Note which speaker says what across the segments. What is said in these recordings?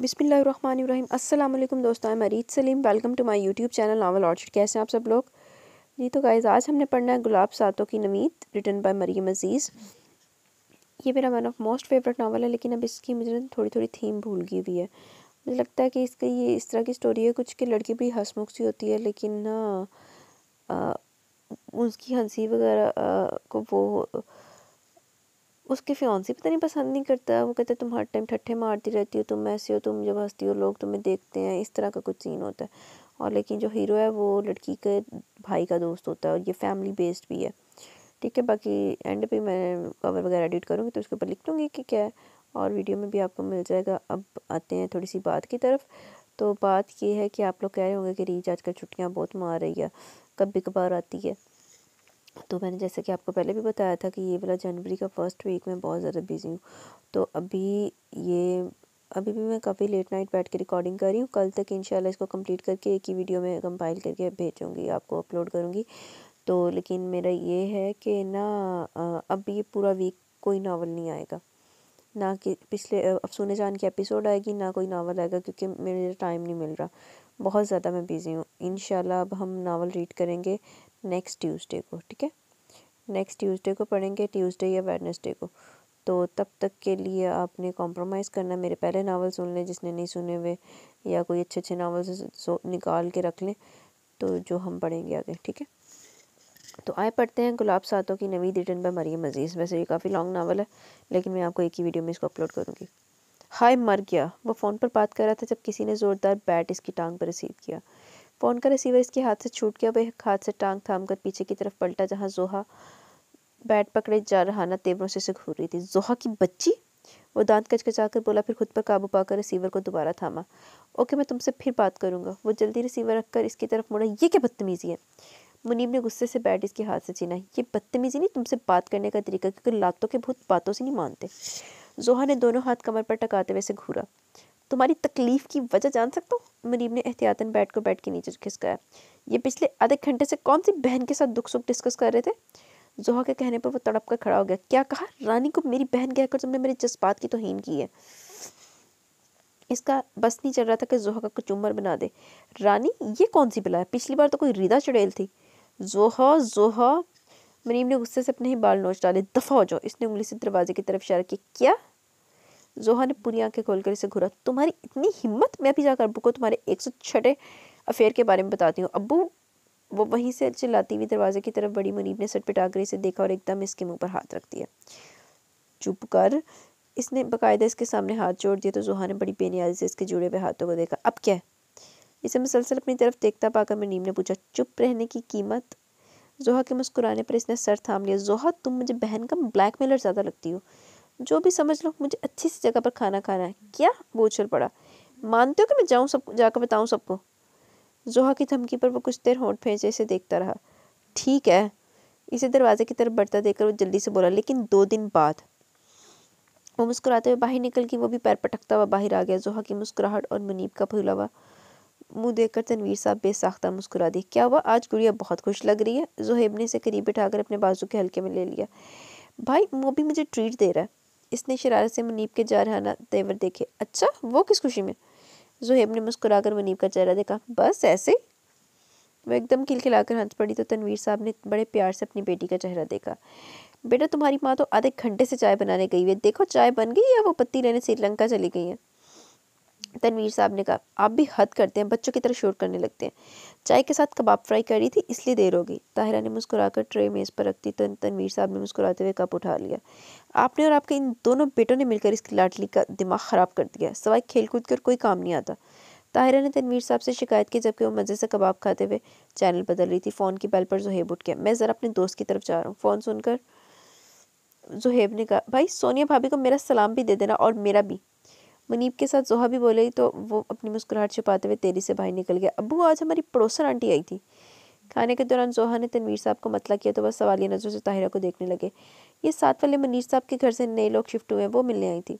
Speaker 1: बिसमीम अल्लाम दोस्तों मैं मरीज Salim welcome to my YouTube channel novel orchid कैसे हैं आप सब लोग जी तो गाइज आज हमने पढ़ना है गुलाब सातों की नमीद रिटन बाय मरीम अजीज़ ये मेरा one of most favourite novel है लेकिन अब इसकी मुझे थोड़ी थोड़ी थीम भूल गई हुई है मुझे लगता है कि इसकी ये इस तरह की स्टोरी है कुछ की लड़की बड़ी हंसमुख सी होती है लेकिन ना उसकी हंसी वगैरह को वो उसके फ्योन्सी पता तो नहीं पसंद नहीं करता वो कहता है तुम हर टाइम ठट्ठे मारती रहती हो तुम ऐसे हो तुम जब हंसती हो लोग तुम्हें देखते हैं इस तरह का कुछ सीन होता है और लेकिन जो हीरो है वो लड़की के भाई का दोस्त होता है और ये फैमिली बेस्ड भी है ठीक है बाकी एंड पे मैं कवर वगैरह एडिट करूँगी तो उसके ऊपर लिख लूँगी कि क्या है और वीडियो में भी आपको मिल जाएगा अब आते हैं थोड़ी सी बात की तरफ तो बात ये है कि आप लोग कह रहे होंगे कि रीच आजकल छुट्टियाँ बहुत मार रही है कभी कभार आती है तो मैंने जैसे कि आपको पहले भी बताया था कि ये वाला जनवरी का फर्स्ट वीक में बहुत ज़्यादा बिज़ी हूँ तो अभी ये अभी भी मैं काफ़ी लेट नाइट बैठ के रिकॉर्डिंग कर रही हूँ कल तक इंशाल्लाह इसको कंप्लीट करके एक ही वीडियो में कंपाइल करके भेजूँगी आपको अपलोड करूँगी तो लेकिन मेरा ये है कि ना अब ये पूरा वीक कोई नावल नहीं आएगा ना कि पिछले अब सोने जान की एपिसोड आएगी ना कोई नावल आएगा क्योंकि मेरे टाइम नहीं मिल रहा बहुत ज़्यादा मैं बिज़ी हूँ इन अब हम नावल रीड करेंगे नेक्स्ट ट्यूसडे को ठीक है नेक्स्ट ट्यूसडे को पढ़ेंगे ट्यूसडे या वेडनेसडे को तो तब तक के लिए आपने कॉम्प्रोमाइज़ करना मेरे पहले नावल सुन लें जिसने नहीं सुने हुए या कोई अच्छे अच्छे नावल निकाल के रख लें तो जो हम पढ़ेंगे आगे ठीक है तो आए पढ़ते हैं गुलाब सातों की नवीद रिटर्न बाय मरियम अजीज़ वैसे ये काफ़ी लॉन्ग नावल है लेकिन मैं आपको एक ही वीडियो में इसको अपलोड करूँगी हाय मर गया वो फ़ोन पर बात कर रहा था जब किसी ने ज़ोरदार बैट इसकी टांग पर रिसीव किया फोन का रिसीवर इसके हाथ से छूट गया वह एक हाथ से टांग थाम कर पीछे की तरफ पलटा जहाँ जोहा बैट पकड़े जा ना तेवरों से घूर रही थी जोहा की बच्ची वो दांत कचकचा कर बोला फिर खुद पर काबू पाकर रिसीवर को दोबारा थामा ओके मैं तुमसे फिर बात करूंगा वो जल्दी रिसीवर रखकर इसकी तरफ मुड़ा ये क्या बदतमीज़ी है मुनीब ने गुस्से से बैट इसके हाथ से छीना ये बदतमीज़ी नहीं तुमसे बात करने का तरीका क्योंकि लातों के भूत बातों से नहीं मानते जोहा ने दोनों हाथ कमर पर टकाते हुए से घूरा तुम्हारी तकलीफ़ की वजह जान सकता हूँ मरीम ने एहतियातन बैट को बैट के नीचे खिसकाया ये पिछले आधे घंटे से कौन सी बहन के साथ दुख सुख डिस्कस कर रहे थे जोहा के कहने पर वो तड़प कर खड़ा हो गया क्या कहा रानी को मेरी बहन कहकर तुमने मेरे जज्बात की तोहन की है इसका बस नहीं चल रहा था कि जोहा का कचूमर बना दे रानी ये कौन सी बुलाया पिछली बार तो कोई रीदा चुड़ैल थी जोहा जोहा मरीम ने गुस्से से अपने ही बाल नोच डाले दफा हो जाओ इसने उंगली से दरवाजे की तरफ इशारा किया क्या जोहा ने पूरी आंखें खोलकर इसे घूरा तुम्हारी इतनी हिम्मत मैं भी जाकर अबू को तुम्हारे एक सौ छठे अफेयर के बारे में बताती हूँ अबू वो वहीं से चिल्लाती हुई दरवाजे की तरफ बड़ी मुनीब ने सट पिटाकर इसे देखा और एकदम इसके मुंह पर हाथ रख दिया चुप कर इसने बाकायदा इसके सामने हाथ जोड़ दिया तो जोहा ने बड़ी बेनियाजी से इसके जुड़े हुए हाथों को देखा अब क्या है इसे मुसलसल अपनी तरफ देखता पाकर मुनीब ने पूछा चुप रहने की कीमत जोहा के मुस्कुराने पर इसने सर थाम लिया जोहा तुम मुझे बहन का ब्लैकमेलर ज़्यादा लगती हो जो भी समझ लो मुझे अच्छी सी जगह पर खाना खाना है क्या वो उछल पड़ा मानते हो कि मैं जाऊँ सब जाकर बताऊँ सबको जोहा की धमकी पर वो कुछ देर होंठ फेंचे इसे देखता रहा ठीक है इसे दरवाजे की तरफ बढ़ता देखकर वो जल्दी से बोला लेकिन दो दिन बाद वो मुस्कुराते हुए बाहर निकल गई वो भी पैर पटकता हुआ बाहर आ गया जोहा की मुस्कुराहट और मुनीब का फूला हुआ मुंह देखकर तनवीर साहब बेसाख्ता मुस्कुरा दी क्या हुआ आज गुड़िया बहुत खुश लग रही है जोहेब ने इसे करीब बिठाकर अपने बाजू के हल्के में ले लिया भाई वो भी मुझे ट्रीट दे रहा है इसने शरारत से मुनीब के जारहाना तेवर देखे अच्छा वो किस खुशी में जुहेब ने मुस्कुराकर मुनीब का चेहरा देखा बस ऐसे वह एकदम खिल हंस पड़ी तो तनवीर साहब ने बड़े प्यार से अपनी बेटी का चेहरा देखा बेटा तुम्हारी माँ तो आधे घंटे से चाय बनाने गई है देखो चाय बन गई या वो पत्ती लेने श्रीलंका चली गई है तनवीर साहब ने कहा आप भी हद करते हैं बच्चों की तरह शोर करने लगते हैं चाय के साथ कबाब फ्राई करी थी इसलिए देर हो गई ताहिरा ने मुस्कुराकर ट्रे मेज़ पर रख दी तो तनवीर साहब ने मुस्कुराते हुए कप उठा लिया आपने और आपके इन दोनों बेटों ने मिलकर इसकी लाडली का दिमाग ख़राब कर दिया सवाई खेल कूद कर कोई काम नहीं आता ताहिरा ने तनवीर साहब से शिकायत की जबकि वो मज़े से कबाब खाते हुए चैनल बदल रही थी फ़ोन की बैल पर जोहेब उठ गया मैं ज़रा अपने दोस्त की तरफ जा रहा हूँ फ़ोन सुनकर जोहेब ने कहा भाई सोनिया भाभी को मेरा सलाम भी दे देना और मेरा भी मुनीब के साथ जोहा भी बोले तो वो अपनी मुस्कुराहट छुपाते हुए तेरी से बाहर निकल गया अबू आज हमारी पड़ोसन आंटी आई थी खाने के दौरान जोहा ने तनवीर साहब को मतला किया तो वह सवालिया नज़रों से ताहिरा को देखने लगे ये साथ वाले मनीर साहब के घर से नए लोग शिफ्ट हुए हैं वो मिलने आई थी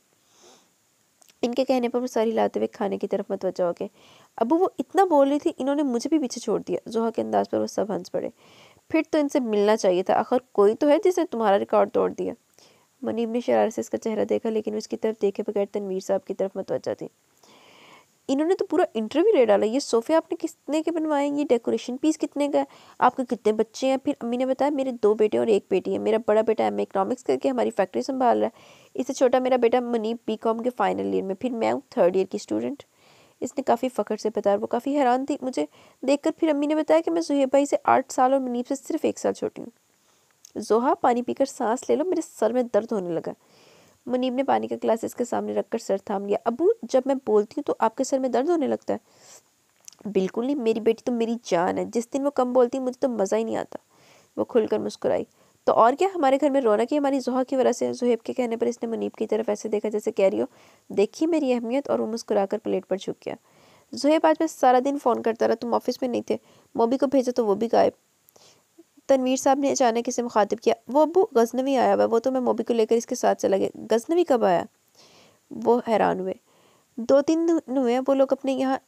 Speaker 1: इनके कहने पर सारी लाते हुए खाने की तरफ मतवजा हो गए अबू वो इतना बोल रही थी इन्होंने मुझे भी पीछे छोड़ दिया जोहा के अंदाज पर वो सब हंस पड़े फिर तो इनसे मिलना चाहिए था आखिर कोई तो है जिसने तुम्हारा रिकॉर्ड तोड़ दिया मनीब ने शरारत से इसका चेहरा देखा लेकिन उसकी तरफ देखे बगैर तनवीर साहब की तरफ मतवजा थी इन्होंने तो पूरा इंटरव्यू ले डाला ये सोफ़े आपने कितने के बनवाए ये डेकोरेशन पीस कितने का है आपके कितने बच्चे हैं फिर अम्मी ने बताया मेरे दो बेटे और एक बेटी है मेरा बड़ा बेटा एम इकनॉमिक्स करके हमारी फैक्ट्री संभाल रहा है इससे छोटा मेरा बेटा मनीप बी कॉम के फाइनल ईयर में फिर मैं हूँ थर्ड ईयर की स्टूडेंट इसने काफ़ी फ़ख्र से बताया वो काफ़ी हैरान थी मुझे देखकर फिर अम्मी ने बताया कि मैं जुहेब भाई से आठ साल और मनीप से सिर्फ एक साल छोटी हूँ जोहा पानी पीकर सांस ले लो मेरे सर में दर्द होने लगा मुनीब ने पानी का गिलास इसके सामने रखकर सर थाम लिया अबू जब मैं बोलती हूँ तो आपके सर में दर्द होने लगता है बिल्कुल नहीं मेरी बेटी तो मेरी जान है जिस दिन वो कम बोलती मुझे तो मज़ा ही नहीं आता वो खुलकर मुस्कुराई तो और क्या हमारे घर में रौनक है हमारी जुहा की वजह से जुहेब के कहने पर इसने मुनीब की तरफ ऐसे देखा जैसे कह रही हो देखी मेरी अहमियत और वो मुस्कुराकर प्लेट पर झुक गया जुहेब आज मैं सारा दिन फ़ोन करता रहा तुम ऑफिस में नहीं थे मोबी को भेजा तो वो भी गायब तनवीर साहब ने अचानक इसे मुखातिब किया वो अबू गजनवी आया हुआ वो तो मैं मोबी को लेकर इसके साथ चला गया गजनवी कब आया वो हैरान हुए दो तीन दिन हुए वो लोग अपने यहाँ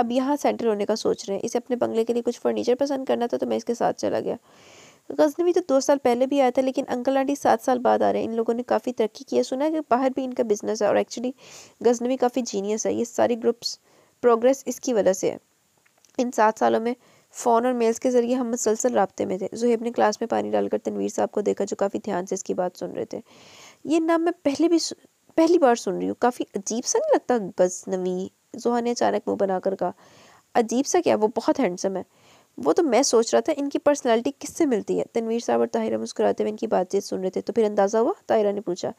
Speaker 1: अब यहाँ सेंटर होने का सोच रहे हैं इसे अपने बंगले के लिए कुछ फर्नीचर पसंद करना था तो मैं इसके साथ चला गया गजनवी तो दो साल पहले भी आया था लेकिन अंकल आंटी सात साल बाद आ रहे हैं इन लोगों ने काफ़ी तरक्की की है सुना है कि बाहर भी इनका बिजनेस है और एक्चुअली गजनवी काफ़ी जीनियस है ये सारी ग्रुप्स प्रोग्रेस इसकी वजह से है इन सात सालों में फ़ोन और मेल्स के ज़रिए हम मसलसल रबते में थे जुहेब ने क्लास में पानी डालकर तनवीर साहब को देखा जो काफ़ी ध्यान से इसकी बात सुन रहे थे ये नाम मैं पहले भी पहली बार सुन रही हूँ काफ़ी अजीब सा नहीं लगता बस नवी जुहा ने अचानक मुँह बनाकर कहा अजीब सा क्या वो बहुत हैंडसम है वो तो मैं सोच रहा था इनकी पर्सनैलिटी किससे मिलती है तनवीर साहब और ताहिरा मुस्कुराते हुए इनकी बातचीत सुन रहे थे तो फिर अंदाज़ा हुआ ताहिरा ने पूछा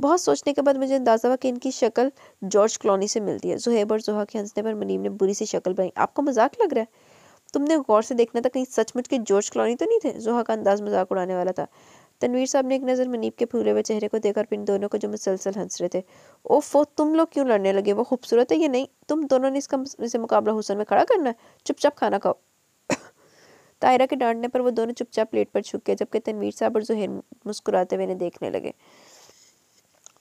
Speaker 1: बहुत सोचने के बाद मुझे अंदाज़ा हुआ कि इनकी शक्ल जॉर्ज कॉलोनी से मिलती है जुहेब और जुहा के हंसने पर मनीम ने बुरी सी शक्ल बनाई आपको मजाक लग रहा है तुमने गौर से देखना था कहीं सचमुच के जोश कलोनी तो नहीं थे जोहा का अंदाज मजाक उड़ाने वाला था तनवीर साहब ने एक नज़र मनीब के फूले हुए चेहरे को देखा और इन दोनों को जो मुसलसल हंस रहे थे ओफो तुम लोग क्यों लड़ने लगे वो खूबसूरत है या नहीं तुम दोनों ने इसका इसे मुकाबला हुसन में खड़ा करना है चुपचाप खाना खाओ तायरा के डांटने पर वो दोनों चुपचाप प्लेट पर छुप गए जबकि तनवीर साहब और जोहेर मुस्कुराते हुए इन्हें देखने लगे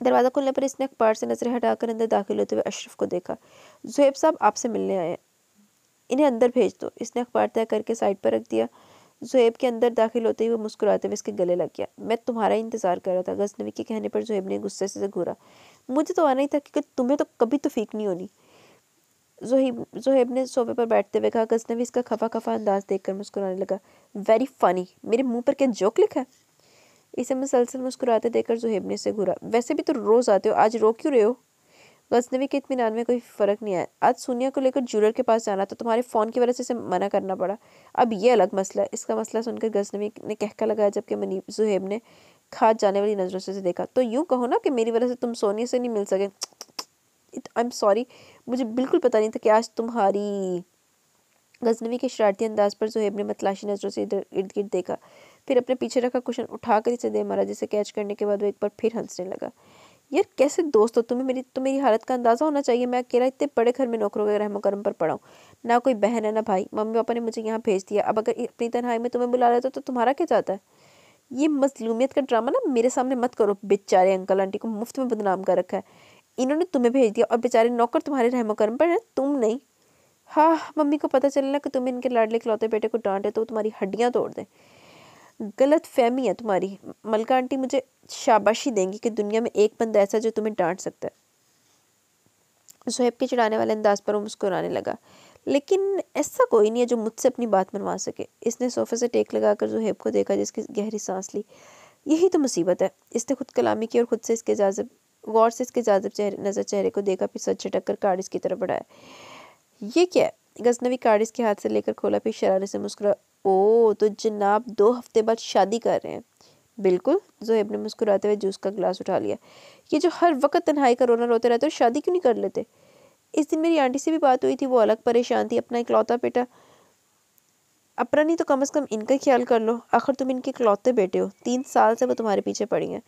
Speaker 1: दरवाज़ा खुलने पर इसने अखबार से नज़रें हटाकर अंदर दाखिल होते हुए अशरफ को देखा जुहेब साहब आपसे मिलने आए इन्हें अंदर भेज दो इसने अखबार तय करके साइड पर रख दिया जुहेब के अंदर दाखिल होते ही वो मुस्कुराते हुए इसके गले लग गया मैं तुम्हारा इंतजार कर रहा था गजनवी के कहने पर जुहेब ने गुस्से से घूरा मुझे तो आना ही था क्योंकि तुम्हें तो कभी तो फीक नहीं होनी जोहेब जोहेब ने सोफे पर बैठते हुए कहा गजनवी इसका खफा खफा अंदाज देखकर मुस्कुराने लगा वेरी फनी मेरे मुंह पर क्या जोक लिखा है इसे मुसलसल मुस्कुराते देखकर जोहेब ने इसे घूरा वैसे भी तो रोज़ आते हो आज रो क्यों रहे हो गजनवी के इतमान में कोई फ़र्क नहीं आया आज सोनिया को लेकर जूलर के पास जाना था तो तुम्हारे फ़ोन की वजह से इसे मना करना पड़ा अब ये अलग मसला है इसका मसला सुनकर गजनवी ने कहका लगाया जबकि मनी जुहेब ने खाद जाने वाली नज़रों से देखा तो यूँ कहो ना कि मेरी वजह से तुम सोनिया से नहीं मिल सके आई एम सॉरी मुझे बिल्कुल पता नहीं था कि आज तुम्हारी गजनवी के शरारती अंदाज पर जुहेब ने मतलाशी नज़रों से इधर इर्द गिर्द देखा फिर अपने पीछे रखा कुशन उठाकर इसे दे मारा जिसे कैच करने के बाद वो एक बार फिर हंसने लगा यार कैसे दोस्त हो तुम्हें मेरी तो मेरी हालत का अंदाज़ा होना चाहिए मैं अकेला इतने बड़े घर में नौकरों के रहम करम पर पढ़ाऊँ ना कोई बहन है ना भाई मम्मी पापा ने मुझे यहाँ भेज दिया अब अगर अपनी तनहाई में तुम्हें बुला लेता तो तुम्हारा क्या जाता है ये मजलूमियत का ड्रामा ना मेरे सामने मत करो बेचारे अंकल आंटी को मुफ्त में बदनाम कर रखा है इन्होंने तुम्हें भेज दिया और बेचारे नौकर तुम्हारे रहम करम पर है तुम नहीं हाँ मम्मी को पता चले ना कि तुम इनके लाडले खिलौते बेटे को डांटे तो तुम्हारी हड्डियाँ तोड़ दें गलत फहमी है तुम्हारी मलका आंटी मुझे शाबाशी देंगी कि दुनिया में एक बंदा ऐसा जो तुम्हें डांट सकता है सोहेब के चढ़ाने वाले अंदाज पर वो मुस्कुराने लगा लेकिन ऐसा कोई नहीं है जो मुझसे अपनी बात मनवा सके इसने सोफे से टेक लगाकर जोहेब को देखा जिसकी गहरी सांस ली यही तो मुसीबत है इसने खुद कलामी की और खुद से इसके जाजब गौर से इसके जाजब चेहरे नज़र चेहरे को देखा फिर सच झटक कर कारिस की तरफ बढ़ाया ये क्या है गजनवी कारिस के हाथ से लेकर खोला फिर शरारे से मुस्कुरा ओ तो जनाब दो हफ्ते बाद शादी कर रहे हैं बिल्कुल जोहेब ने मुस्कुराते हुए जूस का गिलास उठा लिया ये जो हर वक्त तन्हाई का रोना रोते रहते और शादी क्यों नहीं कर लेते इस दिन मेरी आंटी से भी बात हुई थी वो अलग परेशान थी अपना इकलौता बेटा अपना नहीं तो कम से कम इनका ख्याल कर लो आखिर तुम इनके इकलौते बेटे हो तीन साल से वो तुम्हारे पीछे पड़ी हैं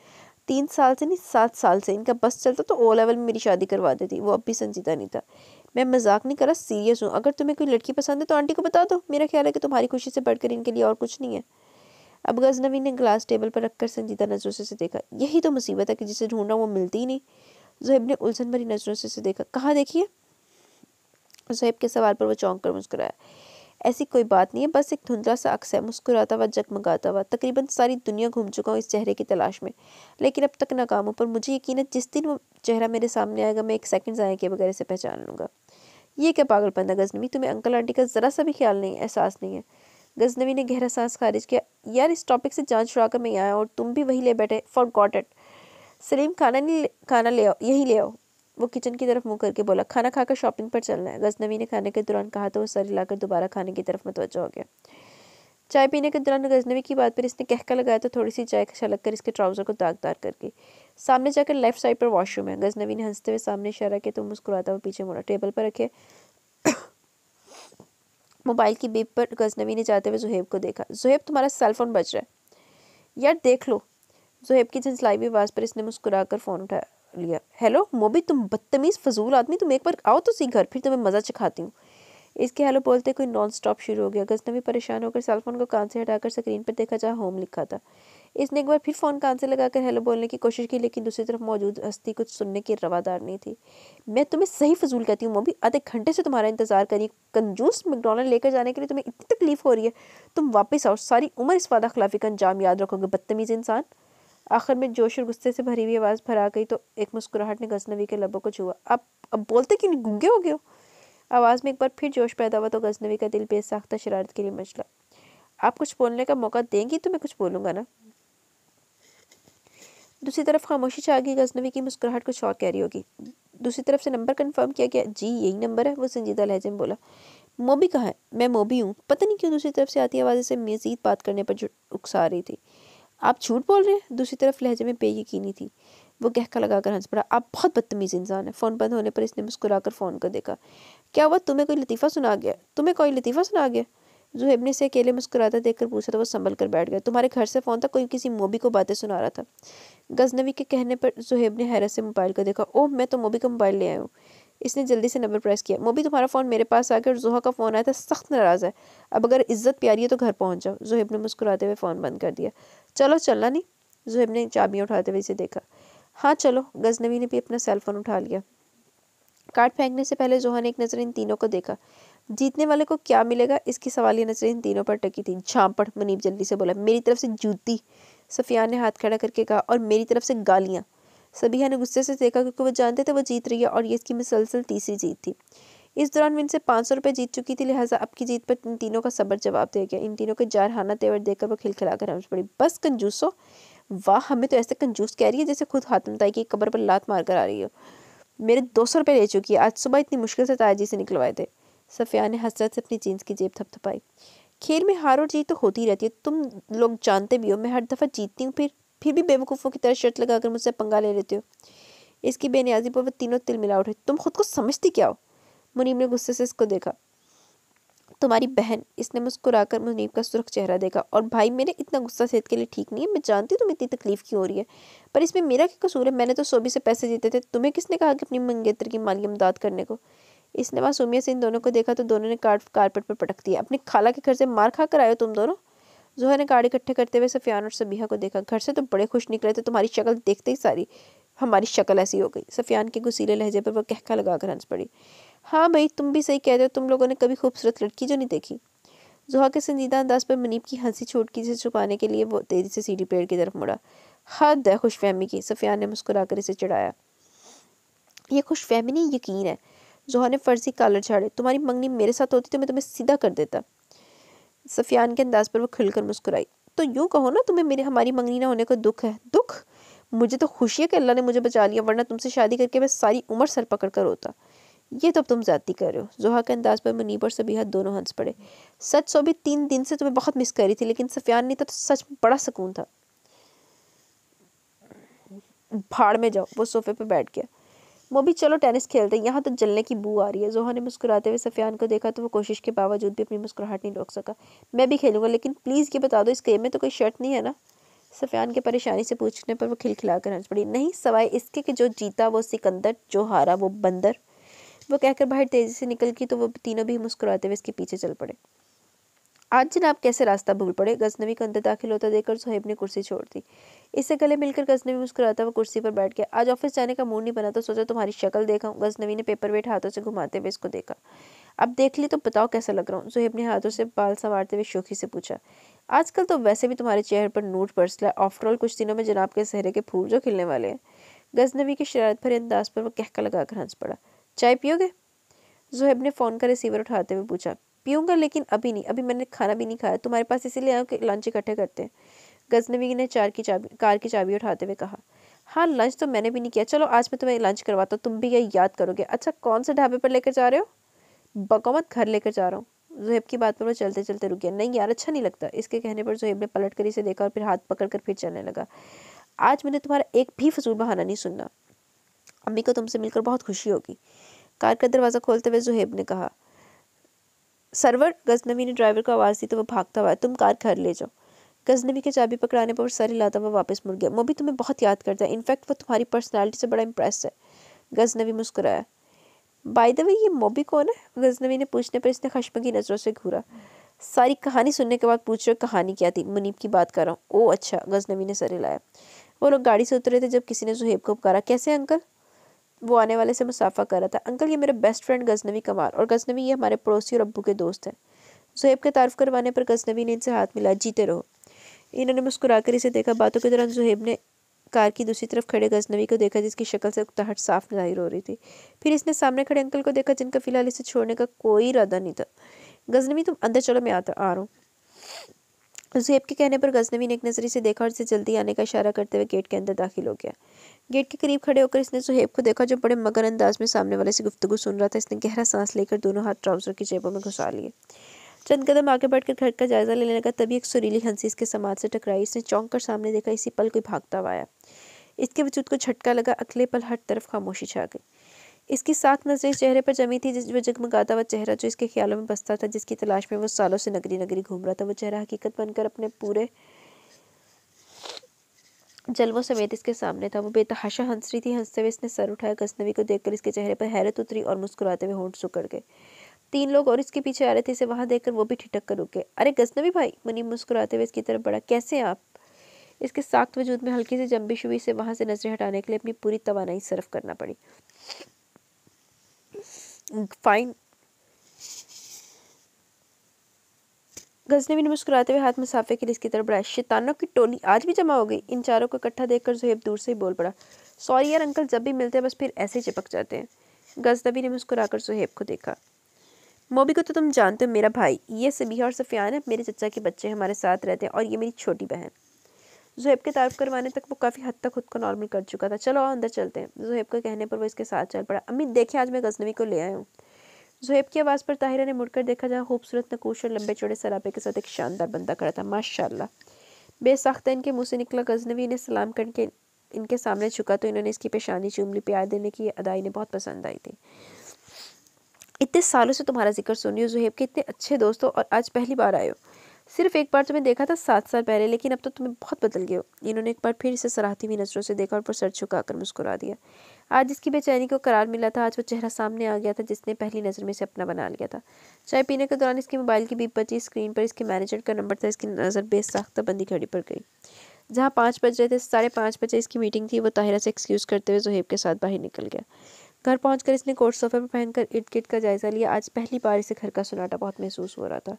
Speaker 1: तीन साल से नहीं सात साल से इनका बस चलता तो ओ लेवल में मेरी शादी करवा देती वो अब भी संजीदा नहीं था मैं मजाक नहीं कर रहा सीरियस हूँ अगर तुम्हें कोई लड़की पसंद है तो आंटी को बता दो मेरा ख्याल है कि तुम्हारी खुशी से बढ़कर इनके लिए और कुछ नहीं है अब गजनवी ने ग्लास टेबल पर रखकर संजीदा नजरों से, देखा यही तो मुसीबत है कि जिसे ढूंढ रहा वो मिलती ही नहीं जहेब ने उलझन भरी नजरों से, देखा कहाँ देखिए जहेब के सवाल पर वो चौंक कर मुस्कुराया ऐसी कोई बात नहीं है बस एक धुंधला सा अक्स है मुस्कुराता हुआ जगमगाता हुआ तकरीबन सारी दुनिया घूम चुका हूँ इस चेहरे की तलाश में लेकिन अब तक नाकामों पर मुझे यकीन है जिस दिन वो चेहरा मेरे सामने आएगा मैं एक सेकंड जाए के बगैर इसे पहचान लूँगा ये क्या पागलपन पंदा गजनवी तुम्हें अंकल आंटी का ज़रा सा भी ख्याल नहीं एहसास नहीं है गजनवी ने गहरा सांस खारिज किया यार इस टॉपिक से जान छुड़ा कर मैं आया और तुम भी वही ले बैठे फॉर गॉट इट सलीम खाना नहीं खाना ले आओ यही ले आओ वो किचन की तरफ मुंह करके बोला खाना खाकर शॉपिंग पर चलना है गजनवी ने खाने के दौरान कहा तो वो सर हिलाकर दोबारा खाने की तरफ मतवजा हो गया चाय पीने के दौरान गजनवी की बात पर इसने कहका लगाया तो थोड़ी सी चाय छलक कर इसके ट्राउज़र को दागदार कर करके सामने जाकर लेफ्ट साइड पर वॉशरूम है गजनवी ने हंसते हुए सामने इशारा किया तो मुस्कुराता हुआ पीछे मुड़ा टेबल पर रखे मोबाइल की बीप पर गजनवी ने जाते हुए जुहेब को देखा जुहेब तुम्हारा सेल फोन बज रहा है यार देख लो जुहेब की झंझलाई हुई आवाज़ पर इसने मुस्कुरा कर फ़ोन उठा लिया हेलो मोबी तुम बदतमीज फजूल आदमी तुम एक बार आओ तो सी घर फिर तुम्हें मज़ा चखाती हूँ इसके हेलो बोलते कोई नॉन स्टॉप शुरू हो गया गजनवी परेशान होकर सेल फोन को कान से हटाकर स्क्रीन पर देखा जहाँ होम लिखा था इसने एक बार फिर फ़ोन कान से लगाकर हेलो बोलने की कोशिश की लेकिन दूसरी तरफ मौजूद हस्ती कुछ सुनने की रवादार नहीं थी मैं तुम्हें सही फजूल कहती हूँ मोबी आधे घंटे से तुम्हारा इंतजार करी कंजूस मैकडोनल्ड लेकर जाने के लिए तुम्हें इतनी तकलीफ हो रही है तुम वापस आओ सारी उम्र इस वादा खिलाफी का अंजाम याद रखोगे बदतमीज़ इंसान आखिर में जोश और गुस्से से भरी हुई आवाज़ भरा गई तो एक मुस्कुराहट ने गजनवी के लबों को छुआ अब अब बोलते क्यों नहीं गूंगे हो गए हो आवाज़ में एक बार फिर जोश पैदा हुआ तो गजनवी का दिल बेसाख्ता शरारत के लिए मचला आप कुछ बोलने का मौका देंगी तो मैं कुछ बोलूँगा ना दूसरी तरफ खामोशी छा गई गजनवी की मुस्कुराहट कुछ और कह रही होगी दूसरी तरफ से नंबर कन्फर्म किया गया जी यही नंबर है वो संजीदा लहजे में बोला मोबी कहाँ है मैं मोबी हूँ पता नहीं क्यों दूसरी तरफ से आती आवाज़ें से मजीद बात करने पर उकसा रही थी आप झूठ बोल रहे हैं दूसरी तरफ लहजे में बेयकनी थी वो कहका लगाकर हंस पड़ा आप बहुत बदतमीज़ इंसान है फ़ोन बंद होने पर इसने मुस्कुराकर फ़ोन कर देखा क्या हुआ तुम्हें कोई लतीफ़ा सुना गया तुम्हें कोई लतीफ़ा सुना गया जुहेब ने इसे अकेले मुस्कुराता देखकर पूछा तो वो संभल कर बैठ गया तुम्हारे घर से फ़ोन था कोई किसी मोबी को बातें सुना रहा था गजनवी के कहने पर जुहेब ने हैरत से मोबाइल को देखा ओह मैं तो मोबी का मोबाइल ले आया हूँ इसने जल्दी से नंबर प्रेस किया मोबी तुम्हारा फ़ोन मेरे पास आ गया और जुहा का फ़ोन आया था सख्त नाराज़ है अब अगर इज्जत प्यारी है तो घर पहुँच जाओ जुहेब ने मुस्कुराते हुए फ़ोन बंद कर दिया चलो चलना नहीं जुहेब ने चाबियाँ उठाते हुए इसे देखा हाँ चलो गजनवी ने भी अपना सेल फ़ोन उठा लिया कार्ड फेंकने से पहले जोहा ने एक नज़र इन तीनों को देखा जीतने वाले को क्या मिलेगा इसकी सवाली नजरें इन तीनों पर टकी थी झांपड़ मुनीब जल्दी से बोला मेरी तरफ से जूती सफियान ने हाथ खड़ा करके कहा और मेरी तरफ से गालियाँ सबिया ने गुस्से से देखा क्योंकि वो जानते थे वो जीत रही है और ये इसकी मुसलसल तीसरी जीत थी इस दौरान विन से पाँच सौ रुपये जीत चुकी थी लिहाजा अब की जीत पर इन तीनों का सबर जवाब दिया गया इन तीनों के जारहाना तेवर देखकर वो खिलखिलाकर हंस पड़ी बस कंजूसो वाह हमें तो ऐसे कंजूस कह रही है जैसे खुद हाथम ताई की कबर पर लात मार कर आ रही हो मेरे दो सौ रुपये ले चुकी है आज सुबह इतनी मुश्किल से ताजी से निकलवाए थे सफ़िया ने हसरत से अपनी जींस की जेब थपथपाई खेल में हार और जीत तो होती रहती है तुम लोग जानते भी हो मैं हर दफ़ा जीतती हूँ फिर फिर भी बेवकूफ़ों की तरह शर्ट लगाकर मुझसे पंगा ले लेते हो इसकी बेनियाजी पर वह तीनों तिल मिला उठे तुम खुद को समझती क्या हो मुनीब ने गुस्से से इसको देखा तुम्हारी बहन इसने मुस्कुराकर मुनीब का सुरख चेहरा देखा और भाई मेरे इतना गुस्सा सेहत के लिए ठीक नहीं है मैं जानती हूँ तुम्हें इतनी तकलीफ क्यों हो रही है पर इसमें मेरा क्या कसूर है मैंने तो सोबी से पैसे जीते थे तुम्हें किसने कहा कि अपनी मंगेतर की माली इमदाद करने को इसने बाद सोमिया से इन दोनों को देखा तो दोनों ने कार्ड कारपेट पर पटक दिया अपने खाला के घर से मार खा कर आयो तुम दोनों जोहर ने कार्ड इकट्ठे करते हुए सफियान और सबिया को देखा घर से तो बड़े खुश निकले थे तो तुम्हारी शक्ल देखते ही सारी हमारी शक्ल ऐसी हो गई सफियान के गुसीले लहजे पर वह कहका लगा कर हंस पड़ी हाँ भाई तुम भी सही कह रहे हो तुम लोगों ने कभी खूबसूरत लड़की जो नहीं देखी जोहा के संजीदा अंदाज पर मनीप की हंसी छोट की जिसे छुपाने के लिए वो तेज़ी से सीढ़ी पेड़ की तरफ मुड़ा हद हाँ, है खुशफहमी की सफियान ने मुस्कुराकर इसे चढ़ाया ये खुशफहमी नहीं यकीन है जोहा ने फर्जी कालर झाड़े तुम्हारी मंगनी मेरे साथ होती तो मैं तुम्हें सीधा कर देता सफियान के अंदाज पर वो खिलकर मुस्कुराई तो यूँ कहो ना तुम्हें मेरे हमारी मंगनी ना होने का दुख है दुख मुझे तो खुशी है कि अल्लाह ने मुझे बचा लिया वरना तुमसे शादी करके मैं सारी उम्र सर पकड़ कर होता ये तो अब तुम जाती कर रहे हो जोहा के अंदाज पर मुनीब और सबीहा दोनों हंस पड़े सच सो भी तीन दिन से तुम्हें बहुत मिस करी थी लेकिन सफियान ने तो सच बड़ा सुकून था भाड़ में जाओ वो सोफे पर बैठ गया वो भी चलो टेनिस खेलते हैं यहाँ तो जलने की बू आ रही है जोहा ने मुस्कुराते हुए सफियान को देखा तो वो कोशिश के बावजूद भी अपनी मुस्कुराहट नहीं रोक सका मैं भी खेलूँगा लेकिन प्लीज़ ये बता दो इस गेम में तो कोई शर्ट नहीं है ना सफियान के परेशानी से पूछने पर वो खिलखिला कर हंस पड़ी नहीं सवाए इसके कि जो जीता वो सिकंदर जो हारा वो बंदर वो कहकर बाहर तेज़ी से निकल गई तो वो तीनों भी मुस्कुराते हुए इसके पीछे चल पड़े आज जनाब कैसे रास्ता भूल पड़े गजनवी का अंदर दाखिल होता देखकर सोहेब ने कुर्सी छोड़ दी इससे गले मिलकर गजनवी मुस्कुराता हुआ कुर्सी पर बैठ गया आज ऑफिस जाने का मूड नहीं बना तो सोचा तुम्हारी शक्ल देखा गजनवी ने पेपर वेट हाथों से घुमाते हुए इसको देखा अब देख ली तो बताओ कैसा लग रहा हूँ सुहेब ने हाथों से बाल संवारते हुए शोखी से पूछा आजकल तो वैसे भी तुम्हारे चेहरे पर नूट है आफ्टरऑल कुछ दिनों में जनाब के सहरे के फूल जो खिलने वाले हैं गजनवी के शरारत भरे अंदाज पर वो कहका लगाकर हंस पड़ा चाय पियोगे जुहेब ने फ़ोन का रिसीवर उठाते हुए पूछा पीऊंगा लेकिन अभी नहीं अभी मैंने खाना भी नहीं खाया तुम्हारे पास इसीलिए आया कि लंच इकट्ठे करते हैं गजनवी ने चार की चाबी कार की चाबी उठाते हुए कहा हाँ लंच तो मैंने भी नहीं किया चलो आज मैं तुम्हें लंच करवाता हूँ तुम भी यह याद करोगे अच्छा कौन से ढाबे पर लेकर जा रहे हो बकौमत घर लेकर जा रहा हूँ जोहेब की बात पर वो चलते चलते रुक गया नहीं यार अच्छा नहीं लगता इसके कहने पर जोहेब ने पलट कर इसे देखा और फिर हाथ पकड़ कर फिर चलने लगा आज मैंने तुम्हारा एक भी फजूल बहाना नहीं सुनना अम्मी को तुमसे मिलकर बहुत खुशी होगी कार का दरवाज़ा खोलते हुए जुहेब ने कहा सरवर गजनवी ने ड्राइवर को आवाज़ दी तो वह भागता हुआ तुम कार घर ले जाओ गजनबी के चाबी पकड़ाने पर सर हिलाता हुआ वापस मुड़ गया मोबी तुम्हें बहुत याद करता है इनफैक्ट वो तुम्हारी पर्सनैलिटी से बड़ा इंप्रेस है गजनबी मुस्कुराया बाय द वे ये मोबी कौन है गजनबी ने पूछने पर इसने खशम की नज़रों से घूरा सारी कहानी सुनने के बाद पूछ रहे कहानी क्या थी मुनीब की बात कर रहा हूँ ओ अच्छा गजनबी ने सर हिलाया वो लोग गाड़ी से उतरे थे जब किसी ने जुहेब को पुकारा कैसे अंकल वो आने वाले से मुसाफा कर रहा था अंकल ये मेरे बेस्ट फ्रेंड गजनबी कमाल और गज़नबी ये हमारे पड़ोसी और अब्बू के दोस्त हैं जुहेब के तारफ़ करवाने पर गज़नबी ने इनसे हाथ मिला जीते रहो इन्होंने मुस्कुराकर इसे देखा बातों के दौरान जुहेब ने कार की दूसरी तरफ खड़े गजनवी को देखा जिसकी शक्ल से उकताहट साफ जाहिर हो रही थी फिर इसने सामने खड़े अंकल को देखा जिनका फिलहाल इसे छोड़ने का कोई इरादा नहीं था गजनवी तुम अंदर चलो मैं आता आ रहा हूँ जुहेब के कहने पर गजनवी ने एक नजर से देखा और इसे जल्दी आने का इशारा करते हुए गेट के अंदर दाखिल हो गया गेट के करीब खड़े होकर इसने जुहेब को देखा जो बड़े मगर अंदाज में सामने वाले से गुफ्तगु सुन रहा था इसने गहरा सांस लेकर दोनों हाथ ट्राउजर की जेबों में घुसा लिए चंद कदम आगे बढ़कर घर का जायजा लेने लगा तभी एक सुरीली हंसी इसके समाज से टकराई इसने चौंक कर सामने देखा इसी पल कोई भागता हुआ आया इसके वजूद को झटका लगा अगले पल हर तरफ खामोशी छा गई इसकी साख नजरें चेहरे पर जमी थी जिस जगमगाता हुआ चेहरा जो इसके ख्यालों में बसता था जिसकी तलाश में वो सालों से नगरी नगरी घूम रहा था वो चेहरा हकीकत बनकर अपने पूरे जलवों समेत इसके सामने था वो बेतहाशा हंस रही थी हंसते हुए इसने सर उठाया गजनवी को देखकर इसके चेहरे पर हैरत उतरी और मुस्कुराते हुए होंठ सुकड़ गए तीन लोग और इसके पीछे आ रहे थे इसे वहां देखकर वो भी ठिठक कर रुके अरे गजनबी भाई मुनी मुस्कुराते हुए इसकी तरफ बढ़ा कैसे आप इसके साख्त वजूद में हल्की सी जम्बिश हुई से वहां से नजरें हटाने के लिए अपनी पूरी तोानाई सर्फ करना पड़ी फाइन गजनबी ने मुस्कुराते हुए हाथ मुसाफे के लिए इसकी तरफ बढ़ाया शैतानों की टोली आज भी जमा हो गई इन चारों को इकट्ठा देखकर जुहेब दूर से ही बोल पड़ा सॉरी यार अंकल जब भी मिलते हैं बस फिर ऐसे ही चिपक जाते हैं गजनबी ने मुस्कुराकर जुहेब को देखा मोबी को तो तुम जानते हो मेरा भाई ये सबिया और सफ़ियान है मेरे चचा के बच्चे हमारे साथ रहते हैं और ये मेरी छोटी बहन जुहैब के तारफ़ करवाने तक वो काफ़ी हद तक खुद को नॉर्मल कर चुका था चलो अंदर चलते हैं जुहैब के कहने पर वो इसके साथ चल पड़ा अम्मी देखिए आज मैं गजनवी को ले आया हूँ जुहैब की आवाज़ पर ताहिरा ने मुड़कर देखा जहाँ खूबसूरत नकूश और लंबे चौड़े सराबे के साथ एक शानदार बंदा खड़ा था माशाला बेसाख्ता इनके मुँह से निकला गजनवी ने सलाम करके इनके सामने झुका तो इन्होंने इसकी पेशानी चूम ली प्यार देने की अदाई ने बहुत पसंद आई थी इतने सालों से तुम्हारा जिक्र हूँ जुहेब के इतने अच्छे दोस्तों और आज पहली बार आए हो सिर्फ एक बार तुम्हें तो देखा था सात साल पहले लेकिन अब तो तुम्हें बहुत बदल गए हो इन्होंने एक बार फिर इसे सराहती हुई नज़रों से देखा और पर सर कर मुस्कुरा दिया आज इसकी बेचैनी को करार मिला था आज वो चेहरा सामने आ गया था जिसने पहली नज़र में इसे अपना बना लिया था चाय पीने के दौरान इसके मोबाइल की बीप बची स्क्रीन पर इसके मैनेजर का नंबर था इसकी नज़र बेसाख्ता बंदी घड़ी पर गई जहाँ पाँच बज रहे थे साढ़े पाँच बजे इसकी मीटिंग थी वो ताहिरा से एक्सक्यूज़ करते हुए जुहेब के साथ बाहर निकल गया घर पहुंचकर इसने कोट सोफे पर पहनकर इर्द गिर्द का जायज़ा लिया आज पहली बार इसे घर का सुनाटा बहुत महसूस हो रहा था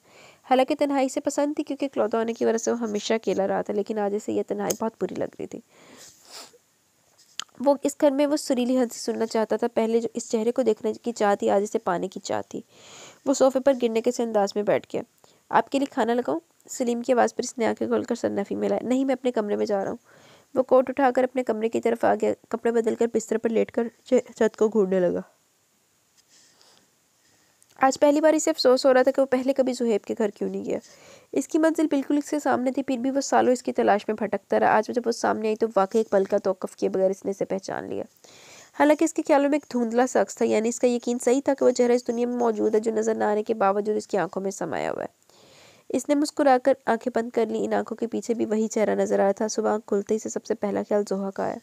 Speaker 1: हालांकि तन्हाई से पसंद थी क्योंकि क्लौदा होने की वजह से वो हमेशा अकेला रहा था लेकिन आज इसे यह तन्हाई बहुत बुरी लग रही थी वो इस घर में वो सुरीली हंसी सुनना चाहता था पहले जो इस चेहरे को देखने की चाह थी आज इसे पाने की चाह थी वो सोफे पर गिरने के से अंदाज में बैठ गया आपके लिए खाना लगाऊँ सलीम की आवाज़ पर इसने आंखें खोलकर सन्नाफी मिलाया नहीं मैं अपने कमरे में जा रहा हूँ वो कोट उठाकर अपने कमरे की तरफ आ गया कपड़े बदलकर बिस्तर पर लेटकर छत को घूरने लगा आज पहली बार इसे अफसोस हो रहा था कि वो पहले कभी जुहेब के घर क्यों नहीं गया इसकी मंजिल बिल्कुल इसके सामने थी फिर भी वो सालों इसकी तलाश में भटकता रहा आज जब वो सामने आई तो वाकई एक पल का तोकफ किए बगैर इसने इसे पहचान लिया हालांकि इसके ख्यालों में एक धुंधला शख्स था यानी इसका यकीन सही था कि वह चेहरा इस दुनिया में मौजूद है जो नज़र न आने के बावजूद इसकी आंखों में समाया हुआ है इसने मुस्कुराकर आंखें बंद कर ली इन आंखों के पीछे भी वही चेहरा नजर आया था सुबह खुलते ही से सबसे पहला ख्याल जोहा का आया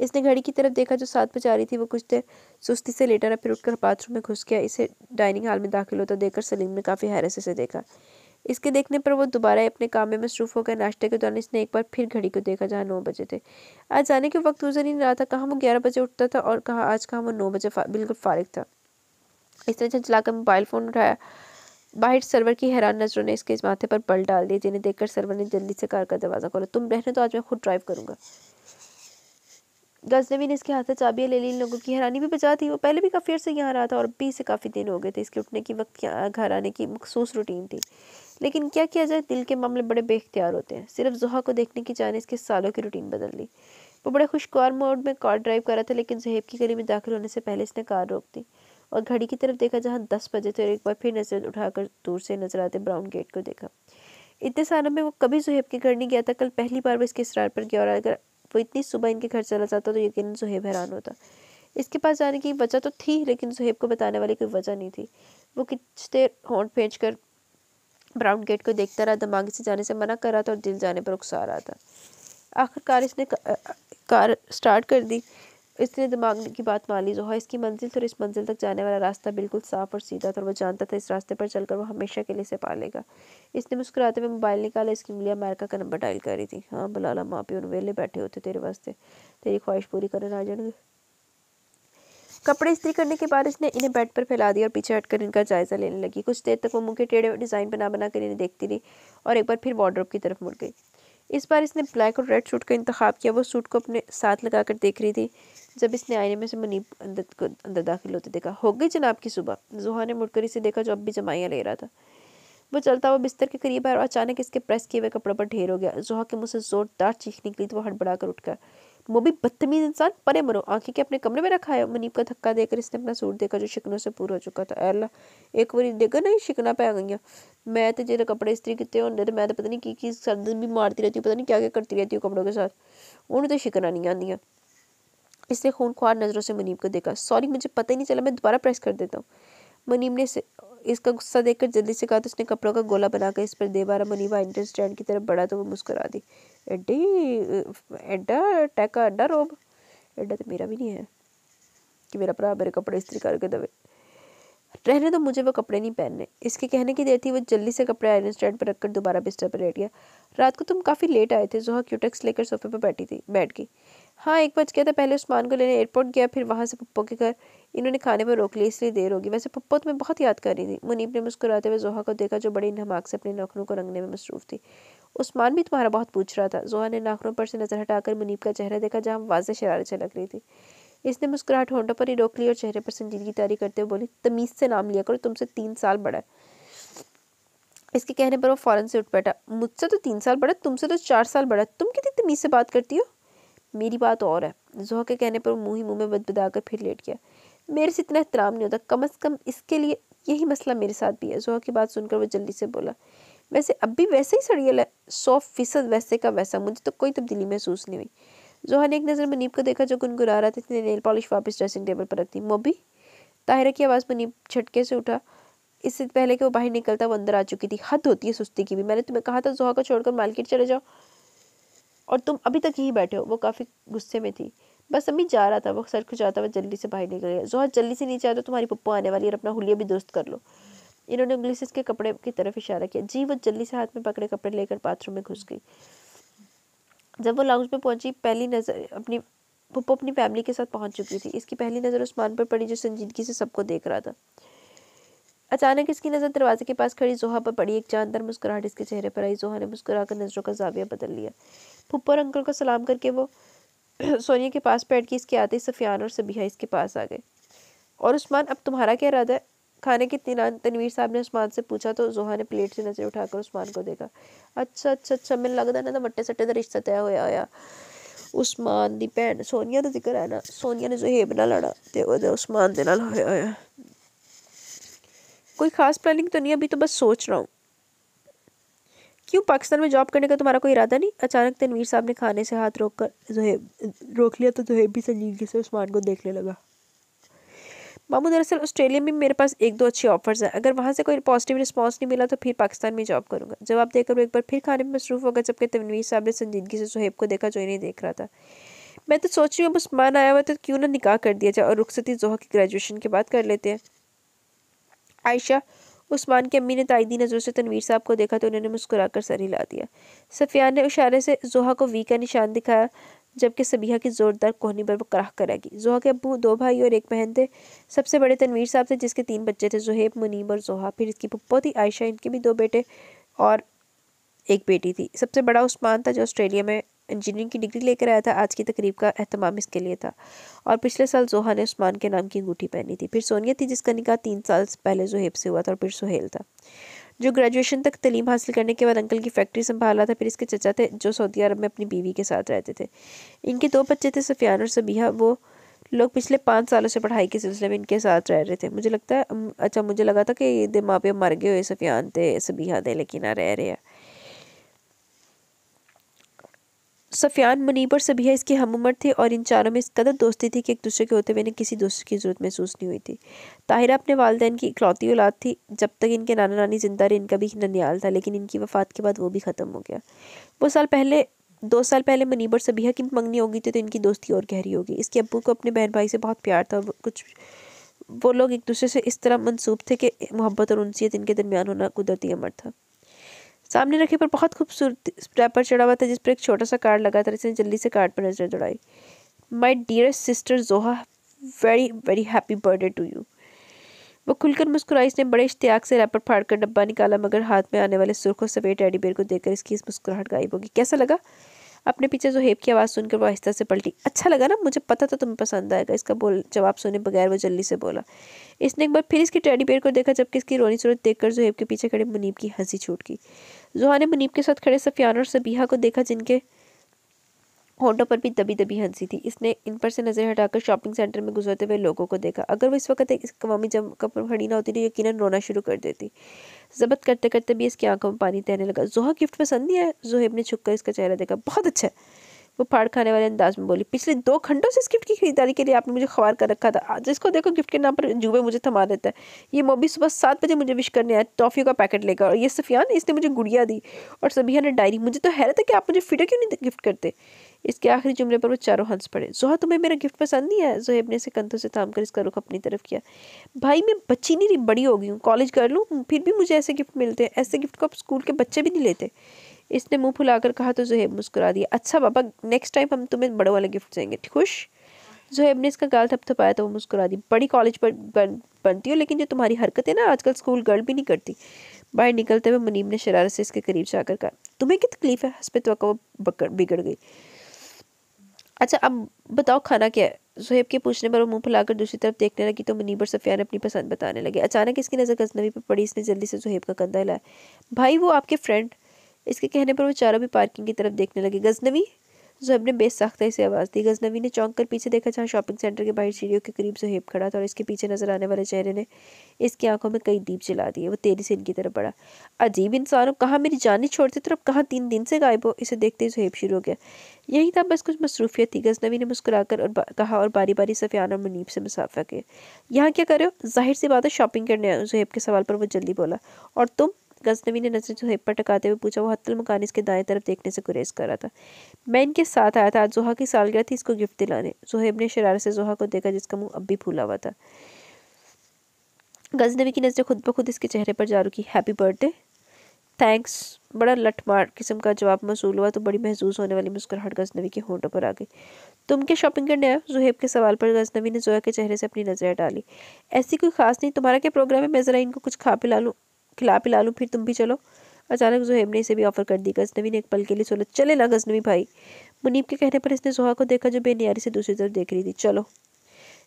Speaker 1: इसने घड़ी की तरफ देखा जो साथ आ रही थी वो कुछ देर सुस्ती से लेटा रहा फिर उठकर बाथरूम में घुस गया इसे डाइनिंग हॉल में दाखिल होता देखकर सलीम ने काफ़ी हैरत से देखा इसके देखने पर वो दोबारा अपने काम में मसरूफ हो गया नाश्ते के दौरान इसने एक बार फिर घड़ी को देखा जहाँ नौ बजे थे आज जाने के वक्त गुजर ही नहीं रहा था कहाँ वो ग्यारह बजे उठता था और कहाँ आज कहाँ वो नौ बजे बिल्कुल फारिग था इसने चलाकर कर मोबाइल फ़ोन उठाया बाहर सर्वर की हैरान नजरों ने इसके इस माथे पर पल डाल दिए जिन्हें देखकर सर्वर ने जल्दी से कार का दरवाज़ा खोला तुम रहने तो आज मैं खुद ड्राइव करूँगा गजनवी ने इसके हाथ से चाबियाँ ले ली लोगों की हैरानी भी बचा थी वो पहले भी काफ़ी अर्से यहाँ रहा था और भी इसे काफ़ी दिन हो गए थे इसके उठने की वक्त घर आने की मखसूस रूटीन थी लेकिन क्या किया जाए दिल के मामले बड़े बेख्तियार होते हैं सिर्फ जुहा को देखने की जाने इसके सालों की रूटीन बदल ली वो बड़े खुशगवार मोड में कार ड्राइव कर रहा था लेकिन जहेब की गली में दाखिल होने से पहले इसने कार रोक दी और घड़ी की तरफ देखा जहाँ दस बजे थे और एक बार फिर नजर उठाकर दूर से नजर आते ब्राउन गेट को देखा इतने सालों में वो कभी जुहेब के घर नहीं गया था कल पहली बार वो इसके इसरार पर गया और अगर वो इतनी सुबह इनके घर चला जाता तो यकीन जुहेब हैरान होता इसके पास जाने की वजह तो थी लेकिन जुहेब को बताने वाली कोई वजह नहीं थी वो कुछ देर होंठ फेंच कर ब्राउन गेट को देखता रहा दिमाग से जाने से मना कर रहा था और दिल जाने पर उकसा रहा था आखिरकार इसने कार स्टार्ट कर दी इसने दिमाग की बात मान ली जोहा इसकी मंजिल थी और इस मंजिल तक जाने वाला रास्ता बिल्कुल साफ और सीधा था और वो जानता था इस रास्ते पर चलकर वो हमेशा के लिए से पा लेगा इसने मुस्कुराते हुए मोबाइल निकाला इसकी उंगलियाँ अमेरिका का नंबर डायल कर रही थी हाँ बुलाला माँ उन वेले बैठे होते तेरे वास्ते तेरी ख्वाहिश पूरी करने आ जाएंगे कपड़े इस्त्री करने के बाद इसने इन्हें बेड पर फैला दिया और पीछे हटकर इनका जायज़ा लेने लगी कुछ देर तक वो मुँह के टेढ़े डिज़ाइन बना बना कर इन्हें देखती रही और एक बार फिर वार्ड्रोप की तरफ मुड़ गई इस बार इसने ब्लैक और रेड सूट का इंतखब किया वो सूट को अपने साथ लगा कर देख रही थी जब इसने आईने में से मनीप अंदर को अंदर दाखिल होते देखा हो गई जनाब की सुबह जुहा ने मुड़कर इसे देखा जो अब भी जमाइयाँ ले रहा था वो चलता हुआ बिस्तर के करीब आया और अचानक इसके प्रेस किए हुए कपड़ों पर ढेर हो गया जुहा के मुँह से जोरदार चीख निकली तो वह हड़बड़ा कर उठ गया वो भी बदतमीज इंसान परे मरो आंखें के अपने कमरे में रखा है मनीप का धक्का देकर इसने अपना सूट देखा जो शिकनों से पूरा हो चुका था अरला एक बार देखा नहीं शिकना पै गई मैं तो जेरे कपड़े इस्त्री किते होने तो मैं तो पता नहीं की की सर्द भी मारती रहती हूँ पता नहीं क्या क्या करती रहती हूँ कपड़ों के साथ उन्होंने तो शिकना नहीं आंदियाँ इसने खून खुआर नज़रों से मनीब को देखा सॉरी मुझे पता ही नहीं चला मैं दोबारा प्रेस कर देता हूँ मनीब ने इसका गुस्सा देखकर जल्दी से कहा तो उसने कपड़ों का गोला बनाकर इस पर दे बारा मनीबा एंट्रेंस स्टैंड की तरफ बढ़ा तो वो मुस्करा दी एडी एडा टैका एडा रोब एडा तो मेरा भी नहीं है कि मेरा भरा मेरे कपड़े इस्त्री करके दबे रहने तो मुझे वो कपड़े नहीं पहनने इसके कहने की देर थी वो जल्दी से कपड़े आयरन स्टैंड पर रखकर दोबारा बिस्तर पर लेट गया रात को तुम काफ़ी लेट आए थे जोहा क्यूटेक्स लेकर सोफे पर बैठी थी बैठ गई हाँ एक बज गया था पहले उस्मान को लेने एयरपोर्ट गया फिर वहाँ से पप्पो के घर इन्होंने खाने पर रोक लिया इसलिए देर होगी वैसे पप्पो तो मैं बहुत याद कर रही थी मुनीब ने मुस्कुराते हुए जोहा को देखा जो बड़ी नमाक से अपने नखनों को रंगने में मसरूफ थी उस्मान भी तुम्हारा बहुत पूछ रहा था जोहा ने नाखनों पर से नजर हटाकर मुनीब का चेहरा देखा जहाँ वाजह शरारत छलक रही थी इसने मुस्कुराहट होंठों पर ही रोक ली और चेहरे पर संजीदगी तारी करते हुए बोली तमीज़ से नाम लिया करो तुमसे तीन साल बड़ा इसके कहने पर वो फ़ौरन से उठ बैठा मुझसे तो तीन साल बड़ा तुमसे तो चार साल बड़ा तुम कितनी तमीज़ से बात करती हो मेरी बात और है जोहा के कहने पर मुँह ही मुँह में बदबदा कर फिर लेट गया मेरे से इतना एहतराम नहीं होता कम अज़ कम इसके लिए यही मसला मेरे साथ भी है जोहा की बात सुनकर वो जल्दी से बोला वैसे अब भी वैसे ही सड़ियल है सौ फीसद वैसे का वैसा मुझे तो कोई तब्दीली महसूस नहीं हुई जोहा ने एक नज़र मनीब को देखा जो गुनगुरा रहा था इसने नेल पॉलिश वापस ड्रेसिंग टेबल पर रख दी मोबी ताहिरा की आवाज़ मनीब झटके से उठा इससे पहले कि वो बाहर निकलता वो अंदर आ चुकी थी हद होती है सुस्ती की भी मैंने तुम्हें कहा था जोहा को छोड़कर मार्केट चले जाओ और तुम अभी तक यहीं बैठे हो वो काफ़ी गुस्से में थी बस अभी जा रहा था वो सर खुजाता हुआ जल्दी से बाहर निकल गया जोहा जल्दी से नीचे आ तो तुम्हारी पप्पू आने वाली और अपना हुलिया भी दुरुस्त कर लो इन्होंने उंगली से इसके कपड़े की तरफ इशारा किया जी वो जल्दी से हाथ में पकड़े कपड़े लेकर बाथरूम में घुस गई जब वो लाउंज में पहुंची पहली नज़र अपनी पुप्पो अपनी फैमिली के साथ पहुंच चुकी थी इसकी पहली नज़र उस्मान पर पड़ी जो संजीदगी से सबको देख रहा था अचानक इसकी नज़र दरवाजे के पास खड़ी जोहा पर पड़ी एक जानदार मुस्कुराहट इसके चेहरे पर आई जोहा ने कर नज़रों का जाविया बदल लिया पुप्पो और अंकल को सलाम करके वो सोनिया के पास बैठ के इसके आते सफियान और सबिया इसके पास आ गए और उस्मान अब तुम्हारा क्या इरादा है खाने के दौरान तनवीर साहब ने उस्मान से पूछा तो जोहा ने प्लेट से नज़र उठाकर उस्मान को देखा अच्छा अच्छा अच्छा मैं लगता ना तो मट्टे सट्टे का रिश्ता तय होया हो उस्मान की भैन सोनिया का जिक्र है ना सोनिया ने जोहेब ਨਾਲ लड़ा तो उस्मान के नाल ਨਾਲ ਹੋਇਆ कोई खास प्लानिंग तो नहीं अभी तो बस सोच रहा हूँ क्यों पाकिस्तान में जॉब करने का तुम्हारा कोई इरादा नहीं अचानक तनवीर साहब ने खाने से हाथ रोक कर जोहेब रोक लिया तो जोहेब भी संजीदगी से उस्मान को देखने लगा मामू दरअसल ऑस्ट्रेलिया में मेरे पास एक दो अच्छी ऑफर्स हैं अगर वहाँ से कोई पॉजिटिव रिस्पॉन्स नहीं मिला तो फिर पाकिस्तान में जॉब करूँगा जवाब देकर वो एक बार फिर खाने में मसरूफ होगा जबकि तनवीर साहब ने संजीदगी से सुहेब को देखा जो इन्हें देख रहा था मैं तो सोच रही हूँ मुसलमान आया हुआ तो क्यों ना निकाह कर दिया जाए और रुखसती जोह की ग्रेजुएशन के बाद कर लेते हैं आयशा उस्मान की अम्मी ने तायदी नज़र से तनवीर साहब को देखा तो उन्होंने मुस्कुरा कर सर हिला दिया सफियान ने इशारे से जोहा को वी का निशान दिखाया जबकि सबिया की जोरदार कोहनी पर वो कराह करेगी जोहा के अबू दो भाई और एक बहन थे सबसे बड़े तनवीर साहब थे जिसके तीन बच्चे थे जोहेब मुनीम और जोहा फिर इसकी पप्पो थी आयशा इनके भी दो बेटे और एक बेटी थी सबसे बड़ा उस्मान था जो ऑस्ट्रेलिया में इंजीनियरिंग की डिग्री लेकर आया था आज की तकरीब का अहतमाम इसके लिए था और पिछले साल जोहा ने उस्मान के नाम की अंगूठी पहनी थी फिर सोनिया थी जिसका निकाह तीन साल पहले जोहेब से हुआ था और फिर सुहेल था जो ग्रेजुएशन तक तलीम हासिल करने के बाद अंकल की फैक्ट्री संभाला था फिर इसके चचा थे जो सऊदी अरब में अपनी बीवी के साथ रहते थे इनके दो बच्चे थे सफियान और सबीहा वो लोग पिछले पाँच सालों से पढ़ाई के सिलसिले में इनके साथ रह रहे थे मुझे लगता है अच्छा मुझे लगा था कि ये माँ पे मर गए हुए सफियान थे सबिया थे लेकिन आ रह रहे हैं सफियान मुनीब और सभी इसकी हम उम्र थे और इन चारों में इस कदर दोस्ती थी कि एक दूसरे के होते हुए इन्हें किसी दोस्त की ज़रूरत महसूस नहीं हुई थी ताहिरा अपने वालदेन की इकलौती औलाद थी जब तक इनके नाना नानी जिंदा रहे इनका भी ननियाल था लेकिन इनकी वफ़ात के बाद वो भी ख़त्म हो गया वो साल पहले दो साल पहले मनीब और सभी की मंगनी होगी थी तो, तो इनकी दोस्ती और गहरी होगी इसके अबू को अपने बहन भाई से बहुत प्यार था और कुछ वो लोग एक दूसरे से इस तरह मनसूब थे कि मोहब्बत और उनसीत इनके दरमियान होना कुदरती अमर था सामने रखे पर बहुत खूबसूरत रैपर चढ़ा हुआ था जिस पर एक छोटा सा कार्ड लगा था इसने जल्दी से कार्ड पर नज़र दौड़ाई my dearest sister Zoha very very happy birthday to you वो खुलकर मुस्कुराई इसने बड़े इश्तियाक से रैपर फाड़ कर डब्बा निकाला मगर हाथ में आने वाले सुर्खों सफेद टैडी बेर को देखकर इसकी इस मुस्कुराहट गायब होगी कैसा लगा अपने पीछे जोहेब की आवाज़ सुनकर वो आहिस्ता से पलटी अच्छा लगा ना मुझे पता था तुम्हें पसंद आएगा इसका बोल जवाब सुने बगैर वो जल्दी से बोला इसने एक बार फिर इसकी टैडी बेयर को देखा जबकि इसकी रोनी सूरत देखकर जोहेब के पीछे खड़े मुनीब की हंसी छूट गई जुहा ने मुनीब के साथ खड़े सफियान और सबीहा को देखा जिनके होंठों पर भी दबी दबी हंसी थी इसने इन पर से नज़र हटाकर शॉपिंग सेंटर में गुजरते हुए लोगों को देखा अगर वो इस वक्त एक कवामी जम पर खड़ी ना होती तो यकीन रोना शुरू कर देती जबत करते करते भी इसकी आंखों में पानी तैरने लगा जोहा गिफ्ट पसंद नहीं है जोहेब ने छुप कर इसका चेहरा देखा बहुत अच्छा है वो फाड़ खाने वाले अंदाज में बोली पिछले दो घंटों से इस गिफ्ट की खरीदारी के लिए आपने मुझे खबर कर रखा था जिसको देखो गिफ्ट के नाम पर जुबे मुझे थमा देता है ये मोबी सुबह सात बजे मुझे विश करने आया टॉफ़ी का पैकेट लेकर और ये सफियान इसने मुझे गुड़िया दी और सबिया ने डायरी मुझे तो हैरत है कि आप मुझे फिडो क्यों नहीं गिफ्ट करते इसके आखिरी जुमले पर वो चारों हंस पड़े जोहा तुम्हें मेरा गिफ्ट पसंद नहीं आया जोहेब ने इसे कंधों से थाम कर इसका रुख अपनी तरफ किया भाई मैं बच्ची नहीं रही बड़ी हो गई हूँ कॉलेज कर लूँ फिर भी मुझे ऐसे गिफ्ट मिलते हैं ऐसे गिफ्ट को अब स्कूल के बच्चे भी नहीं लेते इसने मुंह फुलाकर कहा तो जहेब मुस्कुरा दिया अच्छा पापा नेक्स्ट टाइम हम तुम्हें बड़े वाले गिफ्ट देंगे खुश जहेब ने इसका गाल थपथपाया तो वो मुस्कुरा दी बड़ी कॉलेज पर बन, बनती हो लेकिन जो तुम्हारी है ना आजकल स्कूल गर्ल भी नहीं करती बाहर निकलते हुए मुनीम ने शरारत से इसके करीब जाकर कहा तुम्हें क्या तकलीफ है हंसपे तो वो बिगड़ गई अच्छा अब बताओ खाना क्या है सुहेब के पूछने पर वो मुंह फुलाकर दूसरी तरफ देखने लगी तो मुनीब और सफियान अपनी पसंद बताने लगे अचानक इसकी नज़र गजनवी पर पड़ी इसने जल्दी से सुहेब का कंधा हिलाया भाई वो आपके फ्रेंड इसके कहने पर वो चारों भी पार्किंग की तरफ देखने लगे गजनवी जोहेब ने बेसाख्ता से आवाज़ दी गजनवी ने चौंक कर पीछे देखा जहाँ शॉपिंग सेंटर के बाहर सीढ़ियों के करीब जोहेब खड़ा था और इसके पीछे नजर आने वाले चेहरे ने इसकी आंखों में कई दीप जला दिए वो तेरी से इनकी तरफ बढ़ा अजीब इंसान हो कहाँ मेरी जान नहीं छोड़ते तो अब कहाँ तीन दिन से गायब हो इसे देखते ही जोहेब शुरू हो गया यही था बस कुछ मसरूफियत थी गजनवी ने कर और कहा और बारी बारी सफियान और मुनीब से मुसाफा किया यहाँ क्या करे हो जाहिर सी बात है शॉपिंग करने आए जोहेब के सवाल पर वो जल्दी बोला और तुम गजनवी ने नजर जुहेब पर टकाते हुए पूछा वो हत्तल मकान इसके दाएं तरफ देखने से गुरेज कर रहा था मैं इनके साथ आया था जोहा की सालगिरह थी इसको गिफ्ट दिलाने जोहेब ने शरारत से जोहा को देखा जिसका मुंह अब भी फूला हुआ था गजनवी की नज़रें खुद ब खुद इसके चेहरे पर जा रुकी हैप्पी बर्थडे थैंक्स बड़ा लठमार किस्म का जवाब मौसू हुआ तो बड़ी महसूस होने वाली मुस्कुराहट गजनवी के होंठों पर आ गई तुम क्या शॉपिंग करने आए जुहेब के सवाल पर गजनवी ने जोया के चेहरे से अपनी नज़रें डाली ऐसी कोई खास नहीं तुम्हारा क्या प्रोग्राम है मैं ज़रा इनको कुछ खा पिला लूँ खिला पिला लूँ फिर तुम भी चलो अचानक जोहेब ने इसे भी ऑफर कर दी गजनवी ने एक पल के लिए सोना चले ना गजनवी भाई मुनीब के कहने पर इसने जोहा को देखा जो बेनियारी से दूसरी तरफ देख रही थी चलो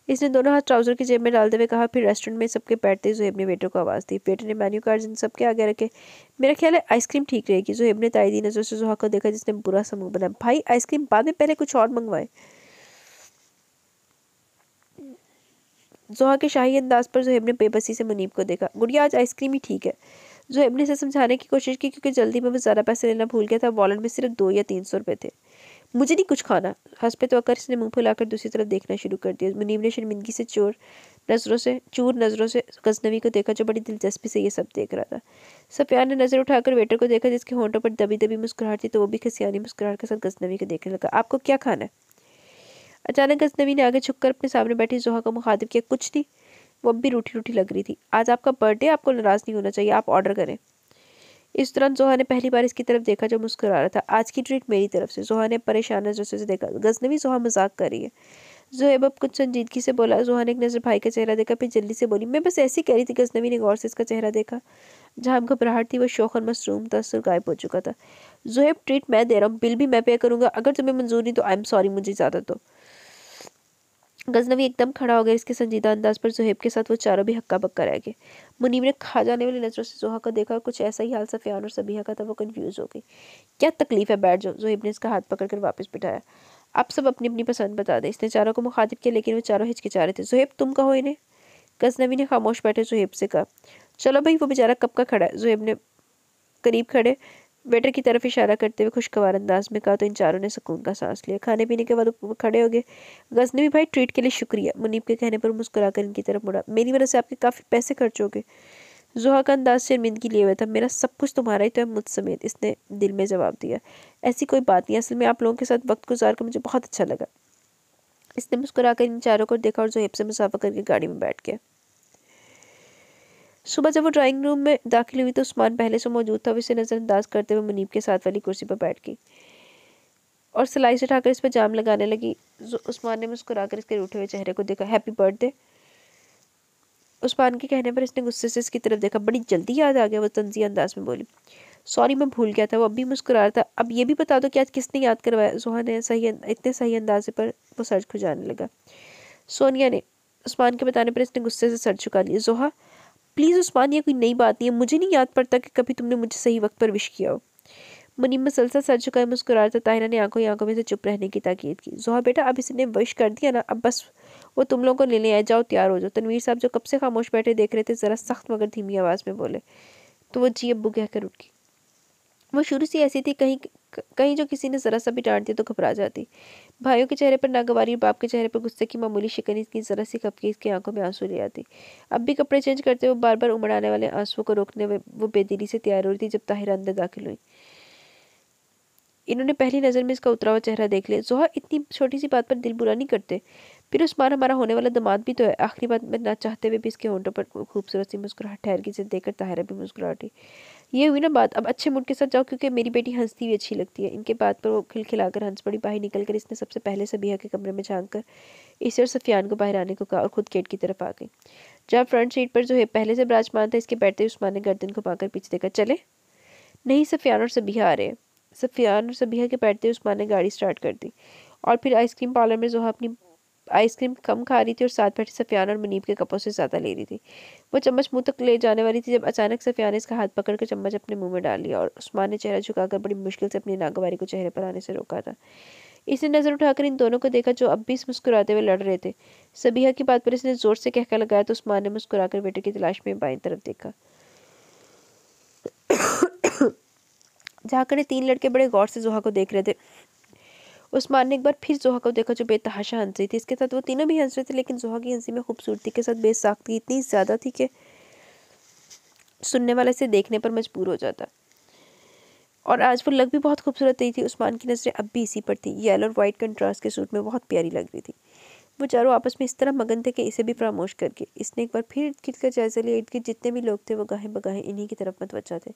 Speaker 1: इसने दोनों हाथ ट्राउजर की जेब में डालते हुए कहा फिर रेस्टोरेंट में सबके बैठते जोहेब ने वेटर को आवाज़ दी वेटर ने मेन्यू कार्ड जिन सबके आगे रखे मेरा ख्याल है आइसक्रीम ठीक रहेगी जोहेब ने दी नज़र से जोहा को देखा जिसने बुरा समूह बना भाई आइसक्रीम बाद में पहले कुछ और मंगवाए जोहा के शाही अंदाज पर जोहेब ने बेबसी से मुनीब को देखा गुड़िया आज आइसक्रीम ही ठीक है जोहेब ने इसे समझाने की कोशिश की क्योंकि जल्दी में वो ज़्यादा पैसे लेना भूल गया था वॉलेट में सिर्फ दो या तीन सौ रुपये थे मुझे नहीं कुछ खाना हंसपे तो अकर इसने मुंह फुलाकर दूसरी तरफ देखना शुरू कर दिया मुनीब ने शर्मिंदगी से चोर नज़रों से चूर नज़रों से गजनवी को देखा जो बड़ी दिलचस्पी से ये सब देख रहा था सफियान ने नज़र उठाकर वेटर को देखा जिसके होंठों पर दबी दबी मुस्कुराहट थी तो वो भी खसियानी मुस्कुराहट के साथ गजनवी को देखने लगा आपको क्या खाना है अचानक गजनवी ने आगे छुप कर अपने सामने बैठी जोहा का मुखातिब किया कुछ नहीं वो अब भी रूठी रूठी लग रही थी आज आपका बर्थडे आपको नाराज़ नहीं होना चाहिए आप ऑर्डर करें इस दौरान जोहा ने पहली बार इसकी तरफ देखा जो मुस्कुरा रहा था आज की ट्रीट मेरी तरफ से जोहा ने परेशान नजर से देखा गजनवी जोहा मजाक कर रही है जोहेब अब कुछ संजीदगी से बोला जोहा ने एक नज़र भाई का चेहरा देखा फिर जल्दी से बोली मैं बस ऐसी कह रही थी गजनवी ने गौर से इसका चेहरा देखा जहाँ घबराहट थी वह शौकन मसरूम तसर गायब हो चुका था जोहेब ट्रीट मैं दे रहा हूँ बिल भी मैं पे करूँगा अगर तुम्हें मंजूर नहीं तो आई एम सॉरी मुझे ज़्यादा तो गजनवी एकदम खड़ा हो गया इसके संजीदा अंदाज पर जुहेब के साथ वो चारों भी हक्का बक्का रह गए मुनीब ने खा जाने वाली नज़रों से जोहा को देखा कुछ ऐसा ही हाल सफियान और सबिया का था वो कन्फ्यूज़ हो गई क्या तकलीफ है बैठ जाओ जुहेब ने इसका हाथ पकड़ कर वापस बिठाया आप सब अपनी अपनी पसंद बता दें इसने चारों को मुखातिब किया लेकिन वो चारों हिचकिचा रहे थे जुहेब तुम कहो इन्हें गजनवी ने खामोश बैठे जुहेब से कहा चलो भाई वो बेचारा कब का खड़ा है जुहेब ने करीब खड़े वेटर की तरफ इशारा करते हुए खुशगवार अंदाज में कहा तो इन चारों ने सुकून का सांस लिया खाने पीने के बाद खड़े हो गए गजनवी भाई ट्रीट के लिए शुक्रिया मुनीब के कहने पर मुस्कुरा कर इनकी तरफ मुड़ा मेरी वजह से आपके काफ़ी पैसे खर्च हो गए जुहा का अंदाज शर्मिंदगी लिए हुआ था मेरा सब कुछ तुम्हारा ही तो है मुझ समेत इसने दिल में जवाब दिया ऐसी कोई बात नहीं असल में आप लोगों के साथ वक्त गुजार कर मुझे बहुत अच्छा लगा इसने मुस्कुरा कर इन चारों को देखा और जोहेब से मुसाफा करके गाड़ी में बैठ गया सुबह जब वो ड्राइंग रूम में दाखिल हुई तो उस्मान पहले से मौजूद था और इसे नज़रअंदाज करते हुए मुनीब के साथ वाली कुर्सी पर बैठ गई और सिलाई से उठाकर इस पर जाम लगाने लगी उस्मान ने मुस्कुरा कर इसके रूठे हुए चेहरे को देखा हैप्पी बर्थडे उस्मान के कहने पर इसने गुस्से से इसकी तरफ देखा बड़ी जल्दी याद आ गया वो तंजी अंदाज में बोली सॉरी मैं भूल गया था वो अभी मुस्कुरा रहा था अब ये भी बता दो कि आज किसने याद करवाया जोहा ने सही अं-, इतने सही अंदाजे पर वो सर खुजाने लगा सोनिया ने उस्मान के बताने पर इसने गुस्से से सर झुका लिया जोहा प्लीज़ उस्मान यह कोई नई बात नहीं है मुझे नहीं याद पड़ता कि कभी तुमने मुझे सही वक्त पर विश किया हो मुनीम मसलसा सर चुका है मुस्कुरा था ताहिरा ने आंखों ही आंखों में से चुप रहने की ताकीद की जोहा बेटा अब इसने विश कर दिया ना अब बस वो तुम लोगों को ले ले आए जाओ तैयार हो जाओ तनवीर साहब जो कब से खामोश बैठे देख रहे थे ज़रा सख्त मगर धीमी आवाज़ में बोले तो वो जी अबू कहकर उठ गई वो शुरू से ऐसी थी कहीं कहीं जो किसी ने ज़रा सा भी डांट दिया तो घबरा जाती भाइयों के चेहरे पर नागवारी बाप के चेहरे पर गुस्से की मामूली शिकन की ज़रा सी कपकी इसकी आंखों में आंसू ले आती अब भी कपड़े चेंज करते हुए बार बार उमड़ आने वाले आंसुओं को रोकने में वो बेदिली से तैयार हो रही थी जब ताहिर अंदर दाखिल हुई इन्होंने पहली नज़र में इसका उतरा हुआ चेहरा देख लिया जोहा इतनी छोटी सी बात पर दिल बुरा नहीं करते फिर उस मार हमारा होने वाला दमाद भी तो है आखिरी बात में ना चाहते हुए भी इसके होंटों पर खूबसूरत सी मुस्कुराहट ठहर गई जिसे देखकर ताहिरा भी मुस्कुरा उठी ये हुई ना बात अब अच्छे मूड के साथ जाओ क्योंकि मेरी बेटी हंसती हुई अच्छी लगती है इनके बात पर वो खिलखिलाकर हंस पड़ी बाहर निकल कर इसने सबसे पहले सबिया के कमरे में झाँक कर इसे और सफियान को बाहर आने को कहा और खुद गेट की तरफ आ गई जहाँ फ्रंट सीट पर जो है पहले से विराजमान था इसके बैठते उस्मान ने गर्दन को पाकर पीछे देखा चले नहीं सफियान और सबिया आ रहे हैं सफियान और सबिया के बैठते उस्मान ने गाड़ी स्टार्ट कर दी और फिर आइसक्रीम पार्लर में जो अपनी आइसक्रीम कम खा रही थी और साथ बैठे सफियान और मुनीब के कपों से ज़्यादा ले रही थी वो चम्मच मुंह तक ले जाने वाली थी जब अचानक सफियान ने इसका हाथ पकड़ कर चम्मच अपने मुंह में डाल लिया और उस्मान ने चेहरा झुकाकर बड़ी मुश्किल से अपनी नागवारी को चेहरे पर आने से रोका था इसने नज़र उठाकर इन दोनों को देखा जो अब भी मुस्कुराते हुए लड़ रहे थे सबिहा की बात पर इसने ज़ोर से कहकर लगाया तो उस्मान ने मुस्कुराकर बेटे की तलाश में बाई तरफ देखा जहाँ कड़े तीन लड़के बड़े गौर से जुहा को देख रहे थे उस्मान ने एक बार फिर जोहा को देखा जो बेतहाशा हंस रही थी इसके साथ वो तीनों भी हंस रहे थे लेकिन जोहा की हंसी में खूबसूरती के साथ बेसाख्ती इतनी ज़्यादा थी कि सुनने वाले से देखने पर मजबूर हो जाता और आज वो लग भी बहुत खूबसूरत रही थी उस्मान की नज़रें अब भी इसी पर थी येलो और वाइट कंट्रास्ट के सूट में बहुत प्यारी लग रही थी वो चारों आपस में इस तरह मगन थे कि इसे भी फरामोश करके इसने एक बार फिर गिर्द का जायजा लिया इर्द गिर्द जितने भी लोग थे वो गाहे बगाहे इन्हीं की तरफ मतवजा थे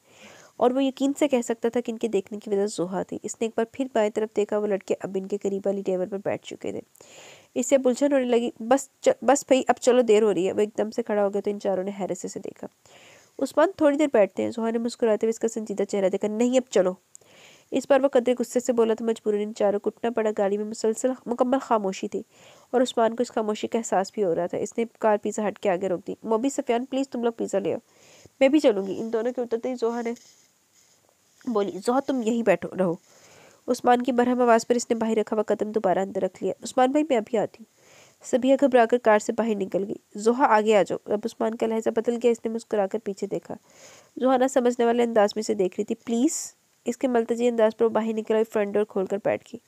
Speaker 1: और वो यकीन से कह सकता था कि इनके देखने की वजह जोहा थी इसने एक बार फिर बाएं तरफ देखा वो लड़के अब इनके करीब वाली टेबल पर बैठ चुके थे इससे बुलझन होने लगी बस बस भाई अब चलो देर हो रही है वो एकदम से खड़ा हो गया तो इन चारों ने हैरत से देखा उस्मान थोड़ी देर बैठते हैं जोहा ने मुस्कुराते हुए इसका संजीदा चेहरा देखा नहीं अब चलो इस पर वह कदरे गुस्से से बोला तो मजबूरन इन चारों को उठना पड़ा गाड़ी में मुसलसल मुकम्मल खामोशी थी और उस्मान को इस खामोशी का एहसास भी हो रहा था इसने कार पिज़्ज़ा हट के आगे रोक दी मोबी सफियान प्लीज़ तुम लोग पिज़्ज़ा ले आओ मैं भी चलूँगी इन दोनों के उतरते ही जोहा ने बोली जोहा तुम यहीं बैठो रहो उस्मान की बरहम आवाज़ पर इसने बाहर रखा हुआ कदम दोबारा अंदर रख लिया उस्मान भाई मैं अभी आती सभी घबरा कर कार से बाहर निकल गई जोहा आगे आ जाओ अब उस्मान का लहजा बदल गया इसने मुस्कुराकर पीछे देखा जोहा ना समझने वाले अंदाज में से देख रही थी प्लीज़ इसके मलतजी अंदाज पर वो बाहर निकल आई फ्रंट डोर खोलकर बैठ गई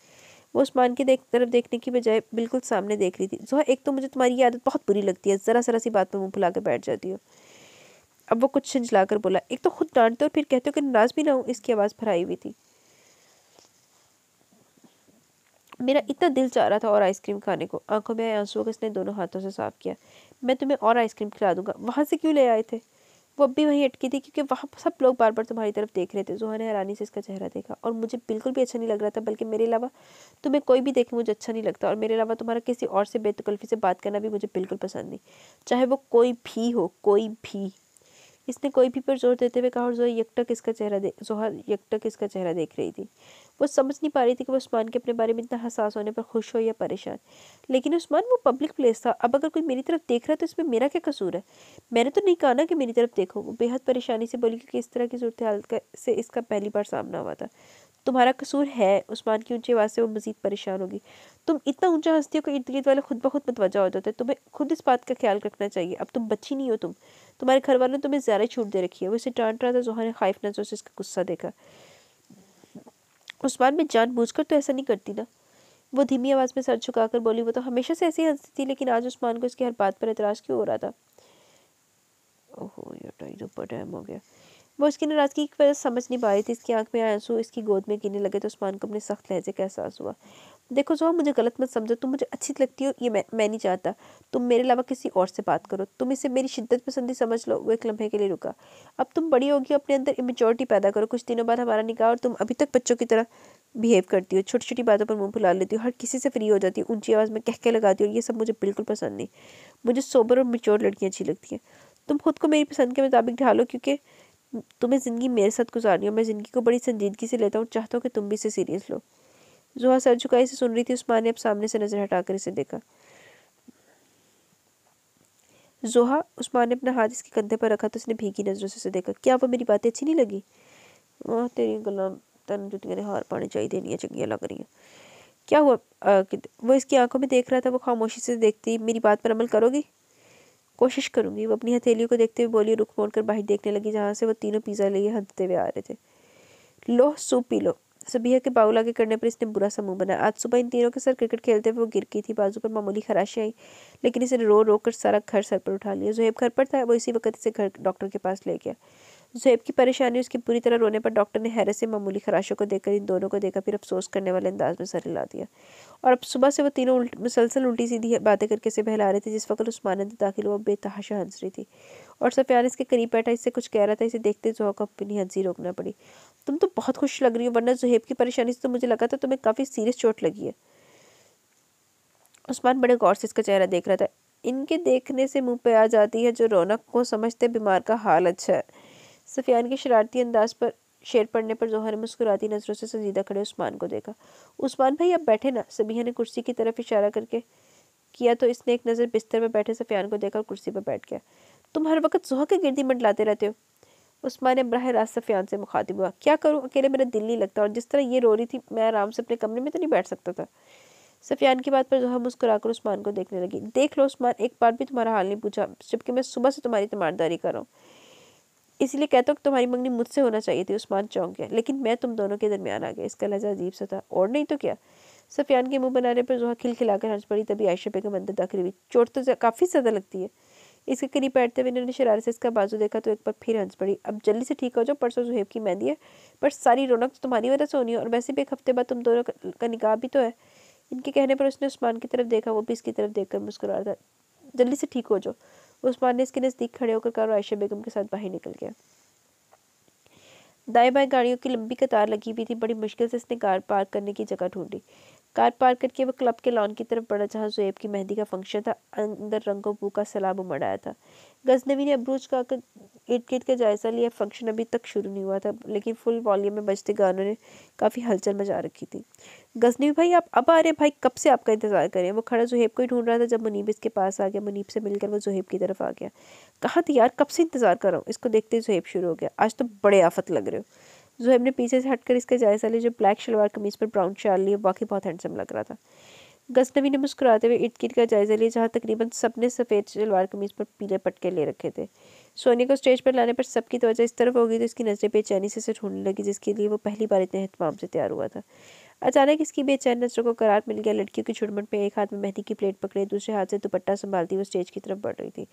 Speaker 1: वो उस्मान की देख तरफ देखने की बजाय बिल्कुल सामने देख रही थी जोहा एक तो मुझे तुम्हारी ये आदत बहुत बुरी लगती है ज़रा सरा सी बात पर मुँह फुला कर बैठ जाती हो अब वो कुछ कर बोला एक तो खुद डांटते और फिर कहते हो कि नाराज भी ना हूँ इसकी आवाज़ फराई हुई थी मेरा इतना दिल चाह रहा था और आइसक्रीम खाने को आंखों में आए आंसू को इसने दोनों हाथों से साफ किया मैं तुम्हें और आइसक्रीम खिला दूंगा वहाँ से क्यों ले आए थे वो अब भी वहीं अटकी थी क्योंकि वहाँ सब लोग बार बार तुम्हारी तरफ देख रहे थे जोहर ने हैरानी से इसका चेहरा देखा और मुझे बिल्कुल भी अच्छा नहीं लग रहा था बल्कि मेरे अलावा तुम्हें कोई भी देखे मुझे अच्छा नहीं लगता और मेरे अलावा तुम्हारा किसी और से बेतकल्फी से बात करना भी मुझे बिल्कुल पसंद नहीं चाहे वो कोई भी हो कोई भी इसने कोई भी पर जोर देते हुए कहा और जोहर यकटक इसका चेहरा देख जोहर यकटक इसका चेहरा देख रही थी वो समझ नहीं पा रही थी कि वो उस्मान के अपने बारे में इतना हसास होने पर खुश हो या परेशान लेकिन उस्मान वो पब्लिक प्लेस था अब अगर कोई मेरी तरफ देख रहा है तो इसमें मेरा क्या कसूर है मैंने तो नहीं कहा ना कि मेरी तरफ देखो वो बेहद परेशानी से बोली क्योंकि इस तरह की सूरत हाल से इसका पहली बार सामना हुआ था तुम्हारा कसूर है उस्मान की ऊंची आवाज़ से वो मज़ीद परेशान होगी तुम इतना ऊंचा हंसती हो कि इर्द गिर्द वाले खुद ब खुद मतवजा हो जाते हैं तुम्हें खुद इस बात का ख्याल रखना चाहिए अब तुम बच्ची नहीं हो तुम तुम्हारे घर वालों ने तुम्हें ज़्यादा छूट दे रखी है वो इसे डांट रहा था जोहर ने खाइफ नजरों से इसका गुस्सा देखा उस्मान में जानबूझकर तो ऐसा नहीं करती ना वो धीमी आवाज़ में सर झुकाकर बोली वो तो हमेशा से ऐसी हंसती थी लेकिन आज उस्मान को इसकी हर बात पर एतराज़ क्यों हो रहा था ओहो ये तो बड़ा हो गया वो उसकी नाराज़गी की वजह समझ नहीं पा रही थी इसकी आंख में आंसू इसकी गोद में गिरने लगे तो उस्मान को अपने सख्त लहजे का एहसास हुआ देखो जो मुझे गलत मत समझो तुम मुझे अच्छी तो लगती हो ये मैं मैं नहीं चाहता तुम मेरे अलावा किसी और से बात करो तुम इसे मेरी शिद्दत पसंदी समझ लो वो एक लम्हे के लिए रुका अब तुम बड़ी होगी अपने अंदर इमेचोरिटी पैदा करो कुछ दिनों बाद हमारा निकाह और तुम अभी तक बच्चों की तरह बिहेव करती हो छोटी छोटी बातों पर मुंह फुला लेती हो हर किसी से फ्री हो जाती हो ऊंची आवाज़ में कह के लगाती हो ये सब मुझे बिल्कुल पसंद नहीं मुझे सोबर और मेच्योर लड़कियाँ अच्छी लगती हैं तुम खुद को मेरी पसंद के मुताबिक ढालो क्योंकि तुम्हें तो ज़िंदगी मेरे साथ गुजारनी हो मैं ज़िंदगी को बड़ी संजीदगी से लेता हूँ चाहता हूँ कि तुम भी इसे सीरियस लो जुहा सर झुकाई से सुन रही थी उस्मान ने अब सामने से नज़र हटा कर इसे देखा जोहा उस्मान ने अपना हाथ इसके कंधे पर रखा तो उसने भीगी नज़रों से उसे देखा क्या वो मेरी बातें अच्छी नहीं लगी वहाँ तेरी गला तन जुतियाँ हार पानी चाहिए देनियाँ चंगियाँ लग रही हैं क्या हुआ आ, वो इसकी आंखों में देख रहा था वो खामोशी से देखती मेरी बात पर अमल करोगी कोशिश करूँगी वो अपनी हथेली को देखते हुए बोली रुख मोड़ कर बाहर देखने लगी जहाँ से वो तीनों पिज़्ज़ा लिए हंसते हुए आ रहे थे लो सूप पी लो सबिया के बाउल आगे करने पर इसने बुरा समूह बनाया आज सुबह इन तीनों के सर क्रिकेट खेलते हुए वो गिर गई थी बाजू पर मामूली खराशी आई लेकिन इसे रो रो कर सारा घर सर पर उठा लिया जुहेब घर पर था वो इसी वक्त इसे घर डॉक्टर के पास ले गया जुहेब की परेशानी उसकी पूरी तरह रोने पर डॉक्टर ने हैरत से मामूली खराशों को देखकर इन दोनों को देखा फिर अफसोस करने वाले अंदाज में सर हिला दिया और अब सुबह से वो तीनों उल्ट मुसलसल उल्टी सीधी बातें करके से बहला रहे थे जिस वक्त उस्मान अंदर दाखिल हुआ बेतहाशा हंस रही थी और सफियान इसके करीब बैठा इससे कुछ कह रहा था इसे देखते जुहा को अपनी हंसी रोकना पड़ी तुम तो बहुत खुश लग रही हो वरना जुहेब की परेशानी से तो मुझे लगा था तुम्हें काफ़ी सीरियस चोट लगी है उस्मान बड़े गौर से इसका चेहरा देख रहा था इनके देखने से मुंह पे आ जाती है जो रौनक को समझते बीमार का हाल अच्छा है सफियान के शरारती अंदाज पर शेर पड़ने पर जोहर मुस्कुराती नज़रों से संजीदा खड़े उस्मान को देखा उस्मान भाई अब बैठे ना सबिया ने कुर्सी की तरफ इशारा करके किया तो इसने एक नज़र बिस्तर में बैठे सफियान को देखा और कुर्सी पर बैठ गया तुम हर वक्त जोहा के गिरदी मंडलाते रहते हो उस्मान ने बरह रास्त सफियान से मुखातिब हुआ क्या करूँ अकेले मेरा दिल नहीं लगता और जिस तरह ये रो रही थी मैं आराम से अपने कमरे में तो नहीं बैठ सकता था सफियान की बात पर जोहा मुस्कुराकर उस्मान को देखने लगी देख लो उस्मान एक बार भी तुम्हारा हाल नहीं पूछा जबकि मैं सुबह से तुम्हारी तमारदारी कर रहा हूँ इसलिए कहता तो हूँ कि तुम्हारी मंगनी मुझसे होना चाहिए थी उस्मान चौंक गया लेकिन मैं तुम दोनों के दरमियान आ गया इसका लहजा अजीब सा था और नहीं तो क्या सफियान के मुंह बनाने पर जोहा खिलखिलाकर हंस पड़ी तभी आयशा बेगम अंदर दाखिल हुई चोट तो काफ़ी ज़्यादा लगती है इसके करीब बैठते हुए इन्होंने शरारत से इसका बाजू देखा तो एक बार फिर हंस पड़ी अब जल्दी से ठीक हो जाओ परसों जुहेब की मेहंदी है पर सारी रौनक तो तुम्हारी वजह से होनी है और वैसे भी एक हफ्ते बाद तुम दोनों का निकाह भी तो है इनके कहने पर उसने उस्मान की तरफ देखा वो भी इसकी तरफ देख कर मुस्कुरा रहा था जल्दी से ठीक हो जाओ उस्मान ने इसके नज़दीक खड़े होकर कार आयशा बेगम के साथ बाहर निकल गया दाएं बाएं गाड़ियों की लंबी कतार लगी हुई थी बड़ी मुश्किल से इसने कार पार्क करने की जगह ढूंढी कार पार्क करके वह क्लब के लॉन की तरफ बढ़ा जहाँ जुएब की मेहंदी का फंक्शन था अंदर रंगों बू का सलाब उमड़ आया था गजनवी ने अब्रोच का आकर इर्द गिर्द का जायजा लिया फंक्शन अभी तक शुरू नहीं हुआ था लेकिन फुल वॉल्यूम में बजते गानों ने काफ़ी हलचल मचा रखी थी गजनवी भाई आप अब आ रहे भाई कब से आपका इंतज़ार करें वो खड़ा जुहेब को ही ढूंढ रहा था जब मुनीब इसके पास आ गया मुनीब से मिलकर वो जुहेब की तरफ आ गया कहाँ थे यार कब से इंतज़ार कर रहा हूँ इसको देखते ही जुहेब शुरू हो गया आज तो बड़े आफत लग रहे हो जुहेब ने पीछे से हटकर इसका जायजा लिया जो ब्लैक शलवार कमीज पर ब्राउन शाल लिए बाकी बहुत हैंडसम लग रहा था गजनवी ने मुस्कुराते हुए इर्द गिर्द का जायजा लिया जहाँ तकरीबन सब ने सफ़ेद शलवार कमीज पर पीले पटके ले रखे थे सोनिया को स्टेज पर लाने पर सबकी तवज्जो इस तरफ होगी तो इसकी नज़रें बेचैनी से से ढूंढने लगी जिसके लिए वो पहली बार इतने अहतमाम से तैयार हुआ था अचानक इसकी बेचैन नजरों को करार मिल गया लड़कियों की छुड़मन पर एक हाथ में मेहंदी की प्लेट पकड़े दूसरे हाथ से दुपट्टा संभालती वो स्टेज की तरफ बढ़ रही थी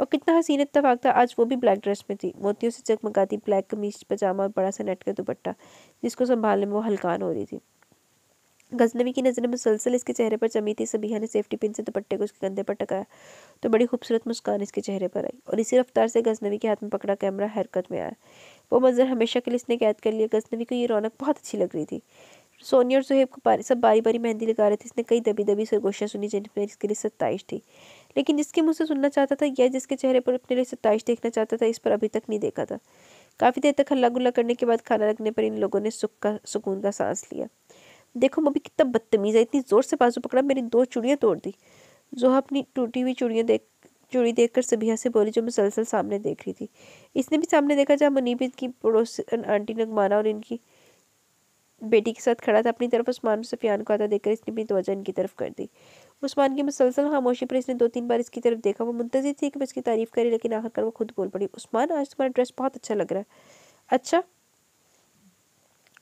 Speaker 1: और कितना हसीन इतफाक था आज वो भी ब्लैक ड्रेस में थी मोतियों से चकमकाती ब्लैक कमीज पजामा और बड़ा सा नेट का दुपट्टा जिसको संभालने में वो हलकान हो रही थी गजनवी की में मुसलसल इसके चेहरे पर जमी थी सबिया ने सेफ्टी पिन से दुपट्टे को उसके कंधे पर टकाया तो बड़ी खूबसूरत मुस्कान इसके चेहरे पर आई और इसी रफ्तार से गजनवी के हाथ में पकड़ा कैमरा हरकत में आया वो मंजर हमेशा के लिए इसने कैद कर लिया गजनवी को ये रौनक बहुत अच्छी लग रही थी सोनिया और सुहेब को पारी सब बारी बारी मेहंदी लगा रहे थे इसने कई दबी दबी सरगोशियाँ सुनी जिनमें इसके लिए सत्ताईश थी लेकिन जिसके मुंह से सुनना चाहता था या जिसके चेहरे पर अपने लिए सत्ताईश देखना चाहता था इस पर अभी तक नहीं देखा था काफ़ी देर तक हल्ला गुल्ला करने के बाद खाना रखने पर इन लोगों ने सुख का सुकून का सांस लिया देखो मम्मी कितना बदतमीज़ है इतनी ज़ोर से बाजू पकड़ा मेरी दो चूड़ियाँ तोड़ दी जोहा अपनी टूटी हुई चूड़ियाँ देख चूड़ी कर सबिया से बोली जो मुसलसल सामने देख रही थी इसने भी सामने देखा जहाँ मुनीब इनकी पड़ोस आंटी नगमाना और इनकी बेटी के साथ खड़ा था अपनी तरफ उस्मान और सफियान को आता देखकर इसने अपनी तोजा इनकी तरफ कर दी उस्मान की मुसलसल खामोशी पर इसने दो तीन बार इसकी तरफ देखा वो मुंतजर थी कि मैं इसकी तारीफ़ करी लेकिन आखिरकार वो खुद बोल पड़ी उस्मान आज तुम्हारा ड्रेस बहुत अच्छा लग रहा है अच्छा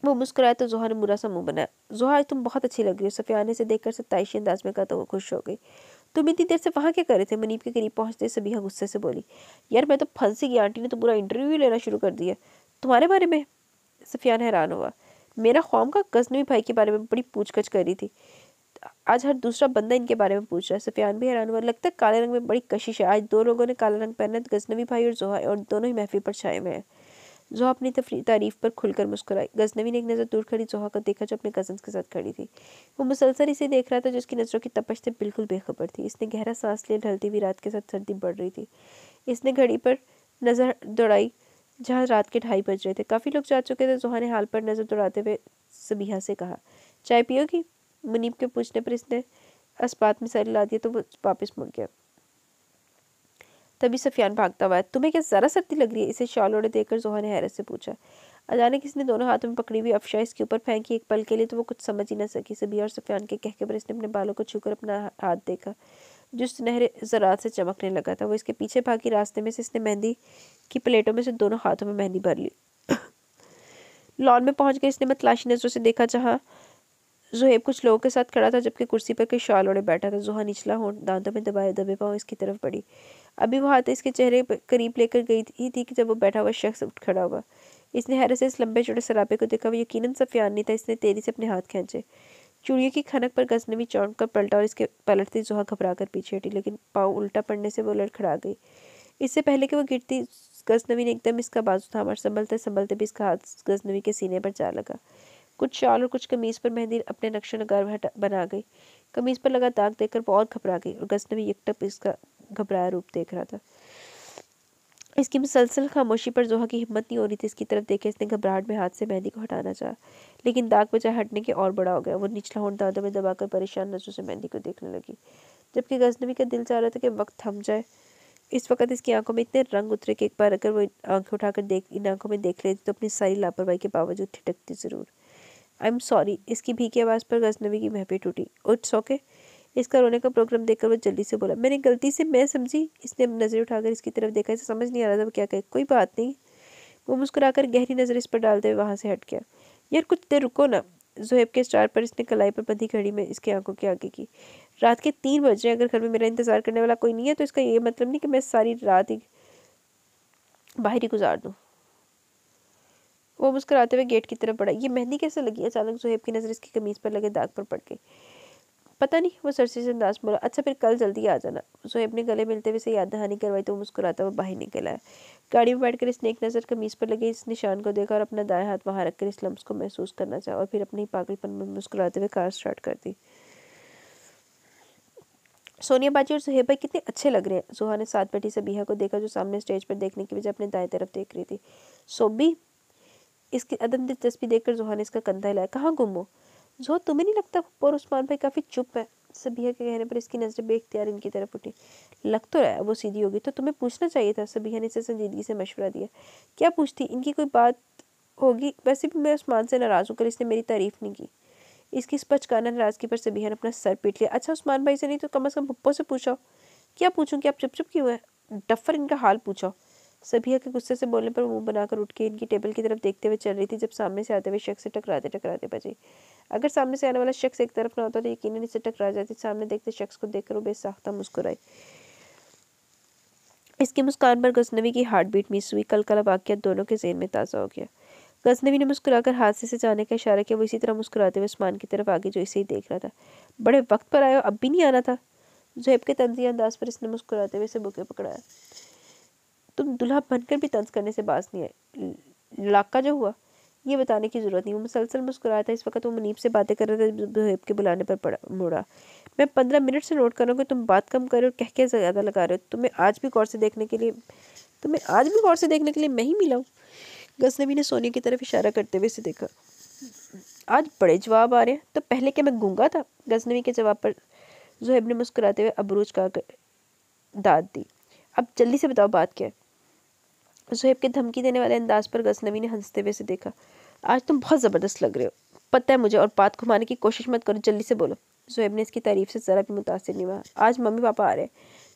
Speaker 1: वो मुस्कुराया तो जोहर ने बुरा सा मुंह बनाया जोहर तुम बहुत अच्छी लग रही हो सफिया से देखकर सत्ताईशी अंदाज में कहा तो वो खुश हो गई तुम इतनी देर से वहाँ क्या कर रहे थे मनीप के करीब पहुँचते सबिहा गुस्से से बोली यार मैं तो फंसी गई आंटी ने तो पूरा इंटरव्यू लेना शुरू कर दिया तुम्हारे बारे में सफियान हैरान हुआ मेरा कौम का गजनवी भाई के बारे में बड़ी पूछगछ कर रही थी आज हर दूसरा बंदा इनके बारे में पूछ रहा है सफियान भी हैरान हुआ लगता है काले रंग में बड़ी कशिश है आज दो लोगों ने काला रंग पहना गजनवी तो भाई और जोहा और दोनों ही महफिल पर छाए हुए हैं जोहा अपनी तारीफ पर खुलकर मुस्कुराई गजनवी ने एक नज़र दूर खड़ी जोहा को देखा जो अपने कजन के साथ खड़ी थी वो मुसलसल इसे देख रहा था जिसकी नज़रों की तपश से बिल्कुल बेखबर थी इसने गहरा सांस लिए ढलती हुई रात के साथ सर्दी बढ़ रही थी इसने घड़ी पर नज़र दौड़ाई जहाँ रात के ढाई बज रहे थे काफ़ी लोग जा चुके थे जोहा ने हाल पर नज़र दौड़ाते हुए सबिया से कहा चाय पियोगी मुनीब के पूछने पर इसने अस्पात में सर ला दिया तो वो वापस मुड़ गया तभी सफियान भागता हुआ है तुम्हें क्या ज़रा सर्दी लग रही है इसे शॉल ओढ़े देखकर जोहर ने हैरत से पूछा अचानक इसने दोनों हाथों में पकड़ी हुई अफशा इसके ऊपर फेंकी एक पल के लिए तो वो कुछ समझ ही ना सकी सभी और सफियान के कहके पर इसने अपने बालों को छूकर अपना हाथ देखा जो सुनहरे ज़रात से चमकने लगा था वो इसके पीछे भागी रास्ते में से इसने मेहंदी की प्लेटों में से दोनों हाथों में मेहंदी भर ली लॉन में पहुंच गए इसने मतलाशी नज़रों से देखा जहाँ जुहेब कुछ लोगों के साथ खड़ा था जबकि कुर्सी पर कोई शाल ओढ़े बैठा था जुहा निचला होंठ दांतों में दबाए दबे पाँव इसकी तरफ बढ़ी अभी वह हाथ इसके चेहरे करीब लेकर गई ही थी कि जब वो बैठा हुआ शख्स उठ खड़ा हुआ इसने हैरत से इस लंबे छोटे सराबे को देखा वो यकीन सफियान नहीं था इसने तेरी से अपने हाथ खींचे चूड़ियों की खनक पर गजनवी चौंक कर पलटा और इसके पलटती जुहा घबरा कर पीछे हटी लेकिन पाँव उल्टा पड़ने से वो लड़खड़ा गई इससे पहले कि वो गिरती गजनवी ने एकदम इसका बाजू थामा संभलते संभलते भी इसका हाथ गजनवी के सीने पर जा लगा कुछ शाल और कुछ कमीज़ पर मेहंदी अपने नक्श नगार बना गई कमीज़ पर लगा दाग देखकर बहुत घबरा गई और गजनबी यकटप इसका घबराया रूप देख रहा था इसकी मुसलसल खामोशी पर जोहा की हिम्मत नहीं हो रही थी इसकी तरफ देखे इसने घबराहट में हाथ से मेहंदी को हटाना चाहा लेकिन दाग बजाय हटने के और बड़ा हो गया वो निचला होंठ दादों में दबाकर परेशान नजरों से मेहंदी को देखने लगी जबकि गजनवी का दिल चाह रहा था कि वक्त थम जाए इस वक्त इसकी आंखों में इतने रंग उतरे कि एक बार अगर वो आंखें उठाकर देख इन आंखों में देख लेती तो अपनी सारी लापरवाही के बावजूद ठिटकती ज़रूर आई एम सॉरी इसकी की आवाज़ पर गजनवी की महफी टूटी इट्स ओके इसका रोने का प्रोग्राम देखकर वो जल्दी से बोला मैंने गलती से मैं समझी इसने नज़रें उठाकर इसकी तरफ देखा इसे समझ नहीं आ रहा था क्या कहे कोई बात नहीं वो मुस्कुराकर गहरी नज़र इस पर डालते हुए वहाँ से हट गया यार कुछ देर रुको ना जोहेब के स्टार पर इसने कलाई पर बंधी घड़ी में इसकी आंखों के आगे की रात के तीन बज रहे हैं अगर घर में मेरा इंतज़ार करने वाला कोई नहीं है तो इसका ये मतलब नहीं कि मैं सारी रात ही बाहर ही गुजार दूँ वो मुस्कराते हुए गेट की तरफ बढ़ा ये मेहंदी कैसे लगी अचानक जुहेब की नज़र इसकी कमीज़ पर लगे दाग पर पड़ गई पता नहीं वो सरसे से अंदाज बोला अच्छा फिर कल जल्दी आ जाना सोहेब ने गले मिलते हुए से याद दहानी करवाई तो वो मुस्कुराता हुआ बाहर निकल आया गाड़ी में बैठकर इसने एक नज़र कमीज़ पर लगे इस निशान को देखा और अपना दाएं हाथ वहाँ रखकर इस लम्स को महसूस करना चाहा और फिर अपने पागलपन में मुस्कुराते हुए कार स्टार्ट कर दी सोनिया बाजी और सुहेब भाई कितने अच्छे लग रहे हैं सुहा ने साथ बैठी सबीहा को देखा जो सामने स्टेज पर देखने की वजह अपने दाएं तरफ देख रही थी सोबी इसकी अदम दिलचस्पी देखकर जोहान इसका कंधा हिलाया कहाँ गुम हो जो तुम्हें नहीं लगता और उस्मान भाई काफ़ी चुप है सबिया के कहने पर इसकी नज़र बेख्तियार इनकी तरफ उठी लग तो रहा है वो सीधी होगी तो तुम्हें पूछना चाहिए था सबिया ने इसे संजीदगी से मशवरा दिया क्या पूछती इनकी कोई बात होगी वैसे भी मैं उस्मान से नाराज़ होकर इसने मेरी तारीफ़ नहीं की इसकी स्पचकाना नाराज़गी पर सबिया ने अपना सर पीट लिया अच्छा उस्मान भाई से नहीं तो कम अज़ कम पप्पो से पूछो क्या पूछूँ कि आप चुप चुप क्यों हैं डफर इनका हाल पूछो सबिया के गुस्से से बोलने पर मुंह बनाकर उठ के इनकी टेबल की तरफ देखते हुए चल रही थी जब सामने से आते हुए शख्स से टकराते टकराते बजे अगर सामने से आने वाला शख्स एक तरफ ना होता तो यकीन इसे टकरा जाती सामने देखते शख्स को देखकर वो बेसाख्ता मुस्कुराई इसकी मुस्कान पर गजनवी की हार्ट बीट मिस हुई कल कल वाक्य दोनों के जेन में ताज़ा हो गया गजनवी ने मुस्कुराकर हादसे से जाने का इशारा किया वो इसी तरह मुस्कुराते हुए उस्मान की तरफ आगे जो इसे ही देख रहा था बड़े वक्त पर आया अब भी नहीं आना था जोहेब के तंजी अंदाज पर इसने मुस्कुराते हुए इसे बुके पकड़ाया तुम तो दुल्हा बनकर भी तंज करने से बाज नहीं आए लाका जो हुआ ये बताने की ज़रूरत नहीं वो मुसलसल मुस्कुराया था इस वक्त वो मुनीब से बातें कर रहे थे जोहेब के बुलाने पर पड़ा मुड़ा मैं पंद्रह मिनट से नोट कर रहा हूँ कि तुम बात कम कर रहे हो कह के ज़्यादा लगा रहे हो तुम्हें आज भी गौर से देखने के लिए तुम्हें आज भी गौर से देखने के लिए मैं ही मिला हूँ गजनबी ने सोनिया की तरफ इशारा करते हुए इसे देखा आज बड़े जवाब आ रहे हैं तो पहले क्या मैं गूंगा था गजनबी के जवाब पर जोहेब ने मुस्कुराते हुए अबरूज का दाद दी अब जल्दी से बताओ बात क्या है सुहेब के धमकी देने वाले अंदाज पर गजनवी ने हंसते हुए से देखा आज तुम बहुत ज़बरदस्त लग रहे हो पता है मुझे और बात घुमाने की कोशिश मत करो जल्दी से बोलो सुहेब ने इसकी तारीफ से ज़रा भी मुतासर नहीं हुआ आज मम्मी पापा आ रहे हैं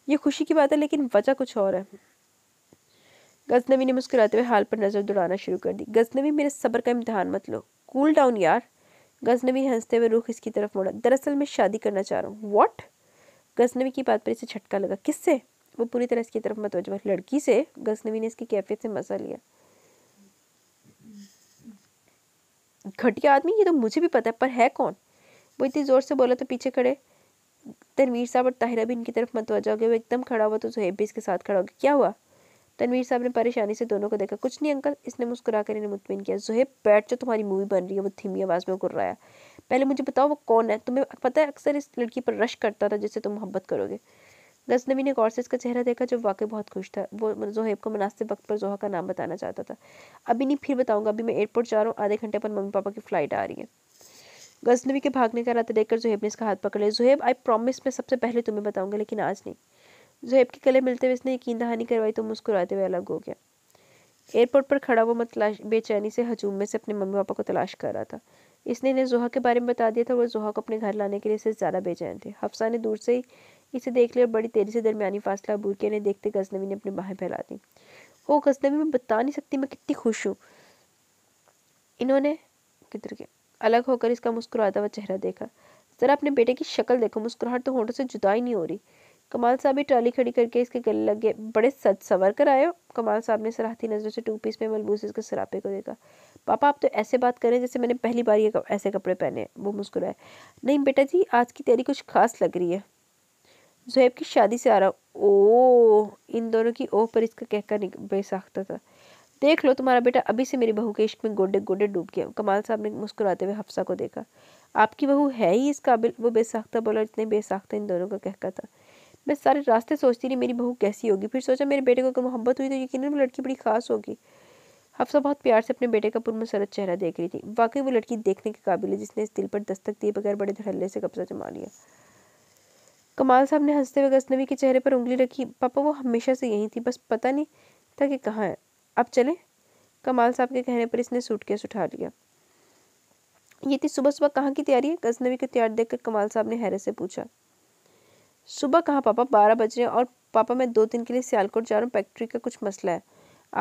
Speaker 1: ये खुशी की बात है लेकिन वजह कुछ और है गजनवी ने मुस्कुराते हुए हाल पर नज़र दौड़ाना शुरू कर दी गजनवी मेरे सब्र का इम्तहान मत लो कूल डाउन यार गजनवी हंसते हुए रुख इसकी तरफ मोड़ा दरअसल मैं शादी करना चाह रहा हूँ वॉट गजनवी की बात पर इसे झटका लगा किससे वो पूरी तरह इसकी तरफ मतवज लड़की से गजनवी ने इसकी कैफियत से मजा लिया घटिया आदमी ये तो मुझे भी पता है पर है कौन वो इतनी ज़ोर से बोला तो पीछे खड़े तनवीर साहब और ताहिरा भी इनकी तरफ मतवजह हो गए वो एकदम खड़ा हुआ तो सुहेब भी इसके साथ खड़ा हो गया क्या हुआ तनवीर साहब ने परेशानी से दोनों को देखा कुछ नहीं अंकल इसने मुस्कुरा कर इन्हें मुतमिन किया जुहेब बैठ जो तुम्हारी मूवी बन रही है वो धीमी आवाज़ में गुर्राया पहले मुझे बताओ वो कौन है तुम्हें पता है अक्सर इस लड़की पर रश करता था जिससे तुम मोहब्बत करोगे गजनबी ने गौर से इसका चेहरा देखा जो वाकई बहुत खुश था वो जोहेब को मुनासिब वक्त पर जोहा का नाम बताना चाहता था अभी नहीं फिर बताऊंगा अभी मैं एयरपोर्ट जा रहा हूँ आधे घंटे पर मम्मी पापा की फ्लाइट आ रही है गजनबी के भागने का रास्ता देखकर जोहेब ने इसका हाथ पकड़ लिया जोहेब आई प्रॉमिस मैं सबसे पहले तुम्हें बताऊंगा लेकिन आज नहीं जोहेब के गले मिलते हुए इसने यकीन दहानी करवाई तो मुस्कुराते हुए अलग हो गया एयरपोर्ट पर खड़ा वो मतलाश बेचैनी से हजूम में से अपने मम्मी पापा को तलाश कर रहा था इसने इन्हें जोहा के बारे में बता दिया था वो जोहा को अपने घर लाने के लिए इससे ज़्यादा बेचैन थे हफ्सा ने दूर से ही इसे देख लिया बड़ी तेज़ी से दरमियानी फासला बुरके ने देखते गजनवी ने अपनी बाहें फैला दी ओ गजनवी मैं बता नहीं सकती मैं कितनी खुश हूँ इन्होंने किधर के अलग होकर इसका मुस्कुराता हुआ चेहरा देखा ज़रा अपने बेटे की शक्ल देखो मुस्कुराहट तो होठों से ही नहीं हो रही कमाल साहब भी ट्राली खड़ी करके इसके गले गए बड़े सज सवर कर आए हो कमाल साहब ने सराहती नज़रों से टू पीस में मलबूस इसके सरापे को देखा पापा आप तो ऐसे बात करें जैसे मैंने पहली बार ये ऐसे कपड़े पहने वो मुस्कुराए नहीं बेटा जी आज की तैयारी कुछ खास लग रही है जोहेब की शादी से आ रहा ओ इन दोनों की ओह पर इसका कहकर बेसाख्ता था देख लो तुम्हारा बेटा अभी से मेरी बहू के इश्क में गोडे गोडे डूब गया कमाल साहब ने मुस्कुराते हुए हफ्सा को देखा आपकी बहू है ही इस काबिल वो बेसाख्ता बोला इतने बेसाख्ता इन दोनों का कहकर था मैं सारे रास्ते सोचती रही मेरी बहू कैसी होगी फिर सोचा मेरे बेटे को अगर मोहब्बत हुई तो यकीन वो लड़की बड़ी खास होगी हफ्सा बहुत प्यार से अपने बेटे का पुरमसरत चेहरा देख रही थी वाकई वो लड़की देखने के काबिल है जिसने इस दिल पर दस्तक दिए बगैर बड़े धड़ल्ले से कब्जा जमा लिया कमाल साहब ने हंसते हुए गजनवी के चेहरे पर उंगली रखी पापा वो हमेशा से यहीं थी बस पता नहीं था कि कहाँ है अब चले कमाल साहब के कहने पर इसने सूटकेस उठा लिया ये थी सुबह सुबह कहाँ की तैयारी है गजनवी को तैयार देखकर कमाल साहब ने हैरत से पूछा सुबह कहाँ पापा बारह बज रहे हैं और पापा मैं दो दिन के लिए सियालकोट जा रहा हूँ फैक्ट्री का कुछ मसला है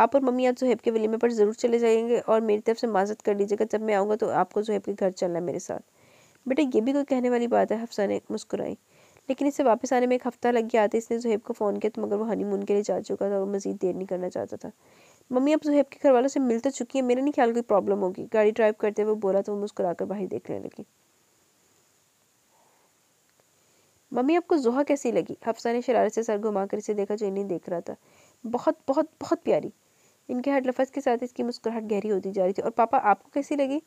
Speaker 1: आप और मम्मी आज जोहेब के वलीमे पर ज़रूर चले जाएंगे और मेरी तरफ से माजत कर लीजिएगा जब मैं आऊँगा तो आपको जोहेब के घर चलना है मेरे साथ बेटा ये भी कोई कहने वाली बात है हफ्सा ने मुस्कुराई लेकिन इसे वापस आने में एक हफ़्ता लग गया था इसने जुहेब को फ़ोन किया तो मगर वो हनीमून के लिए जा चुका था और मज़ीद देर नहीं करना चाहता था मम्मी अब जुहेब के घर वालों से मिल तो चुकी है मेरे नहीं ख्याल कोई प्रॉब्लम होगी गाड़ी ड्राइव करते हुए बोला तो वो मुस्कुरा कर बाहर देखने लगी मम्मी आपको जोहा कैसी लगी हफ्सा ने शरारत से सर घुमाकर इसे देखा जो इन्हें देख रहा था बहुत बहुत बहुत प्यारी इनके हर लफज के साथ इसकी मुस्कुराहट गहरी होती जा रही थी और पापा आपको कैसी लगी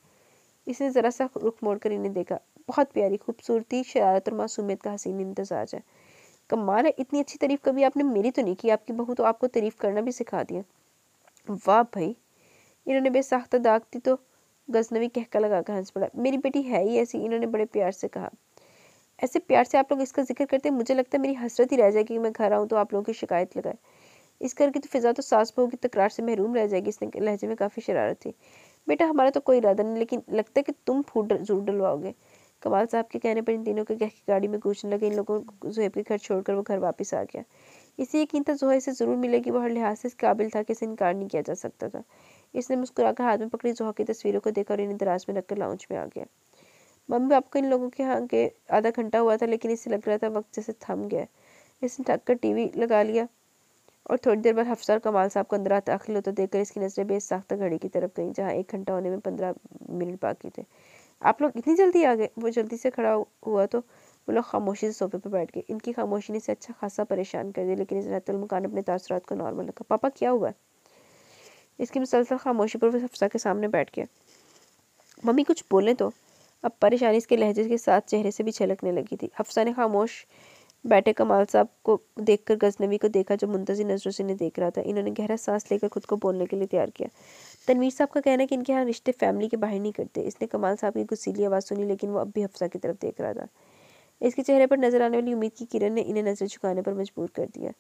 Speaker 1: इसने ज़रा सा रुख मोड़ कर इन्हें देखा बहुत प्यारी खूबसूरती शरारत और मासूमियत का हसीन इंतजाज है कमाल है इतनी अच्छी तारीफ कभी आपने मेरी तो नहीं की आपकी बहू तो आपको तारीफ करना भी सिखा दिया वाह भाई इन्होंने बेसाख्ता दाग दागती तो गजनवी कहका लगा कर हंस पड़ा मेरी बेटी है ही ऐसी इन्होंने बड़े प्यार से कहा ऐसे प्यार से आप लोग इसका जिक्र करते हैं मुझे लगता है मेरी हसरत ही रह जाएगी कि मैं घर आऊँ तो आप लोगों की शिकायत लगाए इस करके तो फिजा तो सास बहू की तकरार से महरूम रह जाएगी इसने लहजे में काफ़ी शरारत थी बेटा हमारा तो कोई इरादा नहीं लेकिन लगता है कि तुम फूट जरूर डलवाओगे कमाल साहब के कहने पर इन तीनों के गाड़ी में घूसने लगे इन लोगों को जोहेब के घर छोड़कर वो घर वापस आ गया इसे यकीन था जोहेब से ज़रूर मिलेगी वो हर लिहाज से इस काबिल था कि इसे इनकार नहीं किया जा सकता था इसने मुस्कुराकर हाथ में पकड़ी जोहा की तस्वीरों को देखा और इन्हें दराज में रखकर लाउंज में आ गया मम्मी बाप को इन लोगों के यहाँ के आधा घंटा हुआ था लेकिन इसे लग रहा था वक्त जैसे थम गया इसने ठक कर टीवी लगा लिया और थोड़ी देर बाद अफसर कमाल साहब को अंदर दाखिल होता तो देखकर इसकी नज़रें बेसाख्ता घड़ी की तरफ गई जहाँ एक घंटा होने में पंद्रह मिनट बाकी थे आप लोग इतनी जल्दी आ गए वो जल्दी से खड़ा हुआ तो वो लोग खामोशी से सोफे पर बैठ गए इनकी खामोशी ने इसे अच्छा खासा परेशान कर दिया लेकिन इसरातुलमकान अपने तासरात को नॉर्मल रखा पापा क्या हुआ है इसकी मुसलसल खामोशी पर वो अफसा के सामने बैठ गया मम्मी कुछ बोले तो अब परेशानी इसके लहजे के साथ चेहरे से भी छलकने लगी थी हफ्सा ने खामोश बैठे कमाल साहब को देखकर गजनवी को देखा जो मुंतजी नजरों से इन्हें देख रहा था इन्होंने गहरा सांस लेकर खुद को बोलने के लिए तैयार किया तनवीर साहब का कहना है कि इनके यहाँ रिश्ते फैमिली के बाहर नहीं करते इसने कमाल साहब की गुस्सीली आवाज़ सुनी लेकिन वो अब भी हफ्सा की तरफ देख रहा था इसके चेहरे पर नजर आने वाली उम्मीद की किरण ने इन्हें नजर झुकाने पर मजबूर कर दिया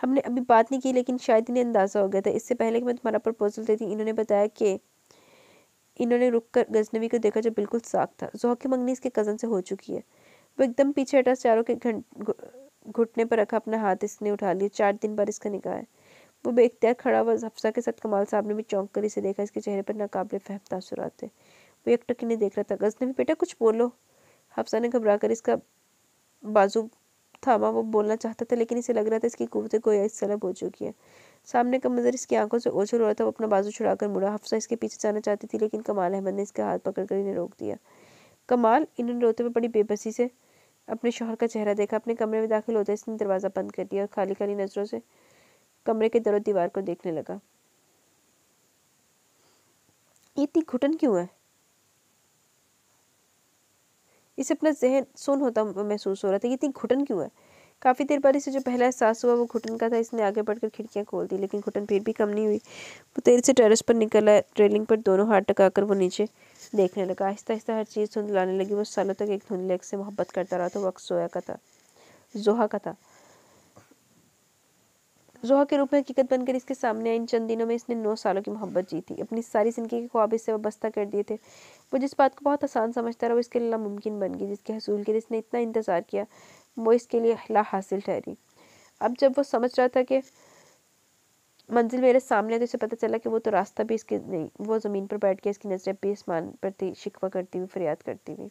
Speaker 1: हमने अभी बात नहीं की लेकिन शायद इन्हें अंदाज़ा हो गया था इससे पहले कि मैं तुम्हारा प्रपोजल देती इन्होंने बताया कि इन्होंने रुक कर गजनवी को देखा जो बिल्कुल साख था जोहकी मंगनी इसके कज़न से हो चुकी है वो एकदम पीछे हटा चारों के घुटने पर रखा अपना हाथ इसने उठा लिया चार दिन बाद इसका निकाह है वो बेख्तियार खड़ा हुआ हफ्सा के साथ कमाल साहब ने भी चौंक कर इसे देखा इसके चेहरे पर नाकाबले फहम तासुरात थे वो एक टकी नहीं देख रहा था गज भी बेटा कुछ बोलो हफ्सा ने घबरा कर इसका बाजू थामा वो बोलना चाहता था लेकिन इसे लग रहा था इसकी कुतें गोया इस सलब हो चुकी है सामने का मंजर इसकी आंखों से ओझल हो रहा था वो अपना बाजू छुड़ाकर मुड़ा हफ्सा इसके पीछे जाना चाहती थी लेकिन कमाल अहमद ने इसके हाथ पकड़ कर इन्हें रोक दिया कमाल इन्होंने रोते हुए बड़ी बेबसी से अपने शोहर का चेहरा देखा अपने कमरे में दाखिल होते इसने दरवाज़ा बंद कर दिया और खाली खाली नज़रों से कमरे के दरों दीवार को देखने लगा इतनी घुटन क्यों है इसे अपना जहन सुन होता महसूस हो रहा था इतनी घुटन क्यों है काफ़ी देर बाद इसे जो पहला एहसास हुआ वो घुटन का था इसने आगे बढ़कर खिड़कियाँ खोल दी लेकिन घुटन फिर भी कम नहीं हुई वो तेज़ से टेरस पर निकल आया रेलिंग पर दोनों हाथ टकाकर वो नीचे देखने लगा आहिस्ता आहिस्ता हर चीज़ धुंधलाने लगी वो सालों तक एक धुंधले से मोहब्बत करता रहा था वक्त सोया का था जोहा का था जोहा के रूप में हकीकत बनकर इसके सामने आई इन चंद दिनों में इसने नौ सालों की मोहब्बत जी थी अपनी सारी जिंदगी के ख्वाब इससे वस्ता कर दिए थे वो जिस बात को बहुत आसान समझता रहा वो इसके लिए मुमकिन बन गई जिसके हसूल के लिए इसने इतना इंतज़ार किया वो इसके लिए ला हासिल ठहरी अब जब वो समझ रहा था कि मंजिल मेरे सामने है तो इसे पता चला कि वो तो रास्ता भी इसके नहीं वो ज़मीन पर बैठ के इसकी नज़रें बेसमान पर थी शिकवा करती हुई फरियाद करती हुई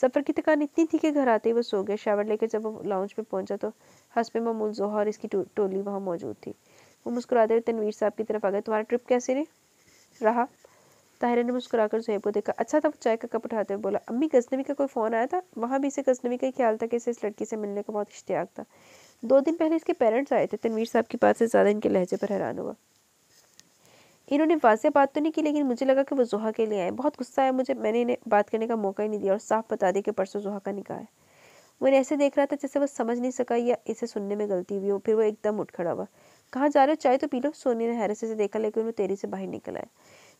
Speaker 1: सफ़र की थकान इतनी थी कि घर आते ही वो सो गए शावर लेकर जब वो लाउंज में पहुंचा तो हंसपे मामूल जोहर और इसकी टोली वहाँ मौजूद थी वो मुस्कुराते हुए तनवीर साहब की तरफ आ गए तुम्हारा ट्रिप कैसे रही रहा ताहिरा ने मुस्कुराकर जुहेब को देखा अच्छा था वो चाय का कप उठाते हुए बोला अम्मी गजनवी का कोई फ़ोन आया था वहाँ भी इसे गजनवी का ही ख्याल था कि इसे इस लड़की से मिलने का बहुत इश्तियाक था दो दिन पहले इसके पेरेंट्स आए थे तनवीर साहब के पास से ज़्यादा इनके लहजे पर हैरान हुआ इन्होंने वाजह बात तो नहीं की लेकिन मुझे लगा कि वो जुहा के लिए आए बहुत गुस्सा आया मुझे मैंने इन्हें बात करने का मौका ही नहीं दिया और साफ बता दिया कि परसों जुहा का निकाह है वो इन्हें ऐसे देख रहा था जैसे वो समझ नहीं सका या इसे सुनने में गलती हुई हो फिर वो एकदम उठ खड़ा हुआ कहाँ जा रहे हो चाय तो पी लो सोनी ने हैरत से देखा लेकिन वो तेरी से बाहर निकल आया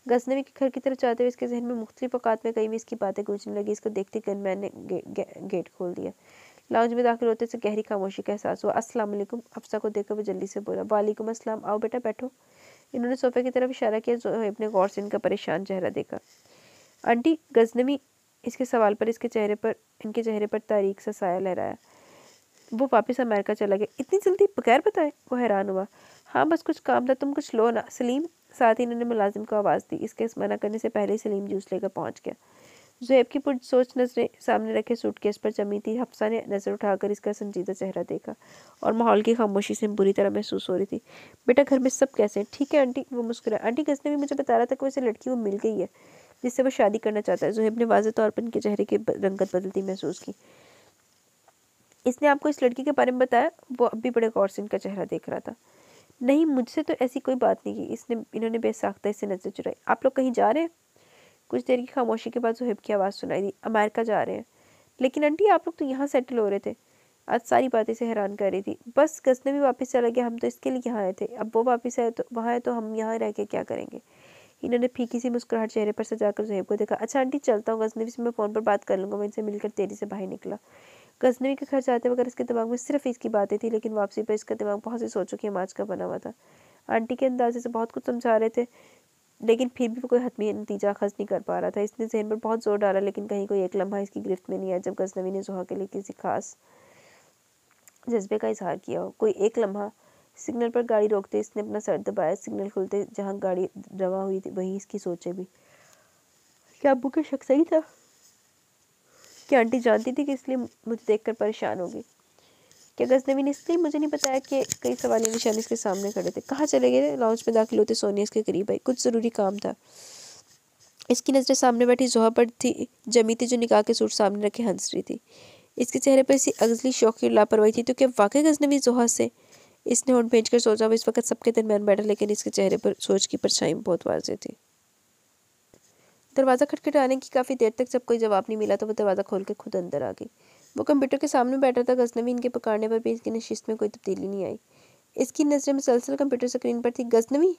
Speaker 1: गजनवी के घर की तरफ जाते हुए इसके जहन में मुख्तलिफ अवकात में कई भी इसकी बातें गूंजने लगी इसको देखते गन मैन ने गे, गे, गेट खोल दिया लाउंज में दाखिल होते से गहरी खामोशी का एहसास हुआ अस्सलाम वालेकुम अफसा को देखकर वो जल्दी से बोला वालेकुम अस्सलाम आओ बेटा बैठो इन्होंने सोफे की तरफ इशारा किया जोहेब ने गौर से इनका परेशान चेहरा देखा आंटी गजनवी इसके सवाल पर इसके चेहरे पर इनके चेहरे पर तारीख सा साया लहराया वो वापस अमेरिका चला गया इतनी जल्दी बगैर बताए वो हैरान हुआ हाँ बस कुछ काम था तुम कुछ लो ना सलीम साथ ही इन्होंने मुलाजिम को आवाज़ दी इसके इस मना करने से पहले सलीम जूस लेकर पहुँच गया जुहैब की पुर सोच नजरें सामने रखे सूटकेस पर जमी थी हफ्सा ने नज़र उठाकर इसका संजीदा चेहरा देखा और माहौल की खामोशी से बुरी तरह महसूस हो रही थी बेटा घर में सब कैसे हैं ठीक है आंटी वो मुस्कुरा आंटी कैसे भी मुझे बता रहा था कि वैसे लड़की वो मिल गई है जिससे वो शादी करना चाहता है जुहैब ने वाजे तौर पर इनके चेहरे की रंगत बदलती महसूस की इसने आपको इस लड़की के बारे में बताया वो अब भी बड़े गौर से इनका चेहरा देख रहा था नहीं मुझसे तो ऐसी कोई बात नहीं की इसने इन्होंने बेसाख्ता इससे नज़र चुराई आप लोग कहीं जा रहे हैं कुछ देर की खामोशी के बाद सुहेब की आवाज़ सुनाई दी अमेरिका जा रहे हैं लेकिन आंटी आप लोग तो यहाँ सेटल हो रहे थे आज सारी बातें से हैरान कर रही थी बस गजने भी वापस चला गया हम तो इसके लिए यहाँ आए थे अब वो वापस आए तो वहाँ आए तो हम यहाँ रह के क्या करेंगे इन्होंने फीकी सी मुस्कुराहट चेहरे पर कर जोहेब को देखा अच्छा आंटी चलता हूँ गजनवी से मैं फ़ोन पर बात कर लूँगा मैं इनसे मिलकर तेरी से बाहर निकला गजनवी के घर जाते वगैरह इसके दिमाग में सिर्फ इसकी बातें थी लेकिन वापसी पर इसका दिमाग बहुत सी सोचों की माज का बना हुआ था आंटी के अंदाजे से बहुत कुछ समझा रहे थे लेकिन फिर भी वो कोई हतमी नतीजा खज नहीं कर पा रहा था इसने जहन पर बहुत जोर डाला लेकिन कहीं कोई एक लम्हा इसकी गिरफ्त में नहीं आया जब गजनवी ने जुहा के लिए किसी खास जज्बे का इजहार किया हो कोई एक लम्हा सिग्नल पर गाड़ी रोकते इसने अपना सर दबाया सिग्नल खुलते जहाँ गाड़ी रवा हुई थी वहीं इसकी सोचें भी क्या बुके शक सही था कि आंटी जानती थी कि इसलिए मुझे देखकर परेशान होगी क्या गजनवी ने इसलिए मुझे नहीं बताया कि कई सवाल निशान इसके सामने खड़े थे कहाँ चले गए लॉन्च में दाखिल होते सोनिया इसके करीब आई कुछ ज़रूरी काम था इसकी नज़रें सामने बैठी जोहा पर थी जमी थी जो निकाह के सूट सामने रखे हंस रही थी इसके चेहरे पर इसी अगजली शौकी और लापरवाही थी तो क्या वाकई गजनवी जोहा से इसने होंठ भेज कर सोचा वो इस वक्त सबके दरमियान बैठा लेकिन इसके चेहरे पर सोच की परछाई बहुत वाजे थी दरवाज़ा खटखटाने की काफ़ी देर तक जब कोई जवाब नहीं मिला तो वो दरवाज़ा खोल के खुद अंदर आ गई वो कंप्यूटर के सामने बैठा था गजनवी इनके पकड़ने पर भी इसकी नशीस्त में कोई तब्दीली नहीं आई इसकी नज़रें मुसलसल कंप्यूटर स्क्रीन पर थी गजनवी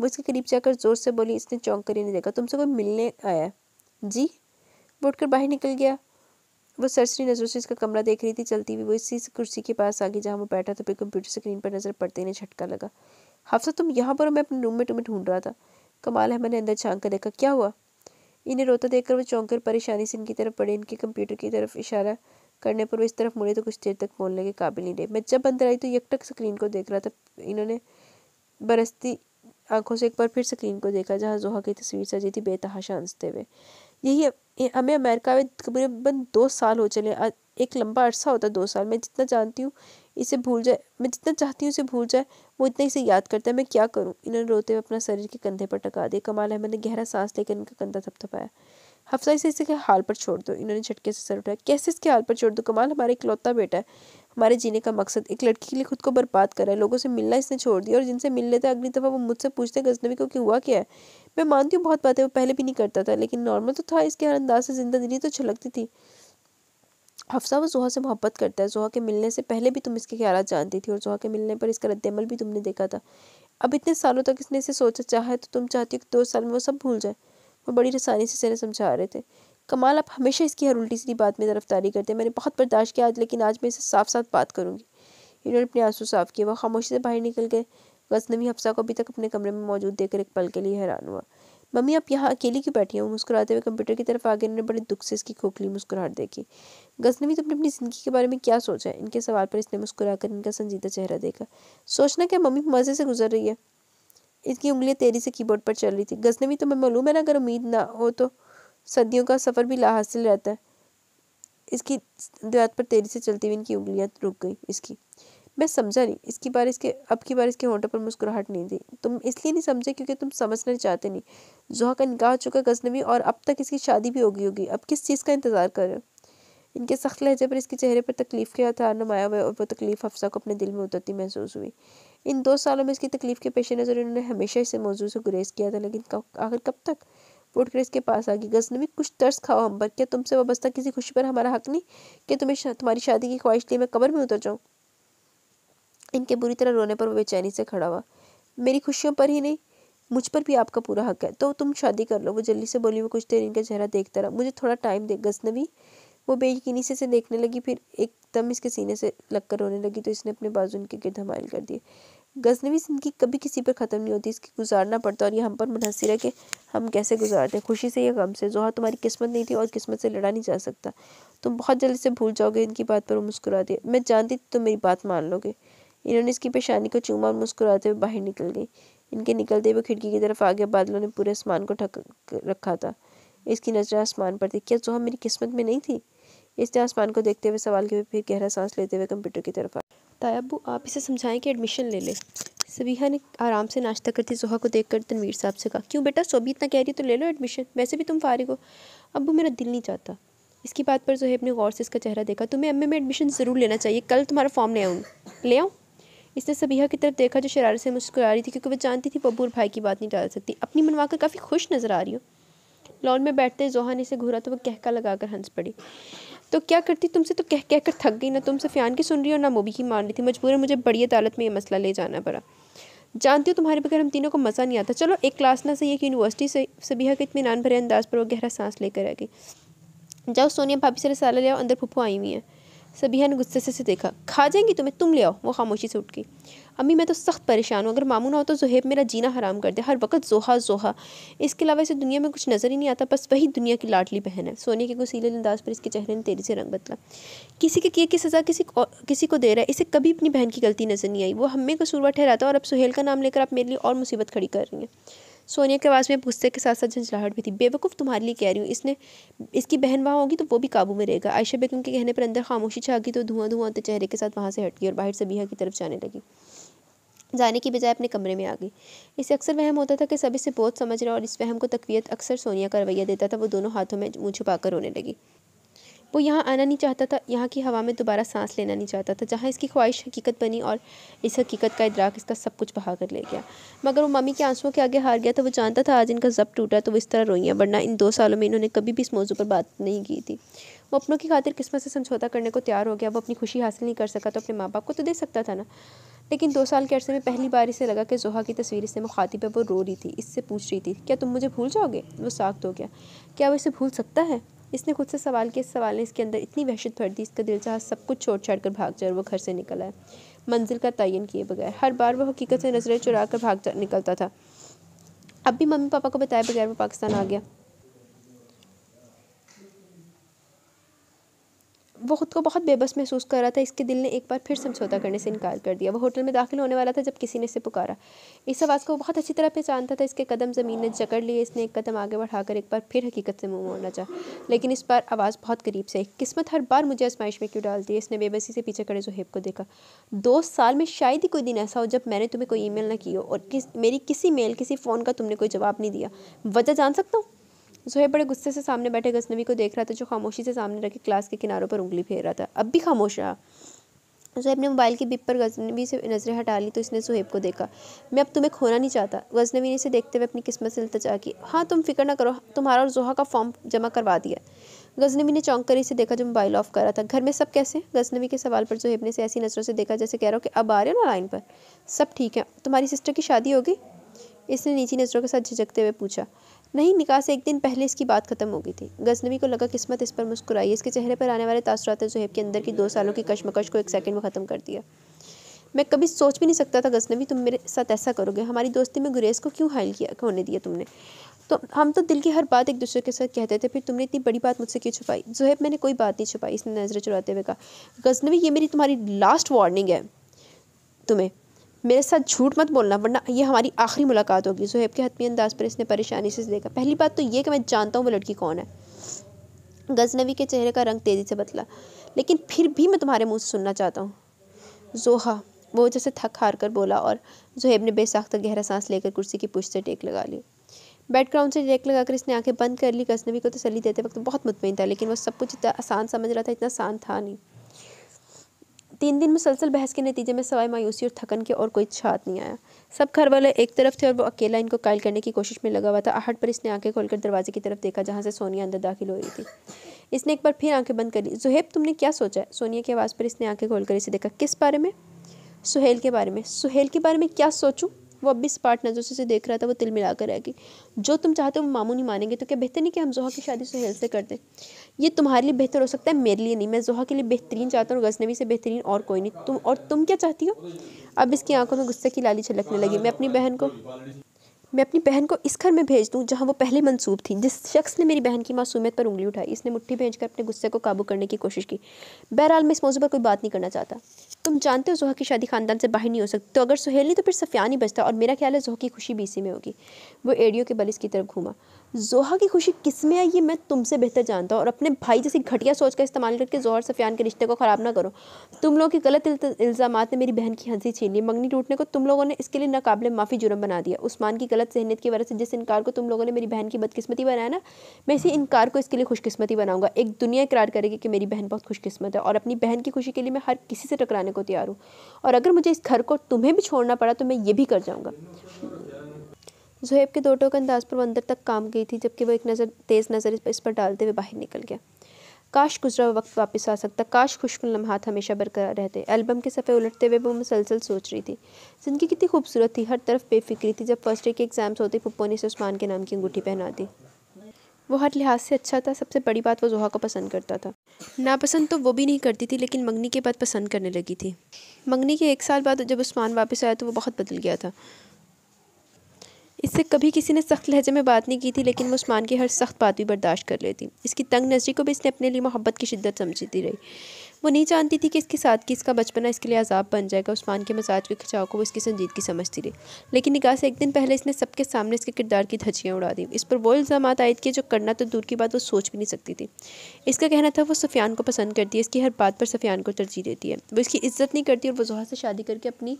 Speaker 1: वो इसके करीब जाकर ज़ोर से बोली इसने चौंक कर ही नहीं देखा तुमसे कोई मिलने आया जी वो उठकर बाहर निकल गया वो सरसरी नज़रों से इसका कमरा देख रही थी चलती हुई वो इसी कुर्सी के पास आ गई जहाँ वो बैठा था फिर कंप्यूटर स्क्रीन पर नज़र पड़ते ही झटका लगा हाफसा तुम यहाँ पर मैं अपने रूम में तुम्हें ढूंढ रहा था कमाल है मैंने अंदर झांक कर देखा क्या हुआ इन्हें रोता देखकर वो चौंक कर परेशानी से इनकी तरफ पड़े इनके कंप्यूटर की तरफ इशारा करने पर वो इस तरफ मुड़े तो कुछ देर तक बोलने के काबिल नहीं रहे मैं जब अंदर आई तो यकटक स्क्रीन को देख रहा था इन्होंने बरसती आंखों से एक बार फिर स्क्रीन को देखा जहाँ जोहा की तस्वीर सजी थी बेतहाशा हंसते हुए यही हमें अमेरिका में तकरीबन दो साल हो चले एक लंबा अरसा होता है दो साल मैं जितना जानती हूँ इसे भूल जाए मैं जितना चाहती हूँ इसे भूल जाए वो इतना इसे याद करता है मैं क्या करूँ इन्होंने रोते हुए अपना शरीर के कंधे पर टका दिया कमाल अहमद ने गहरा सांस लेकर इनका कंधा थपथपाया हफ्ता इसे इसके हाल पर छोड़ दो इन्होंने झटके से सर उठाया कैसे इसके हाल पर छोड़ दो कमाल हमारा इकलौता बेटा है हमारे जीने का मकसद एक लड़की के लिए खुद को बर्बाद कर रहा है लोगों से मिलना इसने छोड़ दिया और जिनसे मिल लेता अगली दफ़ा वो मुझसे पूछते गजनबी को कि हुआ क्या है मैं मानती हूँ बहुत बातें वो पहले भी नहीं करता था लेकिन नॉर्मल तो था इसके हर अंदाज से जिंदगी तो छलकती थी हफ्सा वो जोहा से मोहब्बत करता है जोहा के मिलने से पहले भी तुम इसके ख्याल जानती थी और जोहा के मिलने पर इसका रद्दमल भी तुमने देखा था अब इतने सालों तक इसने इसे सोचा चाहे तो तुम चाहती हो कि दो साल में वो सब भूल जाए वो बड़ी आसानी से इसे समझा रहे थे कमाल आप हमेशा इसकी हर उल्टी सीधी बात में गिरफ्तारी करते हैं मैंने बहुत बर्दाश्त किया आज लेकिन आज मैं इसे साफ साफ बात करूँगी इन्होंने अपने आंसू साफ किए वह खामोशी से बाहर निकल गए गजनवी हफ्सा को अभी तक अपने कमरे में मौजूद देखकर एक पल के लिए हैरान हुआ मम्मी आप यहाँ अकेली क्यों बैठी हो मुस्कुराते हुए कंप्यूटर की तरफ आगे इन्होंने बड़े दुख से इसकी खोखली मुस्कुराहट देखी गजनवी तुमने अपनी ज़िंदगी के बारे में क्या सोचा है इनके सवाल पर इसने मुस्कुराकर इनका संजीदा चेहरा देखा सोचना क्या मम्मी मज़े से गुजर रही है इसकी उंगलियाँ तेरी से कीबोर्ड पर चल रही थी गजनवी तुम्हें मालूम है ना अगर उम्मीद ना हो तो सदियों का सफ़र भी लाहासिल रहता है इसकी देहात पर तेज़ी से चलती हुई इनकी उंगलियाँ रुक गई इसकी मैं समझा नहीं इसकी बार इसके अब की बार इसके होंठों पर मुस्कुराहट नहीं थी तुम इसलिए नहीं समझे क्योंकि तुम समझना चाहते नहीं जोहा का निकाह हो चुका गजनबी और अब तक इसकी शादी भी होगी होगी अब किस चीज़ का इंतज़ार कर रहे हो इनके सख्त लहजे पर इसके चेहरे पर तकलीफ के आधार नमाया हुआ और वो तकलीफ हफ्सा को अपने दिल में उतरती महसूस हुई इन दो सालों में इसकी तकलीफ के पेश नज़र इन्होंने हमेशा इसे मौजूद से गुरेज किया था लेकिन आखिर कब तक पोटकर इसके पास आ गई गजनवी कुछ तर्स खाओ हम पर क्या तुमसे वाबस्ता किसी खुशी पर हमारा हक नहीं कि तुम्हें शा, तुम्हारी शादी की ख्वाहिश लिए मैं कबर में उतर जाऊँ इनके बुरी तरह रोने पर वो बेचैनी से खड़ा हुआ मेरी खुशियों पर ही नहीं मुझ पर भी आपका पूरा हक है तो तुम शादी कर लो वो जल्दी से बोली वो कुछ देर इनका चेहरा देखता रहा मुझे थोड़ा टाइम दे गजनवी वो बेयकीनी से, से देखने लगी फिर एकदम इसके सीने से लगकर रोने लगी तो इसने अपने बाजू उनके गिर धमाइल कर दिए गजनवी ज़िंदगी कभी किसी पर ख़त्म नहीं होती इसकी गुजारना पड़ता और ये हम पर मुनहसर है कि हम कैसे गुजारते हैं खुशी से या गम से जोहा तुम्हारी किस्मत नहीं थी और किस्मत से लड़ा नहीं जा सकता तुम बहुत जल्दी से भूल जाओगे इनकी बात पर मुस्कुरा दिए मैं जानती थी तुम मेरी बात मान लोगे इन्होंने इसकी परेशानी को चूमा और मुस्कुराते हुए बाहर निकल गई इनके निकलते हुए खिड़की की तरफ आगे बादलों ने पूरे आसमान को ठक रखा था इसकी नज़र आसमान पर थी क्या जोहा मेरी किस्मत में नहीं थी इसने आसमान को देखते हुए सवाल के फिर गहरा सांस लेते हुए कंप्यूटर की तरफ आया अबू आप इसे समझाएं कि एडमिशन ले ले सबीहा ने आराम से नाश्ता करती जोहा को देखकर तनवीर साहब से कहा क्यों बेटा सोबी इतना कह रही तो ले लो एडमिशन वैसे भी तुम फारिग हो अबू मेरा दिल नहीं चाहता इसकी बात पर जोहेब ने गौर से इसका चेहरा देखा तुम्हें एम में एडमिशन ज़रूर लेना चाहिए कल तुम्हारा फॉर्म ले आऊँ ले आऊँ इसने सबीहा की तरफ देखा जो शरारत से मुस्कुरा रही थी क्योंकि वह जानती थी बबूर भाई की बात नहीं डाल सकती अपनी मनवा कर काफ़ी खुश नज़र आ रही हो लॉन में बैठते जोहा ने इसे घूरा तो वह कहका लगाकर हंस पड़ी तो क्या करती तुमसे तो कह कह कर थक गई ना तुमसे फ़ियान की सुन रही हो ना मोबी की मान रही थी मजबूर मुझे बड़ी अदालत में ये मसला ले जाना पड़ा जानती हो तुम्हारे बगैर हम तीनों को मज़ा नहीं आता चलो एक क्लास ना सही एक यूनिवर्सिटी से सबिहा के इतमान भरे अंदाज पर वो गहरा सांस लेकर आ गई जाओ सोनिया भाभी से रसाला ले आओ अंदर फुप्पू आई हुई हैं सबिहा ने गुस्से से, से देखा खा जाएंगी तुम्हें तुम ले आओ वो खामोशी से उठ गई अम्मी मैं तो सख्त परेशान हूँ अगर मामू ना हो तो जहेब मेरा जीना हराम कर दे हर वक्त जोहा जोहा इसके अलावा इसे दुनिया में कुछ नज़र ही नहीं आता बस वही दुनिया की लाडली बहन है सोने के गुसीले अंदाज पर इसके चेहरे ने तेज़ी से रंग बदला किसी के किए की सज़ा किसी किसी को दे रहा है इसे कभी अपनी बहन की गलती नज़र नहीं आई वो हमें कसूरवा ठहराता और अब सुहेल का नाम लेकर आप मेरे लिए और मुसीबत खड़ी कर रही हैं सोनिया के आवाज़ में गुस्से के साथ साथ झंझलाहट भी थी बेवकूफ़ तुम्हारे लिए कह रही हूँ इसने इसकी बहन वहाँ होगी तो वो भी काबू में रहेगा आयशा बेगम के कहने पर अंदर खामोशी छा गई तो धुआं धुआं होते चेहरे के साथ वहाँ से हट गई और बाहर सबीहा की तरफ जाने लगी जाने की बजाय अपने कमरे में आ गई इसे अक्सर वहम होता था कि सब इसे बहुत समझ रहा और इस वहम को तकवीत अक्सर सोनिया का रवैया देता था वो दोनों हाथों में मुँह छुपा कर रोने लगी वो यहाँ आना नहीं चाहता था यहाँ की हवा में दोबारा सांस लेना नहीं चाहता था जहाँ इसकी ख्वाहिश हकीकत बनी और इस हकीकत का इदराक इसका सब कुछ बहा कर ले गया मगर वो मम्मी के आंसुओं के आगे हार गया था तो वो जानता था आज इनका जब टूटा तो वो इस तरह रोइया वरना इन दो सालों में इन्होंने कभी भी इस मौजू पर बात नहीं की थी वो अपनों की खातिर किस्मत से समझौता करने को तैयार हो गया वो अपनी खुशी हासिल नहीं कर सका तो अपने माँ बाप को तो दे सकता था ना लेकिन दो साल के अरसे में पहली बार इसे लगा कि जोहा की तस्वीर इसने मुखातिब है वो रो रही थी इससे पूछ रही थी क्या तुम मुझे भूल जाओगे वो साख्त हो गया क्या वो इसे भूल सकता है इसने खुद से सवाल किया इस सवाल ने इसके अंदर इतनी वहशत भर दी इसका दिल चाह सब कुछ छोड़ छाड़ कर भाग जाए वो घर से निकल आए मंजिल का तयन किए बगैर हर बार वो हकीकत से नजरें चुरा कर भाग निकलता था अब भी मम्मी पापा को बताए बगैर वो पाकिस्तान आ गया वो ख़ुद को बहुत बेबस महसूस कर रहा था इसके दिल ने एक बार फिर समझौता करने से इनकार कर दिया वो होटल में दाखिल होने वाला था जब किसी ने इसे पुकारा इस आवाज़ को बहुत अच्छी तरह पहचानता था इसके कदम ज़मीन ने जकड़ लिए इसने एक कदम आगे बढ़ाकर एक बार फिर हकीकत से मुँह मोड़ना चाहा लेकिन इस बार आवाज़ बहुत करीब से किस्मत हर बार मुझे आजमाइश में क्यों डाल दी इसने बेबसी से पीछे खड़े जोहेब को देखा दो साल में शायद ही कोई दिन ऐसा हो जब मैंने तुम्हें कोई मेल ना की हो और किस मेरी किसी मेल किसी फ़ोन का तुमने कोई जवाब नहीं दिया वजह जान सकता हूँ जोहेब तो बड़े गुस्से से सामने बैठे गज़नवी को देख रहा था जो खामोशी से सामने रखे क्लास के किनारों पर उंगली फेर रहा था अब भी खामोश रहा जोहेब तो ने मोबाइल की बिप पर गजनवी से नज़रें हटा ली तो इसने सोहेब को देखा मैं अब तुम्हें खोना नहीं चाहता गजनवी ने इसे देखते हुए अपनी किस्मत से इल्तजा की हाँ तुम फिक्र ना करो तुम्हारा और जोहा का फॉर्म जमा करवा दिया गजनवी ने चौंक कर इसे देखा जो मोबाइल ऑफ कर रहा था घर में सब कैसे गजनवी के सवाल पर जोहेब ने इसे ऐसी नज़रों से देखा जैसे कह रहा हो कि अब आ रहे हो ना लाइन पर सब ठीक है तुम्हारी सिस्टर की शादी होगी इसने नीची नज़रों के साथ झिझकते हुए पूछा नहीं निकाह से एक दिन पहले इसकी बात खत्म हो गई थी गजनबी को लगा किस्मत इस पर मुस्कुराई इसके चेहरे पर आने वाले तासरात जहेब के अंदर की दो सालों की कशमकश को एक सेकंड में ख़त्म कर दिया मैं कभी सोच भी नहीं सकता था गज़नबी तुम मेरे साथ ऐसा करोगे हमारी दोस्ती में गुरेज को क्यों हाइल किया होने दिया तुमने तो हम तो दिल की हर बात एक दूसरे के साथ कहते थे फिर तुमने इतनी बड़ी बात मुझसे क्यों छुपाई जहेब मैंने कोई बात नहीं छुपाई इसने नजरें चुराते हुए कहा गजनबी ये मेरी तुम्हारी लास्ट वार्निंग है तुम्हें मेरे साथ झूठ मत बोलना वरना ये हमारी आखिरी मुलाकात होगी सोहेब के हतमी अंदाज पर इसने परेशानी से देखा पहली बात तो ये कि मैं जानता हूँ वो लड़की कौन है गजनवी के चेहरे का रंग तेज़ी से बदला लेकिन फिर भी मैं तुम्हारे मुँह से सुनना चाहता हूँ जोहा वो जैसे थक हार कर बोला और जोहेब ने बेसाख्त गहरा सांस लेकर कुर्सी की पुष्ट से टेक लगा ली बैकग्राउंड से टेक लगाकर इसने आंखें बंद कर ली गजनवी को तसली देते वक्त बहुत मुतमिन था लेकिन वो सब कुछ इतना आसान समझ रहा था इतना आसान था नहीं तीन दिन मुसलसल बहस के नतीजे में सवाई मायूसी और थकन के और कोई छात नहीं आया सब घर वाले एक तरफ थे और वो अकेला इनको कायल करने की कोशिश में लगा हुआ था आहट पर इसने आंखें खोलकर दरवाजे की तरफ देखा जहाँ से सोनिया अंदर दाखिल हो रही थी इसने एक बार फिर आंखें बंद कर ली जुहेब तुमने क्या सोचा है सोनिया की आवाज़ पर इसने आंखें खोलकर इसे देखा किस बारे में सुहेल के बारे में सुहेल के बारे में क्या सोचूँ वो अब भी स्पार्ट नजर से उसे देख रहा था वो तिल मिला कर रह गई जो तुम चाहते हो वो मामू नहीं मानेंगे तो क्या बेहतर नहीं कि हम जोहा की शादी सुहेल से कर दें ये तुम्हारे लिए बेहतर हो सकता है मेरे लिए नहीं मैं जोहा के लिए बेहतरीन चाहता हूँ गजनबी से बेहतरीन और कोई नहीं तुम और तुम क्या चाहती हो अब इसकी आंखों में गुस्से की लाली छलकने लगी मैं अपनी बहन को मैं अपनी बहन को इस घर में भेज दूँ जहाँ वो पहले मंसूब थी जिस शख्स ने मेरी बहन की मासूमियत पर उंगली उठाई इसने मुट्ठी भेज कर अपने गुस्से को काबू करने की कोशिश की बहरहाल मैं इस मौजू पर कोई बात नहीं करना चाहता तुम जानते हो जोहा की शादी खानदान से बाहर नहीं हो सकती तो अगर सुहेल नहीं तो फिर सफियान ही बचता और मेरा ख्याल है जोह की खुशी भी इसी में होगी वो एडियो के बल इसकी तरफ घूमा जोहा की खुशी किस में है ये मैं तुमसे बेहतर जानता हूँ और अपने भाई जैसी घटिया सोच का इस्तेमाल करके जोहर सफियान के रिश्ते को ख़राब ना करो तुम लोगों के गलत इल्ज़ाम ने मेरी बहन की हंसी छीन ली मंगनी टूटने को तुम लोगों ने इसके लिए नाकबिल माफ़ी जुर्म बना दिया उस्मान की गलत जहनीत की वजह से जिस इनकार को तुम लोगों ने मेरी बहन की बदकस्मती बनाया ना मैं इसी इनकार को इसके लिए खुशकस्मती बनाऊंगा एक दुनिया इकरार करेगी कि मेरी बहन बहुत खुशकस्मत है और अपनी बहन की खुशी के लिए मैं हर किसी से टकराने को तैयार हूँ और अगर मुझे इस घर को तुम्हें भी छोड़ना पड़ा तो मैं ये भी कर जाऊँगा जुहेब के दो टोक अंदाज पर अंदर तक काम गई थी जबकि वह एक नज़र तेज़ नज़र इस पर डालते हुए बाहर निकल गया काश गुजरा वक्त वापस आ सकता काश खुशकुन लम्हात हमेशा बरकरार रहते एल्बम के सफ़े उलटते हुए वो मुसलसल सोच रही थी जिंदगी कितनी खूबसूरत थी हर तरफ बेफिक्री थी जब फर्स्ट डे के एग्ज़ाम्स होते पप्पो ने उस्मान के नाम की अंगूठी पहना दी वो हर लिहाज से अच्छा था सबसे बड़ी बात वो जोहा को पसंद करता था नापसंद तो वो भी नहीं करती थी लेकिन मंगनी के बाद पसंद करने लगी थी मंगनी के एक साल बाद जब उस्मान वापस आया तो वो बहुत बदल गया था इससे कभी किसी ने सख्त लहजे में बात नहीं की थी लेकिन वो उस्मान की हर सख्त बात भी बर्दाश्त कर लेती इसकी तंग नजरी को भी इसने अपने लिए मोहब्बत की शिद्दत समझती रही वो नहीं जानती थी कि इसके साथ की इसका बचपना इसके लिए अजाब बन जाएगा उस्मान के मजाज के खिंचाव को वो इसकी संजीदगी समझती रही लेकिन निकाह से एक दिन पहले इसने सबके सामने इसके किरदार की धज्जियाँ उड़ा दी इस पर वो इल्ज़ाम आयद किए जो करना तो दूर की बात वो सोच भी नहीं सकती थी इसका कहना था वो सफ़ियान को पसंद करती है इसकी हर बात पर सफ़ियान को तरजीह देती है वो इसकी इज्जत नहीं करती और वजह से शादी करके अपनी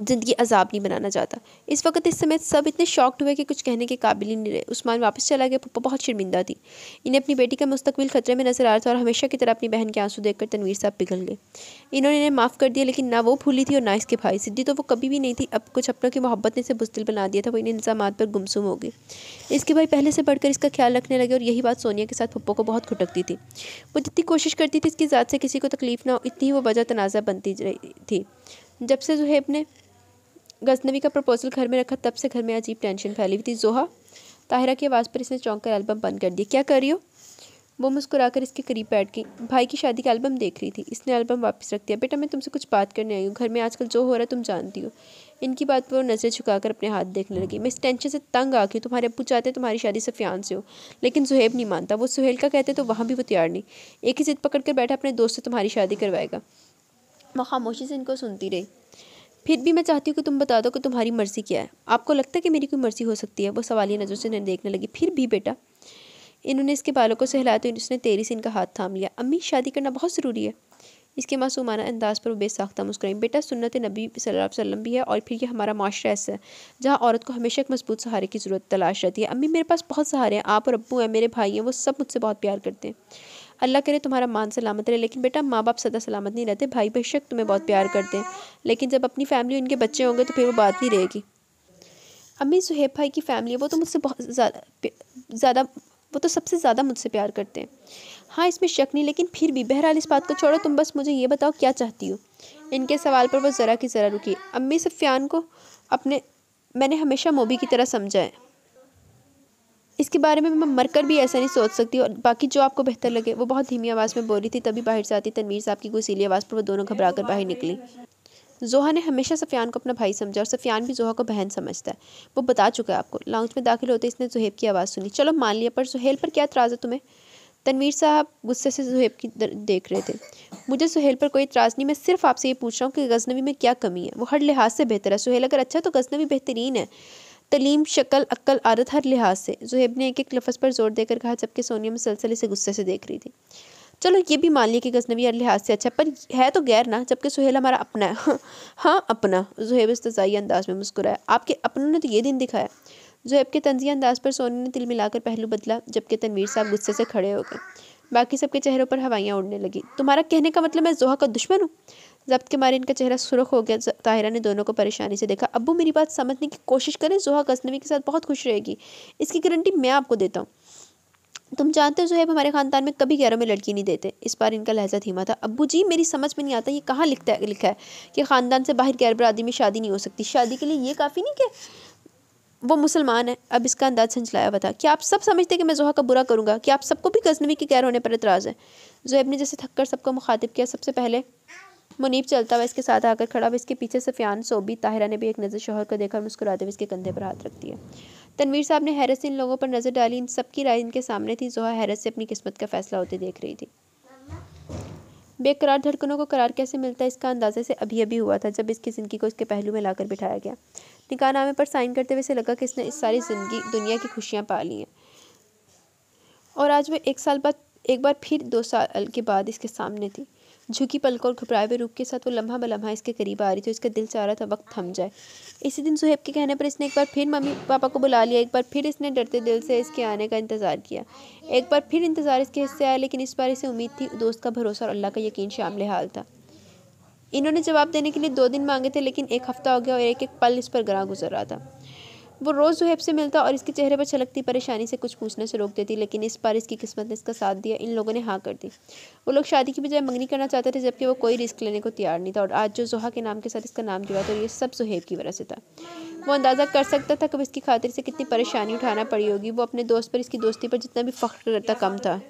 Speaker 1: ज़िंदगी अजाब नहीं बनाना चाहता इस वक्त इस समय सब इतने शॉक्ड हुए कि कुछ कहने के काबिल ही नहीं रहे उस्मान वापस चला गया पप्पा बहुत शर्मिंदा थी इन्हें अपनी बेटी का मुस्तकबिल खतरे में नजर आ रहा था और हमेशा की तरह अपनी बहन के आंसू देखकर तनवीर साहब पिघल गए इन्होंने इन्हें माफ़ कर दिया लेकिन ना वो भूली थी और ना इसके भाई सिद्धि तो वो कभी भी नहीं थी अब कुछ अपनों की मोहब्बत ने इसे बुजदिल बना दिया था वो इन इल्ज़ाम पर गुमसुम हो गए इसके भाई पहले से बढ़कर इसका ख्याल रखने लगे और यही बात सोनिया के साथ पप्पो को बहुत खुटकती थी वो जितनी कोशिश करती थी इसकी ज़ात से किसी को तकलीफ ना हो इतनी वो वजह तनाज़ा बनती रही थी जब से जुहेब ने गजनवी का प्रपोजल घर में रखा तब से घर में अजीब टेंशन फैली हुई थी जोहा ताहिरा की आवाज़ पर इसने चौंक कर एल्बम बंद कर दिया क्या कर रही हो वो मुस्कुराकर इसके करीब बैठ गई भाई की शादी का एल्बम देख रही थी इसने एल्बम वापस रख दिया बेटा मैं तुमसे कुछ बात करने आई हूँ घर में आजकल जो हो रहा है तुम जानती हो इनकी बात पर वो नज़रें झुकाकर अपने हाथ देखने लगी मैं इस टेंशन से तंग आ गई तुम्हारे अबू चाहते तुम्हारी शादी सफियान से हो लेकिन सुहेब नहीं मानता वो सुहेल का कहते तो वहाँ भी वो तैयार नहीं एक ही जिद पकड़ कर बैठा अपने दोस्त से तुम्हारी शादी करवाएगा वो खामोशी से इनको सुनती रही फिर भी मैं चाहती हूँ कि तुम बता दो कि तुम्हारी मर्ज़ी क्या है आपको लगता है कि मेरी कोई मर्ज़ी हो सकती है वो सवालिया नज़र से नहीं देखने लगी फिर भी बेटा इन्होंने इसके बालों को सहलाया तो इसने तेरी से इनका हाथ थाम लिया अम्मी शादी करना बहुत ज़रूरी है इसके मासूमाना अंदाज पर वो बेसाख्ता मुस्कुराई बेटा सुन्नत नबी वसल्लम भी है और फिर ये हमारा माशरा ऐसा है जहाँ औरत को हमेशा एक मजबूत सहारे की ज़रूरत तलाश रहती है अम्मी मेरे पास बहुत सहारे हैं आप और अबू हैं मेरे भाई हैं वो सब मुझसे बहुत प्यार करते हैं अल्लाह करे तुम्हारा मान सलामत रहे लेकिन बेटा माँ बाप सदा सलामत नहीं रहते भाई बेशक तुम्हें बहुत प्यार करते हैं लेकिन जब अपनी फैमिली उनके बच्चे होंगे तो फिर वो बात नहीं रहेगी अम्मी सुहेब भाई की फैमिली है वो तो मुझसे बहुत ज़्यादा ज़्यादा वो तो सबसे ज़्यादा मुझसे प्यार करते हैं हाँ इसमें शक नहीं लेकिन फिर भी बहरहाल इस बात को छोड़ो तुम बस मुझे ये बताओ क्या चाहती हो इनके सवाल पर वो ज़रा की ज़रा रुकी अम्मी सफियान को अपने मैंने हमेशा मोबी की तरह समझा है इसके बारे में मैं मरकर भी ऐसा नहीं सोच सकती और बाकी जो आपको बेहतर लगे वो बहुत धीमी आवाज़ में बोली थी तभी बाहर से आती तनवीर साहब की गुसीली आवाज़ पर वो दोनों घबरा कर बाहर निकली जोहा ने हमेशा सफ़ियान को अपना भाई समझा और सफ़ियान भी जोहा को बहन समझता है वो बता चुका है आपको लाउंज में दाखिल होते इसने जुहेब की आवाज़ सुनी चलो मान लिया पर सुहेल पर क्या इतराज़ है तुम्हें तनवीर साहब गुस्से से जुहेब की देख रहे थे मुझे सुहेल पर कोई इतराज़ नहीं मैं सिर्फ आपसे ये पूछ रहा हूँ कि गजनवी में क्या कमी है वो हर लिहाज से बेहतर है सुहेल अगर अच्छा तो गजनवी बेहतरीन है तलीम शक्ल अक्ल आदत हर लिहाज से जुहेब ने एक एक लफ्ज़ पर जोर देकर कहा जबकि सोनिया मुसलसल इसे गुस्से से देख रही थी चलो ये भी मान लिया कि गजनवी हर लिहाज से अच्छा पर है तो गैर ना जबकि सुहेल हमारा अपना है हाँ अपना जुहेब इस्तजाई अंदाज में मुस्कुराया आपके अपनों ने तो ये दिन दिखाया जुहेब के तंजिया अंदाज पर सोनी ने तिल मिलाकर पहलू बदला जबकि तनवीर साहब गुस्से से खड़े हो गए बाकी सबके चेहरों पर हवाइयाँ उड़ने लगी तुम्हारा कहने का मतलब मैं जोहा का दुश्मन हूँ जब्त के मारे इनका चेहरा सुरख हो गया ताहिरा ने दोनों को परेशानी से देखा अबू मेरी बात समझने की कोशिश करें जोहा गजनवी के साथ बहुत खुश रहेगी इसकी गारंटी मैं आपको देता हूँ तुम जानते हो जोहेब हमारे खानदान में कभी गैरों में लड़की नहीं देते इस बार इनका लहजा धीमा था अब्बू जी मेरी समझ में नहीं आता ये कहाँ लिखता है लिखा है कि ख़ानदान से बाहर गैर बरादी में शादी नहीं हो सकती शादी के लिए ये काफ़ी नहीं कि वो मुसलमान है अब इसका अंदाज संचलाया हुआ था कि आप सब समझते कि मैं जोहा का बुरा करूँगा कि आप सबको भी गजनवी के गैर होने पर एतराज़ है जोहेब ने जैसे थककर सबको मुखातिब किया सबसे पहले मुनीब चलता हुआ इसके साथ आकर खड़ा हुआ इसके पीछे सफियान सोबी ताहिरा ने भी एक नज़र शोहर को देखा और मुस्कुराते हुए इसके कंधे पर हाथ रख दिया तनवीर साहब ने हैरत से इन लोगों पर नज़र डाली इन सबकी राय इनके सामने थी जोहा हैरत से अपनी किस्मत का फैसला होते देख रही थी बेकरार धड़कनों को करार कैसे मिलता है इसका अंदाज़े से अभी अभी हुआ था जब इसकी ज़िंदगी को इसके पहलू में लाकर बिठाया गया निकाहनामे पर साइन करते हुए इसे लगा कि इसने इस सारी ज़िंदगी दुनिया की खुशियाँ पा ली हैं और आज वो एक साल बाद एक बार फिर दो साल के बाद इसके सामने थी झुकी पलकों और घुपराए हुए रूप के साथ वो लम्हा बलम्हा इसके करीब आ रही थी उसका दिल चाह रहा था वक्त थम जाए इसी दिन सुहेब के कहने पर इसने एक बार फिर मम्मी पापा को बुला लिया एक बार फिर इसने डरते दिल से इसके आने का इंतज़ार किया एक बार फिर इंतज़ार इसके हिस्से आया लेकिन इस बार इसे उम्मीद थी दोस्त का भरोसा और अल्लाह का यकीन शामिल हाल था इन्होंने जवाब देने के लिए दो दिन मांगे थे लेकिन एक हफ़्ता हो गया और एक एक पल इस पर गरा गुजर रहा था वो रोज़ जो से मिलता और इसके चेहरे पर छलकती परेशानी से कुछ पूछने से रोक देती लेकिन इस बार इसकी किस्मत ने इसका साथ दिया इन लोगों ने हाँ कर दी वो लोग शादी की बजाय मंगनी करना चाहते थे जबकि वो कोई रिस्क लेने को तैयार नहीं था और आज जो जोहा के नाम के साथ इसका नाम जुड़ा था ये सब जहेब की वजह से था वो अंदाज़ा कर सकता था कि इसकी खातिर से कितनी परेशानी उठाना पड़ी होगी वो अपने दोस्त पर इसकी दोस्ती पर जितना भी फ़ख्र करता कम था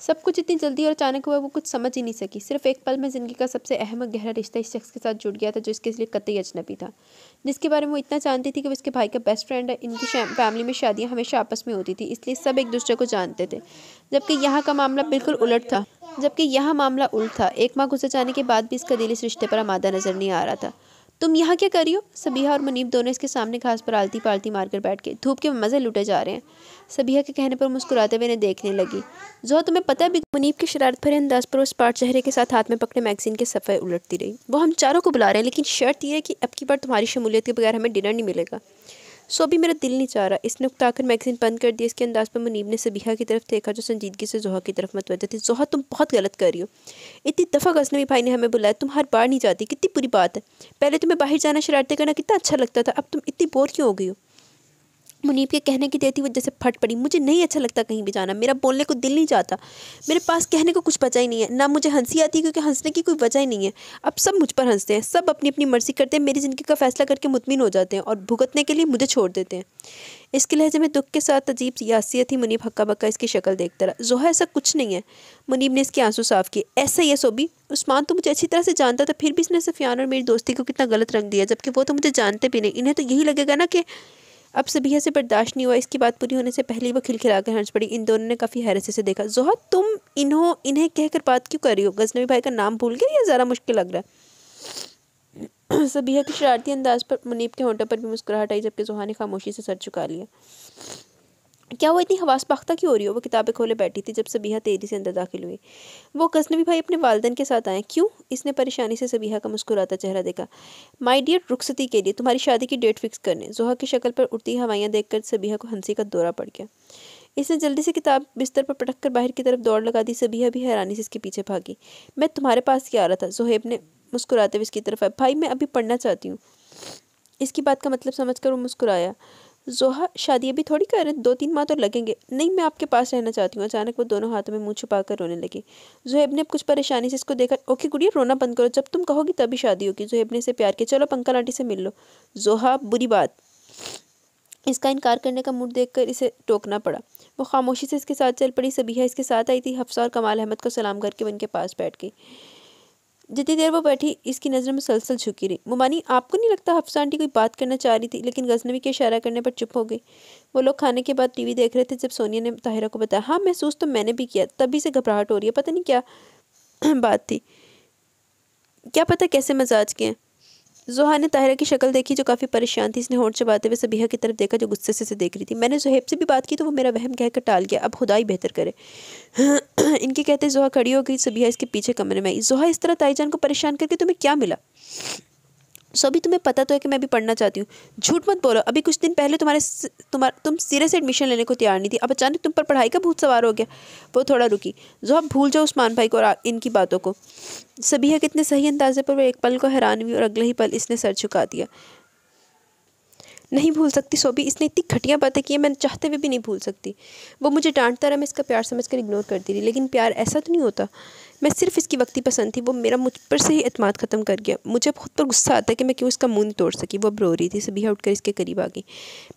Speaker 1: सब कुछ इतनी जल्दी और अचानक हुआ वो कुछ समझ ही नहीं सकी सिर्फ एक पल में ज़िंदगी का सबसे अहम और गहरा रिश्ता इस शख्स के साथ जुड़ गया था जो इसके लिए कतई अजनबी था जिसके बारे में वो इतना जानती थी कि वो इसके भाई का बेस्ट फ्रेंड है इनकी फैमिली में शादियाँ हमेशा आपस में होती थी इसलिए सब एक दूसरे को जानते थे जबकि यहाँ का मामला बिल्कुल उलट था जबकि यह मामला उल्ट था एक माह गुजर जाने के बाद भी इसका दिल इस रिश्ते पर आमादा नज़र नहीं आ रहा था तुम यहाँ क्या करियो सबीहा और मुनीब दोनों इसके सामने घास पर आलती पालती मारकर बैठ के धूप के मज़े लुटे जा रहे हैं सभी के कहने पर मुस्कुराते हुए देखने लगी जो तुम्हें पता भी मुनीब की शरारत भरे अंदाज पर उस पार चेहरे के साथ हाथ में पकड़े मैगजीन के सफ़े उलटती रही वो हम चारों को बुला रहे हैं लेकिन शर्त यह है कि अब की बार तुम्हारी शमूलियत के बगैर हमें डिनर नहीं मिलेगा सो भी मेरा दिल नहीं चाह रहा इसने आकर मैगजीन बंद कर दिया इसके अंदाज पर मुनीब ने सबीहा की तरफ देखा जो संजीदगी से जोहा की तरफ मतवजह थी जोहा तुम बहुत गलत कर रही हो इतनी दफ़ा गजनवी भाई ने हमें बुलाया तुम हर बार नहीं जाती कितनी बुरी बात है पहले तुम्हें बाहर जाना शरारतें करना कितना अच्छा लगता था अब तुम इतनी बोर क्यों हो गई हो मुनीब के कहने की देती वो जैसे फट पड़ी मुझे नहीं अच्छा लगता कहीं भी जाना मेरा बोलने को दिल नहीं जाता मेरे पास कहने को कुछ बचा ही नहीं है ना मुझे हंसी आती क्योंकि हंसने की कोई वजह ही नहीं है अब सब मुझ पर हंसते हैं सब अपनी अपनी मर्जी करते हैं मेरी ज़िंदगी का फैसला करके मुतमिन हो जाते हैं और भुगतने के लिए मुझे छोड़ देते हैं इसके लहजे में दुख के साथ अजीब यासिया थी मुनीब हक्का बक्का इसकी शक्ल देखता रहा जोहा ऐसा कुछ नहीं है मुनीब ने इसके आंसू साफ किए ऐसा ही है सोबी उस्मान तो मुझे अच्छी तरह से जानता था फिर भी इसने सफियान और मेरी दोस्ती को कितना गलत रंग दिया जबकि वो तो मुझे जानते भी नहीं इन्हें तो यही लगेगा ना कि अब सबिया से बर्दाश्त नहीं हुआ इसकी बात पूरी होने से पहले वो खिलखिलाकर हंस पड़ी इन दोनों ने काफ़ी हैरसे से देखा जोहा तुम इन्हों इन्हें कहकर बात क्यों कर रही हो गजनबी भाई का नाम भूल गया या ज्यादा मुश्किल लग रहा है सबिया के शरारती अंदाज पर मुनीब के होटों पर भी मुस्कुराहट आई जबकि जोहा ने खामोशी से सर चुका लिया क्या वो इतनी हवास पाख्ता की हो रही हो वो किताबें खोले बैठी थी जब सबीहा तेज़ी से अंदर दाखिल हुई वो कसनबी भाई अपने वालदेन के साथ आए क्यों इसने परेशानी से सबीहा का मुस्कुराता चेहरा देखा माय डियर रुखसती के लिए तुम्हारी शादी की डेट फिक्स करने जोहा की शक्ल पर उड़ती हवाइयाँ देखकर सबीहा को हंसी का दौरा पड़ गया इसने जल्दी से किताब बिस्तर पर पटक कर बाहर की तरफ दौड़ लगा दी सबीहा भी हैरानी से इसके पीछे भागी मैं तुम्हारे पास क्या आ रहा था जोहेब ने मुस्कुराते हुए इसकी तरफ आया भाई मैं अभी पढ़ना चाहती हूँ इसकी बात का मतलब समझकर वो मुस्कुराया जोहा शादी अभी थोड़ी कर दो तीन माह तो लगेंगे नहीं मैं आपके पास रहना चाहती हूँ अचानक वो दोनों हाथों में मुँह छुपा कर रोने लगी जोहेब ने अब कुछ परेशानी से इसको देखा ओके गुड़िया रोना बंद करो जब तुम कहोगी तभी शादी होगी जोहेब ने इसे प्यार किया चलो पंकल आंटी से मिल लो जोहा बुरी बात इसका इनकार करने का मूड देखकर इसे टोकना पड़ा वो खामोशी से इसके साथ चल पड़ी सबिया इसके साथ आई थी हफ्सा और कमाल अहमद को सलाम करके उनके पास बैठ गई जितनी देर वो बैठी इसकी नज़र में सलसल झुकी रही मुमानी आपको नहीं लगता हफ्सा आंटी कोई बात करना चाह रही थी लेकिन गजनबी के इशारा करने पर चुप हो गई वो लोग खाने के बाद टीवी देख रहे थे जब सोनिया ने ताहिरा को बताया हाँ महसूस तो मैंने भी किया तभी से घबराहट हो रही है पता नहीं क्या बात थी क्या पता कैसे मजाज के हैं जोहा ने ताहिरा की शक्ल देखी जो काफ़ी परेशान थी इसने होठ चबाते हुए सबिया की तरफ देखा जो गुस्से से से देख रही थी मैंने जुहेब से भी बात की तो वो मेरा वहम कहकर टाल गया अब खुदा ही बेहतर करे इनके कहते जोहा खड़ी हो गई सबिया इसके पीछे कमरे में आई जोहा इस तरह ताईजान को परेशान करके तुम्हें क्या मिला अभी तुम्हें पता तो है कि मैं भी पढ़ना चाहती हूँ झूठ मत बोलो अभी कुछ दिन पहले तुम्हारे तुम्हार तुम सिरे से एडमिशन लेने को तैयार नहीं थी अब अचानक तुम पर पढ़ाई का भूत सवार हो गया वो थोड़ा रुकी जो आप भूल जाओ उस्मान भाई को और इनकी बातों को सभी है कितने सही अंदाजे पर वो एक पल को हैरान हुई और अगले ही पल इसने सर झुका दिया नहीं भूल सकती सोभी इसने इतनी घटिया बातें की मैं चाहते हुए भी नहीं भूल सकती वो मुझे डांटता रहा मैं इसका प्यार समझ कर इग्नोर करती रही लेकिन प्यार ऐसा तो नहीं होता मैं सिर्फ इसकी वक्ती पसंद थी वो मेरा मुझ पर से ही अतमाद ख़त्म कर गया मुझे खुद पर गुस्सा आता है कि मैं क्यों इसका मुंह नहीं तोड़ सकी वो रो रही थी सभी उठकर इसके करीब आ गई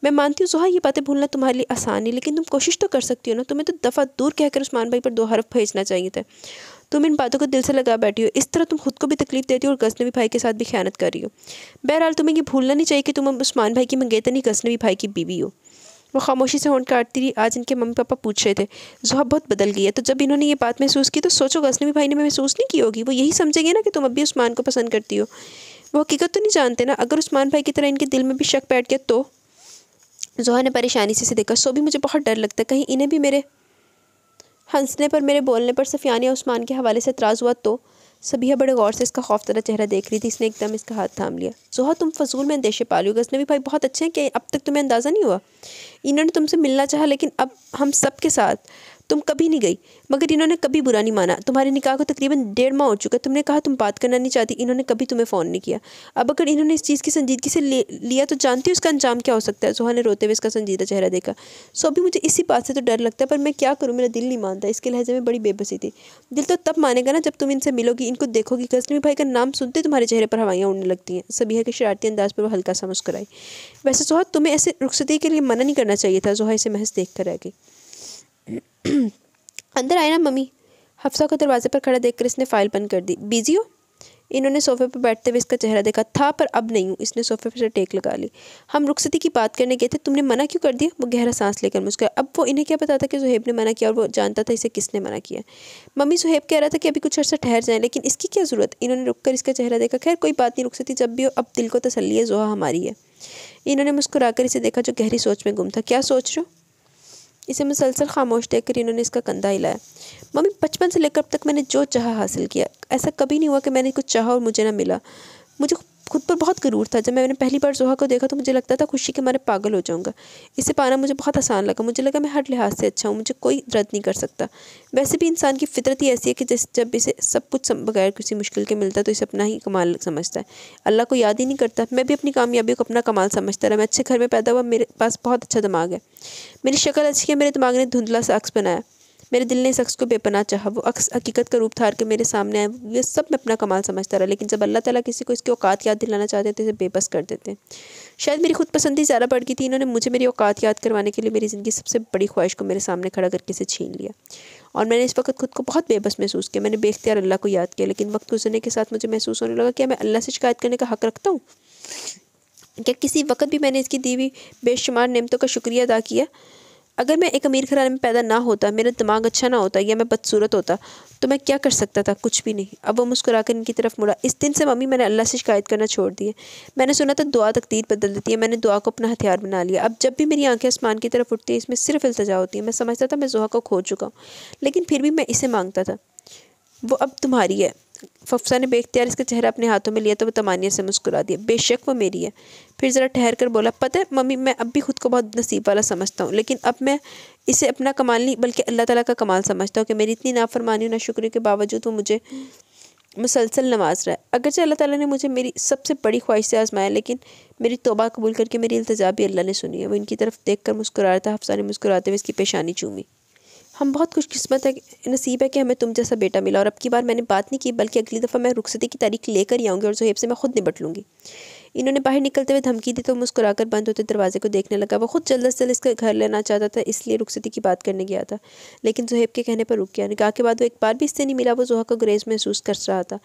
Speaker 1: मैं मानती हूँ जोहा ये बातें भूलना तुम्हारे लिए आसान है लेकिन तुम कोशिश तो कर सकती हो ना तुम्हें तो दफ़ा दूर कहकर उस्मान भाई पर दो हरफ भेजना चाहिए था तुम इन बातों को दिल से लगा बैठी हो इस तरह तुम खुद को भी तकलीफ देती हो और गजनवी भाई के साथ भी ख्यानत कर रही हो बहरहाल तुम्हें यह भूलना नहीं चाहिए कि तुम उस्मान भाई की मंगेतनी गसनवी भाई की बीवी हो वो खामोशी से होंठ काटती रही आज इनके मम्मी पापा पूछ रहे थे जुहा बहुत बदल गई है तो जब इन्होंने ये बात महसूस की तो सोचो गजनवी भाई ने महसूस नहीं की होगी वो यही समझेंगे ना कि तुम अभी उस्मान को पसंद करती हो वो हकीकत तो नहीं जानते ना अगर उस्मान भाई की तरह इनके दिल में भी शक बैठ गया तो जोहा ने परेशानी से इसे देखा सो भी मुझे बहुत डर लगता है कहीं इन्हें भी मेरे हंसने पर मेरे बोलने पर सफियान या उस्मान के हवाले से इतराज़ हुआ तो सभी बड़े गौर से इसका खौफ तरह चेहरा देख रही थी इसने एकदम इसका हाथ थाम लिया सोहा तुम फजूल में अंदेशे पाली होगा उसने भी भाई बहुत अच्छे हैं कि अब तक तुम्हें अंदाज़ा नहीं हुआ इन्होंने तुमसे मिलना चाहा लेकिन अब हम सब के साथ तुम कभी नहीं गई मगर इन्होंने कभी बुरा नहीं माना तुम्हारे निकाह को तकरीबन डेढ़ माह हो चुका है तुमने कहा तुम बात करना नहीं चाहती इन्होंने कभी तुम्हें फ़ोन नहीं किया अब अगर इन्होंने इस चीज़ की संजीदगी से लिया तो जानती हूँ उसका अंजाम क्या हो सकता है सोहा ने रोते हुए इसका संजीदा चेहरा देखा सो अभी मुझे इसी बात से तो डर लगता है पर मैं क्या करूँ मेरा दिल नहीं मानता इसके लहजे में बड़ी बेबसी थी दिल तो तब मानेगा ना जब तुम इनसे मिलोगी इनको देखोगी कसमी भाई का नाम सुनते तुम्हारे चेहरे पर हवाइयाँ उड़ने लगती हैं सभी के शरारती अंदाज पर वो हल्का सा मुस्कराई वैसे सोहा तुम्हें ऐसे रुखसती के लिए मना नहीं करना चाहिए था जोहा इसे महज देख कर रह गई अंदर आए ना मम्मी हफ्सा को दरवाजे पर खड़ा देखकर इसने फाइल बंद कर दी बिजी हो इन्होंने सोफे पर बैठते हुए इसका चेहरा देखा था पर अब नहीं हूँ इसने सोफे पर से टेक लगा ली हम रुखसती की बात करने गए थे तुमने मना क्यों कर दिया वो गहरा सांस लेकर मुस्कुरा अब वो इन्हें क्या पता था कि सुहेब ने मना किया और वो जानता था इसे किसने मना किया मम्मी सुहेब कह रहा था कि अभी कुछ अर्सा ठहर जाए लेकिन इसकी क्या ज़रूरत इन्होंने रुक कर इसका चेहरा देखा खैर कोई बात नहीं रुखसती जब भी हो अब दिल को तसली है जोहा हमारी है इन्होंने मुस्कुरा इसे देखा जो गहरी सोच में गुम था क्या सोच रहे हो इसे मुसलसल खामोश देख कर इन्होंने इसका कंधा हिलाया मम्मी बचपन से लेकर अब तक मैंने जो चाह हासिल किया ऐसा कभी नहीं हुआ कि मैंने कुछ चाहा और मुझे ना मिला मुझे खुद पर बहुत गरूर था जब मैंने पहली बार जोहा को देखा तो मुझे लगता था खुशी के मारे पागल हो जाऊंगा इसे पाना मुझे बहुत आसान लगा मुझे लगा मैं हर लिहाज से अच्छा हूँ मुझे कोई रद्द नहीं कर सकता वैसे भी इंसान की फितरत ही ऐसी है कि जैसे जब इसे सब कुछ बगैर किसी मुश्किल के मिलता है तो इसे अपना ही कमाल समझता है अल्लाह को याद ही नहीं करता मैं भी अपनी कामयाबी को अपना कमाल समझता रहा मैं अच्छे घर में पैदा हुआ मेरे पास बहुत अच्छा दिमाग है मेरी शक्ल अच्छी है मेरे दिमाग ने धुंधला साक्स बनाया मेरे दिल ने इस अक्स को बेपना चाहा वो अक्स हकीकत का रूप थार के मेरे सामने आए ये सब मैं अपना कमाल समझता रहा लेकिन जब अल्लाह ताला किसी को इसकी औकात याद दिलाना चाहते तो इसे बेबस कर देते शायद मेरी खुद पसंदी ज़्यादा बढ़ गई थी इन्होंने मुझे मेरी औकात याद करवाने के लिए मेरी ज़िंदगी सबसे बड़ी ख्वाहिश को मेरे सामने खड़ा करके इसे छीन लिया और मैंने इस वक्त खुद को बहुत बेबस महसूस किया मैंने बेख्तियार अल्लाह को याद किया लेकिन वक्त गुजरने के साथ मुझे महसूस होने लगा कि मैं अल्लाह से शिकायत करने का हक रखता हूँ क्या किसी वक्त भी मैंने इसकी दीवी बेशुमार नियमतों का शुक्रिया अदा किया अगर मैं एक अमीर घराने में पैदा ना होता मेरा दिमाग अच्छा ना होता या मैं बदसूरत होता तो मैं क्या कर सकता था कुछ भी नहीं अब वो मुस्कुरा कर इनकी तरफ मुड़ा इस दिन से मम्मी मैंने अल्लाह से शिकायत करना छोड़ दी है मैंने सुना था दुआ तकदीर बदल देती है मैंने दुआ को अपना हथियार बना लिया अब जब भी मेरी आंखें आसमान की तरफ उठती है इसमें सिर्फ इल्तजा होती है मैं समझता था मैं जुहा को खो चुका हूँ लेकिन फिर भी मैं इसे मांगता था वो अब तुम्हारी है फफसा ने बेख्तियार इसका चेहरा अपने हाथों में लिया तो वह तमानिया से मुस्कुरा दिया बेशक वो मेरी है फिर ज़रा ठहर कर बोला पता है मम्मी मैं अब भी खुद को बहुत नसीब वाला समझता हूँ लेकिन अब मैं इसे अपना कमाल नहीं बल्कि अल्लाह ताला का कमाल समझता हूँ कि मेरी इतनी नाफरमानी और नाशुक्री के बावजूद वो मुझे मुसलसल नवाज रहा है अगरचे अल्लाह ताला ने मुझे मेरी सबसे बड़ी ख्वाहिश से आजमाया लेकिन मेरी तोबा कबूल करके मेरी इल्तजा भी अल्लाह ने सुनी है वो इनकी तरफ देख कर मुस्कुरा रहा था हफ्सा ने मुस्कुराते हुए इसकी पेशानी चूमी हम बहुत खुशकस्मत है नसीब है कि हमें तुम जैसा बेटा मिला और अब की बार मैंने बात नहीं की बल्कि अगली दफ़ा मैं रुखसती की तारीख लेकर ही आऊँगी और जोहेब से मैं खुद निबट लूँगी इन्होंने बाहर निकलते हुए धमकी दी तो मुस्कुराकर बंद होते दरवाजे को देखने लगा वो खुद जल्द से जल्द इसका घर लेना चाहता था इसलिए रुखसती की बात करने गया था लेकिन जुहेब के कहने पर रुक गया निकाह के बाद वो एक बार भी इससे नहीं मिला वो जोहा को ग्रेज महसूस कर रहा था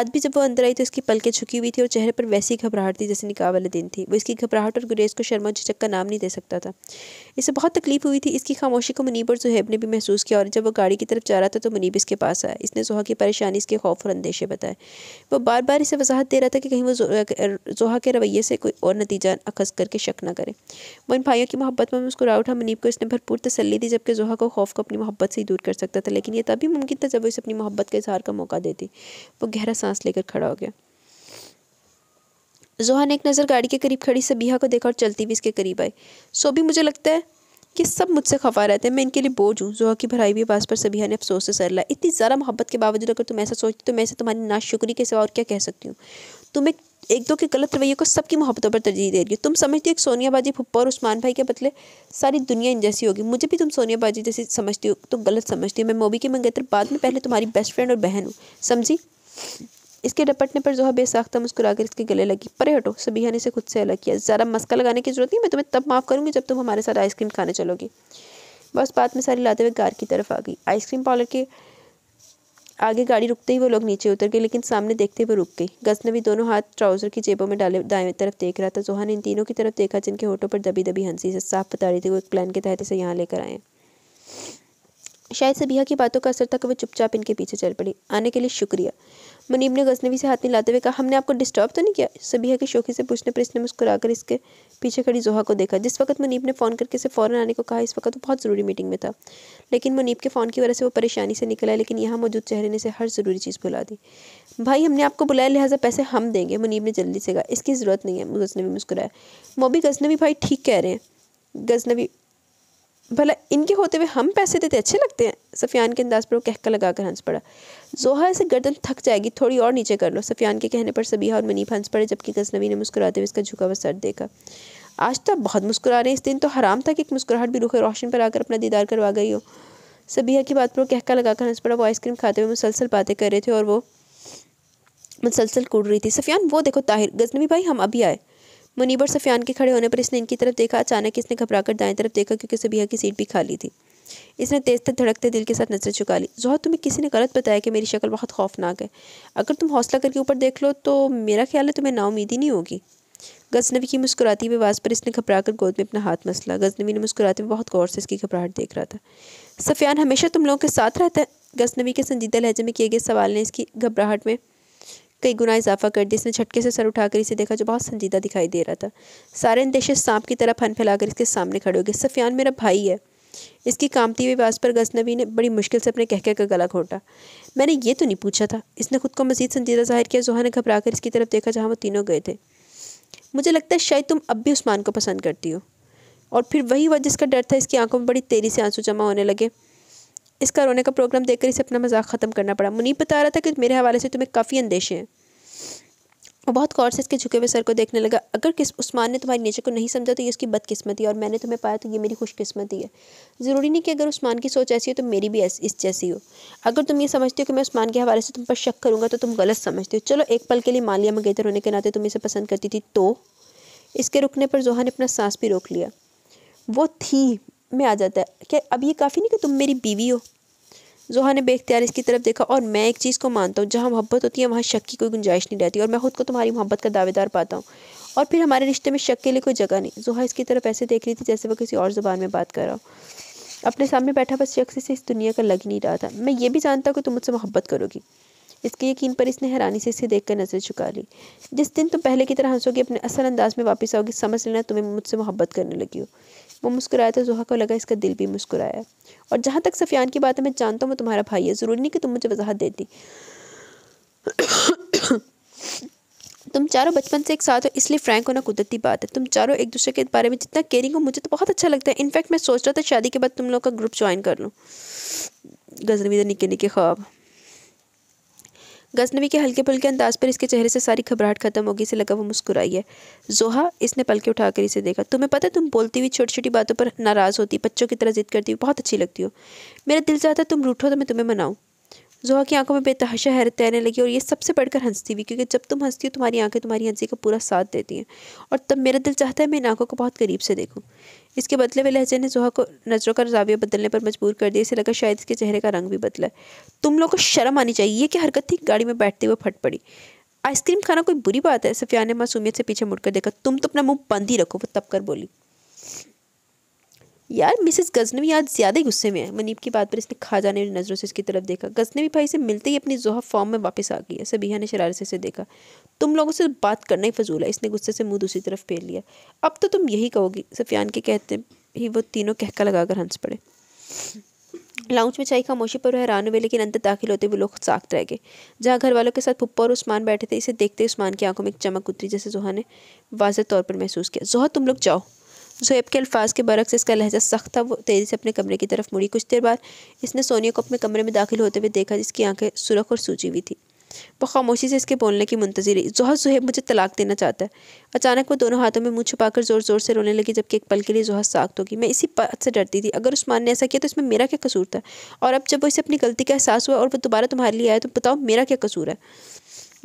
Speaker 1: आज भी जब वो अंदर आई तो इसकी पलकें झुकी हुई थी और चेहरे पर वैसी घबराहट थी जैसे निकाह वाले दिन थी वो इसकी घबराहट और गुरेज को शर्मा झिझक का नाम नहीं दे सकता था इसे बहुत तकलीफ हुई थी इसकी खामोशी को मुनीब और जुहेब ने भी महसूस किया और जब वो गाड़ी की तरफ जा रहा था तो मुनीब इसके पास आया इसने जोहा की परेशानी इसके खौफ और अंदेशे बताए वो बार बार इसे वजाहत दे रहा था कि कहीं वो दोहा के रवैये से कोई और नतीजा अखज करके शक न करे वो इन भाइयों की मोहब्बत में मुस्कुरा उठा मनीब को इसने भरपूर तसली दी जबकि जोहा को खौफ को अपनी मोहब्बत से ही दूर कर सकता था लेकिन यह तभी मुमकिन था जब वो इसे अपनी मोहब्बत का इजहार का मौका देती वो गहरा सांस लेकर खड़ा हो गया जोहा ने एक नज़र गाड़ी के करीब खड़ी सबीहा को देखा और चलती हुई इसके करीब आई सो भी मुझे लगता है कि सब मुझसे खफा रहते हैं मैं इनके लिए बोझ हूँ जोहा की भराई हुई आवाज़ पर सबिया ने अफसोस से सर लाया इतनी ज़्यादा मोहब्बत के बावजूद अगर तुम ऐसा सोचती तो मैं इसे तुम्हारी नाशुक्री के सिवा और क्या कह सकती हूँ तुम एक एक दो के गलत रवैये को सबकी मोहब्बतों पर तरजीह दे रही हो तुम समझती हो कि सोनिया बाजी फुप्पा और उस्मान भाई के बदले सारी दुनिया इन जैसी होगी मुझे भी तुम सोनिया बाजी जैसी समझती हो तुम गलत समझती हो मैं मोबी की मंगेतर बाद में पहले तुम्हारी बेस्ट फ्रेंड और बहन हूँ समझी इसके डपटने पर जोहा बेसाख्ता मुस्कुराकर इसके गले लगी परे हटो सभी ने इसे खुद से अलग किया ज़रा मस्का लगाने की जरूरत नहीं मैं तुम्हें तब माफ़ करूँगी जब तुम हमारे साथ आइसक्रीम खाने चलोगी बस बात में सारी लाते हुए कार की तरफ आ गई आइसक्रीम पार्लर के आगे गाड़ी रुकते ही वो लोग नीचे उतर गए लेकिन सामने देखते हुए रुक गई गजनवी दोनों हाथ ट्राउजर की जेबों में डाले दाएं तरफ देख रहा था जोहा ने इन तीनों की तरफ देखा जिनके होठों पर दबी दबी हंसी से साफ बता रही थी वो एक प्लान के तहत इसे यहाँ लेकर आए शायद सबिया की बातों का असर था कि वो चुपचाप इनके पीछे चल पड़ी आने के लिए शुक्रिया मुनीब ने गजनवी से हाथ मिलाते हुए कहा हमने आपको डिस्टर्ब तो नहीं किया सभी के शौकी से पूछने पर इसने मुस्कुरा कर इसके पीछे खड़ी जोहा को देखा जिस वक्त मुनीब ने फ़ोन करके इसे फ़ौरन आने को कहा इस वक्त वो बहुत ज़रूरी मीटिंग में था लेकिन मुनीब के फ़ोन की वजह से वो परेशानी से निकला लेकिन यहाँ मौजूद चेहरे ने इसे हर ज़रूरी चीज़ बुला दी भाई हमने आपको बुलाया लिहाजा पैसे हम देंगे मुनीब ने जल्दी से कहा इसकी ज़रूरत नहीं है गजनवी मुस्कुराया मोबी गजनवी भाई ठीक कह रहे हैं गजनवी भला इनके होते हुए हम पैसे देते अच्छे लगते हैं सफियान के अंदाज पर वो कहका लगाकर हंस पड़ा जोहर से गर्दन थक जाएगी थोड़ी और नीचे कर लो सफियान के कहने पर सबीहा और मनीफ हंस पड़े जबकि गजनवी ने मुस्कुराते हुए इसका झुका हुआ सर देखा आज तो बहुत मुस्कुरा रहे हैं इस दिन तो हराम था कि एक मुस्कुराहट भी रुख रोशन पर आकर अपना दीदार करवा गई हो सबिया की बात पर कहका कहका लगाकर हंस पड़ा वो आइसक्रीम खाते हुए मुसलसल बातें कर रहे थे और वो मुसलसल कूद रही थी सफियान वो देखो ताहिर गजनवी भाई हम अभी आए मुनीब और सफियान के खड़े होने पर इसने इनकी तरफ देखा अचानक इसने घबराकर दाएं तरफ देखा क्योंकि सबिया की सीट भी खाली थी इसने तेज तक धड़कते दिल के साथ नजर चुका ली जोहर तुम्हें किसी ने गलत बताया कि मेरी शक्ल बहुत खौफनाक है अगर तुम हौसला करके ऊपर देख लो तो मेरा ख्याल है तुम्हें नाउमीदी नहीं होगी गजनवी की मुस्कुराती हुई आवाज़ पर इसने घबरा कर गोद में अपना हाथ मसला गजनवी ने मुस्कुराते हुए बहुत गौर से इसकी घबराहट देख रहा था सफियान हमेशा तुम लोगों के साथ रहता है गजनवी के संजीदा लहजे में किए गए सवाल ने इसकी घबराहट में कई गुना इजाफा कर दिया इसने झटके से सर उठाकर इसे देखा जो बहुत संजीदा दिखाई दे रहा था सारे अंदेशे सांप की तरह फन फैलाकर इसके सामने खड़े हो गए सफियान मेरा भाई है इसकी कामती हुई आवाज़ पर गजनबी ने बड़ी मुश्किल से अपने कहके का गला घोटा मैंने ये तो नहीं पूछा था इसने खुद को मजीद संजीदा जाहिर किया जोहा ने घबरा कर इसकी तरफ देखा जहाँ वो तीनों गए थे मुझे लगता है शायद तुम अब भी उस्मान को पसंद करती हो और फिर वही वजह जिसका डर था इसकी आंखों में बड़ी तेज़ी से आंसू जमा होने लगे इसका रोने का प्रोग्राम देखकर इसे अपना मजाक ख़त्म करना पड़ा मुनीब बता रहा था कि मेरे हवाले से तुम्हें काफ़ी अंदेशे हैं वो बहुत गौर से इसके झुके हुए सर को देखने लगा अगर किस उस्मान ने तुम्हारी नेचर को नहीं समझा तो ये उसकी बदकिस्मती है और मैंने तुम्हें पाया तो ये मेरी खुशकिस्मती है ज़रूरी नहीं कि अगर उस्मान की सोच ऐसी हो तो मेरी भी इस जैसी हो अगर तुम ये समझते हो कि मैं उस्मान के हवाले से तुम पर शक करूँगा तो तुम गलत समझते हो चलो एक पल के लिए मालिया मंगेतर होने के नाते तुम इसे पसंद करती थी तो इसके रुकने पर जोहा ने अपना सांस भी रोक लिया वो थी में आ जाता है क्या अब ये काफ़ी नहीं कि तुम मेरी बीवी हो जोहा ने बेख्तियार इसकी तरफ देखा और मैं एक चीज़ को मानता हूँ जहाँ मोहब्बत होती है वहाँ शक की कोई गुंजाइश नहीं रहती और मैं खुद को तुम्हारी मोहब्बत का दावेदार पाता हूँ और फिर हमारे रिश्ते में शक के लिए कोई जगह नहीं जोहा इसकी तरफ ऐसे देख रही थी जैसे वह किसी और ज़ुबान में बात कर रहा हो अपने सामने बैठा बस शख्स इसे इस दुनिया का लग नहीं रहा था मैं ये भी जानता कि तुम मुझसे मोहब्बत करोगी इसके यकीन पर इसने हैरानी से इसे देखकर नज़र झुका ली जिस दिन तुम पहले की तरह हंसोगे अपने असल अंदाज में वापस आओगी समझ लेना तुम्हें मुझसे मोहब्बत करने लगी हो वो मुस्कुराया तो जुहा को लगा इसका दिल भी मुस्कुराया और जहाँ तक सफियान की बात है मैं जानता हूँ मैं तुम्हारा भाई है ज़रूरी नहीं कि तुम मुझे वजाहत देती तुम चारों बचपन से एक साथ हो इसलिए फ्रैंक होना कुदरती बात है तुम चारों एक दूसरे के बारे में जितना केयरिंग हो मुझे तो बहुत अच्छा लगता है इनफैक्ट मैं सोच रहा था शादी के बाद तुम लोग का ग्रुप ज्वाइन कर लूँ गजनवीदा निके निके ख्वाब गजनवी के हल्के पुल के अंदाज पर इसके चेहरे से सारी घबराहट खत्म होगी इसे लगा वो मुस्कुराई है जोहा इसने पलके उठाकर इसे देखा तुम्हें पता तुम बोलती हुई छोटी छोटी बातों पर नाराज़ होती बच्चों की तरह जिद करती हो बहुत अच्छी लगती हो मेरा दिल चाहता है तुम रूठो तो मैं तुम्हें मनाऊँ जोहा की आंखों में बेतहाशा हैरत तैरने लगी और ये सबसे बढ़कर हंसती हुई क्योंकि जब तुम हंसती हो तुम्हारी आंखें तुम्हारी हंसी का पूरा साथ देती हैं और तब मेरा दिल चाहता है मैं इन आंखों को बहुत करीब से देखूँ इसके बदले में लहजे ने जुहा को नज़रों का जाविया बदलने पर मजबूर कर दिया इसे लगा शायद इसके चेहरे का रंग भी बदला तुम लोग को शर्म आनी चाहिए कि हरकत थी गाड़ी में बैठते हुए फट पड़ी आइसक्रीम खाना कोई बुरी बात है सफिया ने मासूमियत से पीछे मुड़कर देखा तुम तो अपना मुंह बंद ही रखो वो तब कर बोली यार मिसेस गजनवी आज ज़्यादा ही गुस्से में है मनीप की बात पर इसने खा जाने वाली नज़रों से इसकी तरफ देखा गजनवी भाई से मिलते ही अपनी जोहा फॉर्म में वापस आ गई है सबीहा ने शरारत से इसे देखा तुम लोगों से बात करना ही फजूल है इसने गुस्से से मुंह दूसरी तरफ फेर लिया अब तो तुम यही कहोगी सफियान के कहते ही वो तीनों कहका लगाकर हंस पड़े लाउंज में चाय खामोशी पर हैरान हुए लेकिन अंदर दाखिल होते हुए लोग साख्त रह गए जहाँ घर वालों के साथ पुप्पा और उस्मान बैठे थे इसे देखते उस्मान की आंखों में एक चमक उतरी जैसे जोहा ने वाजह तौर पर महसूस किया जोहा तुम लोग जाओ जोहेब के अल्फाज के बरक्स इसका लहजा सख्त था वो तेज़ी से अपने कमरे की तरफ मुड़ी कुछ देर बाद इसने सोनिया को अपने कमरे में दाखिल होते हुए देखा जिसकी आंखें सुरख और सूची हुई थी वो खामोशी से इसके बोलने की मुंतजर रही जोहर जोहेब मुझे तलाक देना चाहता है अचानक वो दोनों हाथों में मुँह छुपाकर ज़ोर ज़ोर से रोने लगी जबकि एक पल के लिए जोहर साख्त होगी मैं इसी बात से डरती थी अगर उस्मान ने ऐसा किया तो इसमें मेरा क्या कसूर था और अब जब उसे अपनी गलती का एहसास हुआ और वो दोबारा तुम्हारे लिए आया तो बताओ मेरा क्या कसूर है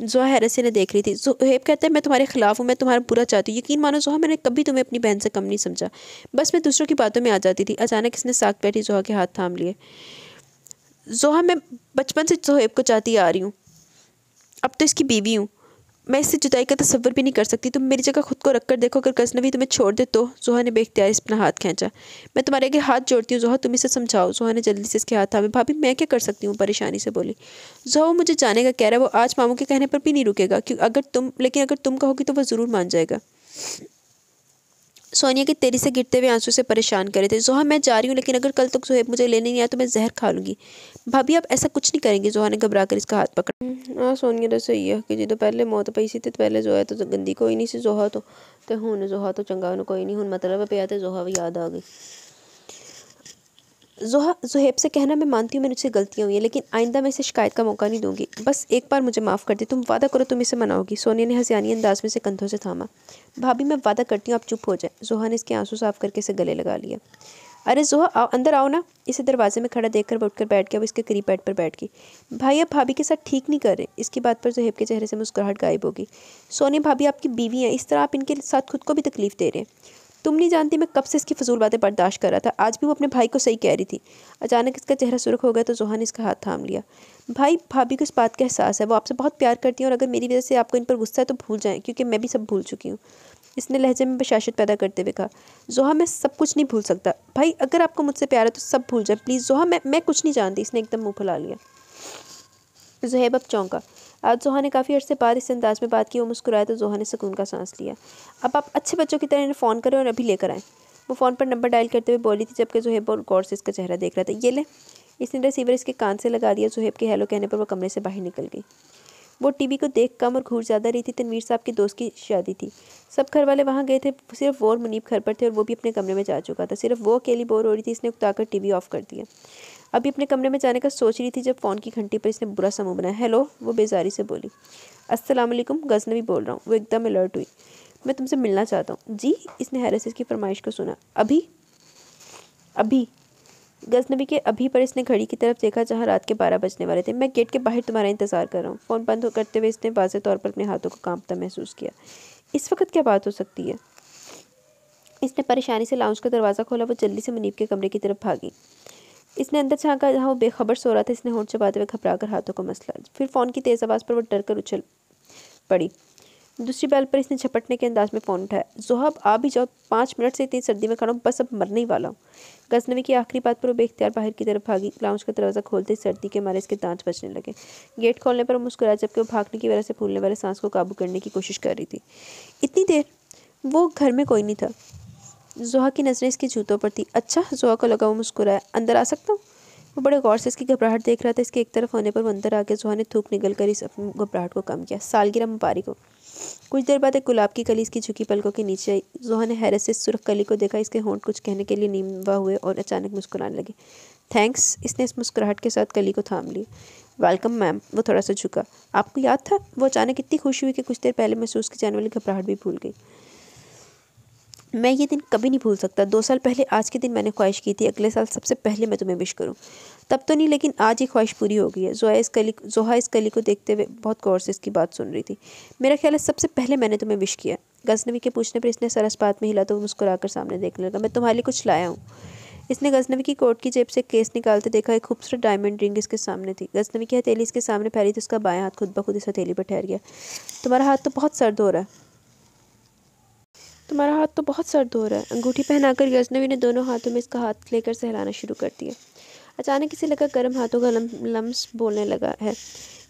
Speaker 1: जोहा हैरस ने देख रही थी जोहेब कहते हैं मैं तुम्हारे खिलाफ हूँ मैं तुम्हारा बुरा चाहती हूँ यकीन मानो जोहा मैंने कभी तुम्हें अपनी बहन से कम नहीं समझा बस मैं दूसरों की बातों में आ जाती थी अचानक इसने साग बैठी जोहा के हाथ थाम लिए जोहा मैं बचपन से जोहेब को चाहती आ रही हूँ अब तो इसकी बीवी हूँ मैं इससे जुदाई का तस्वर भी नहीं कर सकती तुम मेरी जगह खुद को रख कर देखो अगर गजनवी तुम्हें छोड़ दे तो जोहा ने बेख्तियार अपना हाथ खींचा मैं तुम्हारे आगे हाथ जोड़ती हूँ जोहा तुम इसे समझाओ जोहा ने जल्दी से इसके हाथ था भाभी मैं क्या कर सकती हूँ परेशानी से बोली जोहा मुझे जाने का कह रहा है वो आज मामू के कहने पर भी नहीं रुकेगा क्यों अगर तुम लेकिन अगर तुम कहोगी तो वह ज़रूर मान जाएगा सोनिया के तेरी से गिरते हुए आंसू से परेशान करे थे जोहा मैं जा रही हूँ लेकिन अगर कल तक तो जोहेब मुझे लेने नहीं आया तो मैं जहर खा लूँगी भाभी आप ऐसा कुछ नहीं करेंगे जोहा ने घबरा कर इसका हाथ पकड़ा हम्म, हाँ सोनिया तो सही है कि ਜਦੋਂ ਪਹਿਲੇ ਮੌਤ ਪਈ ਸੀ ਤੇ ਪਹਿਲੇ ਜ਼ੋਹਾ ਤੋਂ तो गंदी कोई नहीं सी जोहा तो हूँ जोहा तो चंगा ਉਹਨੂੰ कोई नहीं हूँ मतलब ਪਿਆ ਤੇ जोहा भी याद आ गई जोहा जोहेब से कहना मैं मानती हूँ मेरे उससे गलतियाँ हुई हैं लेकिन आइंदा मैं इसे शिकायत का मौका नहीं दूंगी बस एक बार मुझे माफ़ कर दे तुम वादा करो तुम इसे मनाओगी सोनिया ने हसियानी अंदाज में से कंधों से थामा भाभी मैं वादा करती हूँ आप चुप हो जाए जोहा ने इसके आंसू साफ करके इसे गले लगा लिया अरे जोहा आओ अंदर आओ ना इसे दरवाजे में खड़ा देखकर कर उठकर बैठ गया वो इसके करीब बेड पर बैठ गई भाई आप भाभी के साथ ठीक नहीं कर रहे इसकी बात पर जोहेब के चेहरे से मुस्कुराहट गायब होगी सोनी भाभी आपकी बीवी हैं इस तरह आप इनके साथ खुद को भी तकलीफ़ दे रहे हैं तुम नहीं जानती मैं कब से इसकी फजूल बातें बर्दाश्त कर रहा था आज भी वो अपने भाई को सही कह रही थी अचानक इसका चेहरा सुरख हो गया तो जोहान ने इसका हाथ थाम लिया भाई भाभी को इस बात का एहसास है वो आपसे बहुत प्यार करती हैं और अगर मेरी वजह से आपको इन पर गुस्सा है तो भूल जाएं क्योंकि मैं भी सब भूल चुकी हूँ इसने लहजे में बशाशत पैदा करते हुए कहा जोहा मैं सब कुछ नहीं भूल सकता भाई अगर आपको मुझसे प्यार है तो सब भूल जाए प्लीज़ जोहा मैं मैं कुछ नहीं जानती इसने एकदम मुँह फुला लिया जहेब अब चौंका आज जोहा ने काफ़ी अर्से बाद इस अंदाज में बात की वो मुस्कुराया तो जोहा ने सुकून का सांस लिया अब आप अच्छे बच्चों की तरह इन्हें फ़ोन करें और अभी लेकर आएँ वो फ़ोन पर नंबर डायल करते हुए बोली थी जबकि जोहेब और गौर से इसका चेहरा देख रहा था ये ले इसने रिसीवर इसके कान से लगा दिया जोहेब के हेलो कहने पर वो कमरे से बाहर निकल गई वो टीवी को देख कम और घूर ज़्यादा रही थी तनवीर साहब के दोस्त की शादी थी सब घर वाले वहाँ गए थे सिर्फ वो और मुनीब घर पर थे और वो भी अपने कमरे में जा चुका था सिर्फ वो अकेली बोर हो रही थी इसने उताकर टीवी ऑफ कर दिया अभी अपने कमरे में जाने का सोच रही थी जब फ़ोन की घंटी पर इसने बुरा समूह बनाया हेलो वो बेजारी से बोली अस्सलाम वालेकुम गजनवी बोल रहा हूँ वो एकदम अलर्ट हुई मैं तुमसे मिलना चाहता हूँ जी इसने हैरस की फरमाइश को सुना अभी अभी गजनबी के अभी पर इसने घड़ी की तरफ देखा जहाँ रात के बारह बजने वाले थे मैं गेट के बाहर तुम्हारा इंतजार कर रहा हूँ फ़ोन बंद करते हुए इसने वाजे तौर पर अपने हाथों को कांपता महसूस किया इस वक्त क्या बात हो सकती है इसने परेशानी से लाउंज का दरवाज़ा खोला वो जल्दी से मुनीब के कमरे की तरफ भागी इसने अंदर झांका जहाँ वो बेखबर सो रहा था इसने होंठ चबाते हुए घबरा हाथों को मसला फिर फ़ोन की तेज़ आवाज़ पर वो डर उछल पड़ी दूसरी बैल पर इसने झपटने के अंदाज में फ़ोन उठाया जोहब आ भी जाओ पाँच मिनट से इतनी सर्दी में खड़ा हूँ बस अब मरने ही वाला हूँ गजनवी की आखिरी बात पर वो बेख्तियार बाहर की तरफ भागी लाउंज का दरवाज़ा खोलते ही सर्दी के मारे इसके दांत बचने लगे गेट खोलने पर मुस्कुराया जबकि वो भागने की वजह से फूलने वाले सांस को काबू करने की कोशिश कर रही थी इतनी देर वो घर में कोई नहीं था जोहा की नज़रें इसके जूतों पर थी अच्छा जोहा को लगा वो मुस्कुराया अंदर आ सकता हूँ वो बड़े गौर से इसकी घबराहट देख रहा था इसके एक तरफ होने पर वो अंदर आके जोहा ने थूक निकल कर इस अपनी घबराहट को कम किया सालगिरह मुबारक हो कुछ देर बाद एक गुलाब की कली इसकी झुकी पलकों के नीचे आई जोहन ने हैरत से सुरख कली को देखा इसके होंठ कुछ कहने के लिए नीमवा हुए और अचानक मुस्कुराने लगे थैंक्स इसने इस मुस्कुराहट के साथ कली को थाम लिया वेलकम मैम वो थोड़ा सा झुका आपको याद था वो अचानक इतनी खुशी हुई कि कुछ देर पहले महसूस की जाने वाली घबराहट भी भूल गई मैं ये दिन कभी नहीं भूल सकता दो साल पहले आज के दिन मैंने ख्वाहिश की थी अगले साल सबसे पहले मैं तुम्हें विश करूँ तब तो नहीं लेकिन आज ही ख्वाहिश पूरी हो गई है जोहा इस कली जोहा इस कली को देखते हुए बहुत गौर से इसकी बात सुन रही थी मेरा ख्याल है सबसे पहले मैंने तुम्हें विश किया गजनवी के पूछने पर इसने सरस बात में हिला तो मुस्कुराकर सामने देखने लगा मैं तुम्हारे लिए कुछ लाया हूँ इसने गजनवी की कोर्ट की जेब से केस निकालते देखा एक खूबसूरत डायमंड रिंग इसके सामने थी गजनवी की हथेली इसके सामने फैली थी तो उसका बाया हाथ खुद ब खुद इस हथेली पर ठहर गया तुम्हारा हाथ तो बहुत सर्द हो रहा है तुम्हारा हाथ तो बहुत सर्द हो रहा है अंगूठी पहनाकर गजनवी ने दोनों हाथों में इसका हाथ लेकर सहलाना शुरू कर दिया अचानक इसे लगा गर्म हाथों का लम, लम्स बोलने लगा है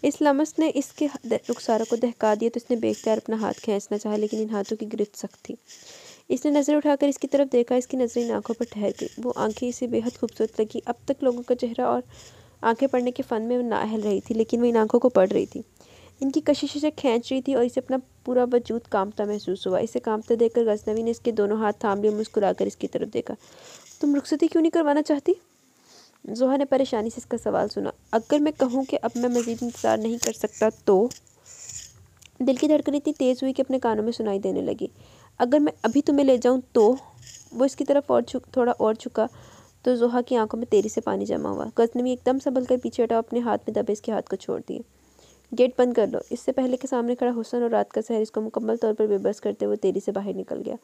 Speaker 1: इस लम्स ने इसके रुखसारों को दहका दिया तो इसने बेख्तियार अपना हाथ खींचना चाहा लेकिन इन हाथों की गिरफ्त सख्त थी इसने नज़र उठाकर इसकी तरफ देखा इसकी नज़र इन आंखों पर ठहर गई वो आंखें इसे बेहद खूबसूरत लगी अब तक लोगों का चेहरा और आंखें पढ़ने के फ़न में नाहल रही थी लेकिन वह इन आंखों को पढ़ रही थी इनकी कशिश इसे खींच रही थी और इसे अपना पूरा वजूद कामता महसूस हुआ इसे कामता देखकर गजनवी ने इसके दोनों हाथ थाम लिए और मुस्कुराकर इसकी तरफ देखा तुम रुखसती क्यों नहीं करवाना चाहती जोहा ने परेशानी से इसका सवाल सुना अगर मैं कहूँ कि अब मैं मज़ीद इंतज़ार नहीं कर सकता तो दिल की धड़कन इतनी तेज़ हुई कि अपने कानों में सुनाई देने लगी अगर मैं अभी तुम्हें ले जाऊँ तो वो इसकी तरफ और चुक थोड़ा और चुका तो जोहा की आंखों में तेज़ी से पानी जमा हुआ गजनवी एकदम संभल कर पीछे हटा अपने हाथ में दबे इसके हाथ को छोड़ दिए गेट बंद कर लो इससे पहले के सामने खड़ा हुसन और रात का शहर इसको मुकम्मल तौर पर बेबस करते हुए तेजी से बाहर निकल गया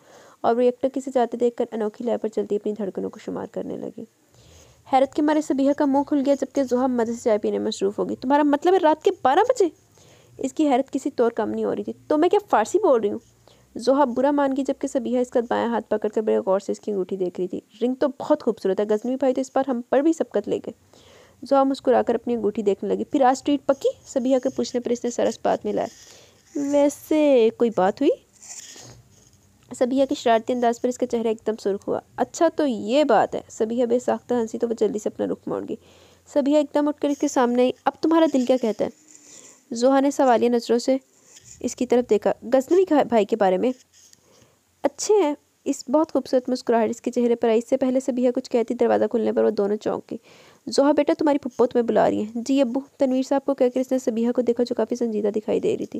Speaker 1: और रिएक्टर किसे जाते देखकर अनोखी लय पर चलती अपनी धड़कनों को शुमार करने लगी हैरत के मारे सबीहा का मुंह खुल गया जबकि जुहा मदद से चाय पीने में मसरूफ होगी तुम्हारा मतलब है रात के बारह बजे इसकी हैरत किसी तौर कम नहीं हो रही थी तो मैं क्या फ़ारसी बोल रही हूँ जोहा बुरा मान गई जबकि सबीहा इसका बाया हाथ पकड़ कर बड़े गौर से इसकी अंगूठी देख रही थी रिंग तो बहुत खूबसूरत है गजनवी भाई तो इस बार हम पर भी सबकत ले गए मुस्कुरा मुस्कुराकर अपनी अंगूठी देखने लगी फिर आज ट्रीट पक्की सभी आकर पूछने पर इसने सरस बात में लाया वैसे कोई बात हुई सबिया के शरारती अंदाज पर इसका चेहरा एकदम सुर्ख हुआ अच्छा तो ये बात है सबिया बेसाख्ता हंसी तो वह जल्दी से अपना रुख मोड़ सबिया एकदम उठकर इसके सामने आई अब तुम्हारा दिल क्या कहता है जोहा ने सवालिया नज़रों से इसकी तरफ देखा गजनवी भाई के बारे में अच्छे हैं इस बहुत खूबसूरत मुस्कुराहट इसके चेहरे पर आई इससे पहले सबिया कुछ कहती दरवाज़ा खुलने पर वो दोनों चौंक गई जोहा बेटा तुम्हारी पप्पो तुम्हें बुला रही है जी अबू तनवीर साहब को कहकर इसने सबिया को देखा जो काफ़ी संजीदा दिखाई दे रही थी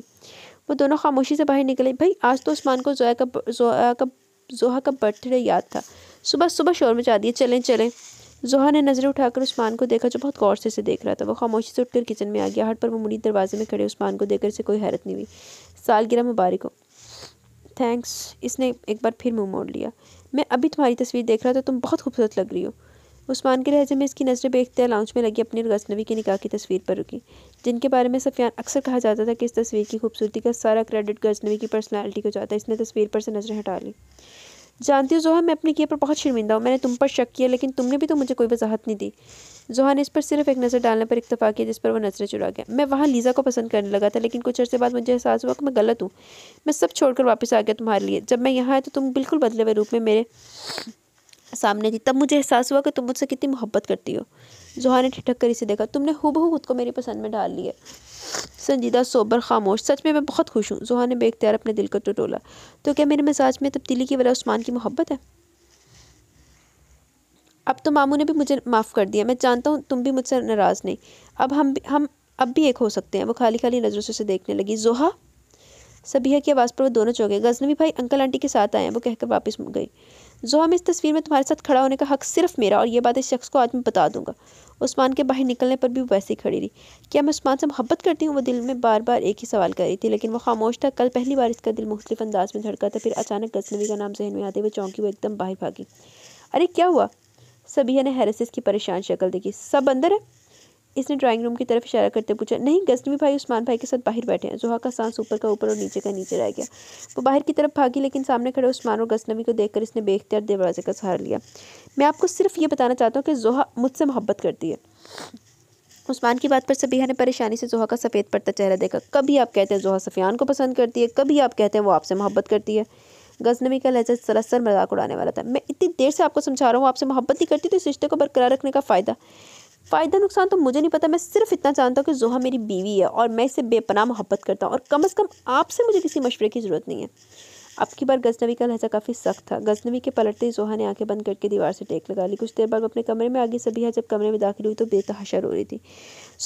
Speaker 1: वो दोनों खामोशी से बाहर निकले भाई आज तो उस्मान को जोया का जोया का जोहा का बर्थडे याद था सुबह सुबह शोर मचा दिए चलें चलें जोहा ने नज़रें उठाकर उस्मान को देखा जो बहुत गौर से से देख रहा था वो खामोशी से उठकर किचन में आ गया हट पर वो मुड़ी दरवाजे में खड़े उस्मान को देखकर से कोई हैरत नहीं हुई सालगिरह मुबारक हो थैंक्स इसने एक बार फिर मुंह मोड़ लिया मैं अभी तुम्हारी तस्वीर देख रहा था तुम बहुत खूबसूरत लग रही हो उस्मान के लहजे में इसकी नज़रें बेखते लाउंज में लगी अपनी और गजनवी की निकाह की तस्वीर पर रुकी जिनके बारे में सफियान अक्सर कहा जाता था कि इस तस्वीर की खूबसूरती का सारा क्रेडिट गजनवी की पर्सनैलिटी को जाता है इसने तस्वीर पर से नज़रें हटा ली जानती हूँ जोहा मैं अपने किए पर बहुत शर्मिंदा हूँ मैंने तुम पर शक किया लेकिन तुमने भी तो मुझे कोई वजाहत नहीं दी जोहा ने इस पर सिर्फ एक नज़र डालने पर इतफा किया जिस पर वो नज़रें चुरा गया मैं वहाँ लीज़ा को पसंद करने लगा था लेकिन कुछ अर्से बाद मुझे एहसास हुआ कि मैं गलत हूँ मैं सब छोड़कर वापस आ गया तुम्हारे लिए जब मैं यहाँ आया तो तुम बिल्कुल बदले हुए रूप में मेरे सामने थी तब मुझे एहसास हुआ कि तुम मुझसे कितनी मोहब्बत करती हो जुहा ने ठिठक कर इसे देखा तुमने हूबहू खुद को मेरी पसंद में डाल लिया संजीदा सोबर खामोश सच में मैं बहुत खुश हूँ जुहा ने बेख्तियार अपने दिल को टटोला तो क्या मेरे मिजाज में तब्दीली की वजह उस्मान की मोहब्बत है अब तो मामू ने भी मुझे माफ़ कर दिया मैं जानता हूँ तुम भी मुझसे नाराज़ नहीं अब हम हम अब भी एक हो सकते हैं वो खाली खाली नज़रों से देखने लगी जोहा सभी की आवाज़ पर वो दोनों चौंके गजनवी भाई अंकल आंटी के साथ आए हैं वो कहकर वापस गई जो हम इस तस्वीर में तुम्हारे साथ खड़ा होने का हक सिर्फ मेरा और ये बात इस शख्स को आज मैं बता दूंगा उस्मान के बाहर निकलने पर भी वो वैसे ही खड़ी रही क्या मैं उस्मान से मोहब्बत करती हूँ वो दिल में बार बार एक ही सवाल कर रही थी लेकिन वो खामोश था कल पहली बार इसका दिल मुख्तु अंदाज में धड़का था फिर अचानक गजनवी का नाम जहन में आते हुए चौंकी वो एकदम बाहर भागी अरे क्या हुआ सभी ने हैरसिस की परेशान शक्ल देखी सब अंदर है इसने ड्राइंग रूम की तरफ इशारा करते पूछा नहीं गजनवी भाई उस्मान भाई के साथ बाहर बैठे हैं जुहा का सांस ऊपर का ऊपर और नीचे का नीचे रह गया वो बाहर की तरफ भागी लेकिन सामने खड़े उस्मान और गजनवी को देखकर इसने बेख्तियार दरवाजे का सहारा लिया मैं आपको सिर्फ ये बताना चाहता हूँ कि जुहा मुझसे मोहब्बत करती है उस्मान की बात पर सबिया ने परेशानी से जोहा का सफ़ेद पड़ता चेहरा देखा कभी आप कहते हैं जोहा सफियान को पसंद करती है कभी आप कहते हैं वो आपसे मोहब्बत करती है गजनवी का लहजा सरासर मजाक उड़ाने वाला था मैं इतनी देर से आपको समझा रहा हूँ आपसे मोहब्बत नहीं करती तो इस रिश्ते को बरकरार रखने का फ़ायदा फ़ायदा नुकसान तो मुझे नहीं पता मैं सिर्फ इतना जानता हूँ कि जोहा मेरी बीवी है और मैं इसे बेपनाह मोहब्बत करता हूँ और कम अज़ कम आपसे मुझे किसी मशवरे की ज़रूरत नहीं है अब की बार गजनवी का लहजा काफ़ी सख्त था गजनवी के पलटते ही जोहा ने आंखें बंद करके दीवार से टेक लगा ली कुछ देर बाद अपने कमरे में आगे सभी है जब कमरे में दाखिल हुई तो बेतहाशा रो रही थी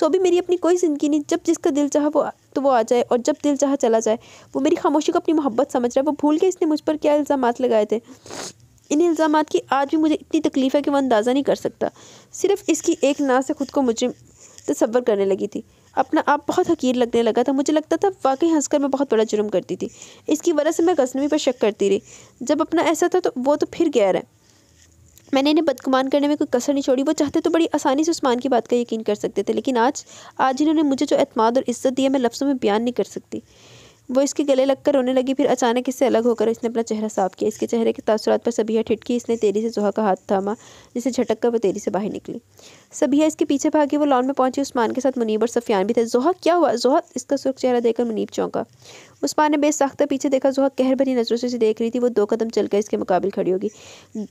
Speaker 1: सो भी मेरी अपनी कोई ज़िंदगी नहीं जब जिसका दिल चाह वो तो वो आ जाए और जब दिल चाह चला जाए वो मेरी खामोशी को अपनी मोहब्बत समझ रहा है वो भूल के इसने मुझ पर क्या इल्ज़ाम लगाए थे इन इल्ज़ाम की आज भी मुझे इतनी तकलीफ़ है कि वह अंदाज़ा नहीं कर सकता सिर्फ इसकी एक ना से खुद को मुझे तस्वर करने लगी थी अपना आप बहुत हकीर लगने लगा था मुझे लगता था वाकई हंसकर मैं बहुत बड़ा जुर्म करती थी इसकी वजह से मैं गजनवी पर शक करती रही जब अपना ऐसा था तो वो तो फिर गैर है मैंने इन्हें बदकमान करने में कोई कसर नहीं छोड़ी वो चाहते तो बड़ी आसानी से उस्मान की बात का यकीन कर सकते थे लेकिन आज आज इन्होंने मुझे जो अतमाद और इज्जत दी है मैं लफ्ज़ों में बयान नहीं कर सकती वो इसके गले लगकर रोने लगी फिर अचानक इससे अलग होकर इसने अपना चेहरा साफ किया इसके चेहरे के तासुरात पर सभिया ठिटकी इसने तेरी से जोहा का हाथ थामा जिसे झटक कर वो तेरी से बाहर निकली सभिया इसके पीछे भागी वो लॉन में पहुंची उस्मान के साथ मुनीब और सफियान भी थे जोहा क्या हुआ जोहा इसका सुरख चेहरा देखकर मुनीब चौंका उस्मान ने बेसाख्ता पीछे देखा जोहा कहर भरी नज़रों से देख रही थी वो दो कदम चलकर इसके मुकाबले खड़ी होगी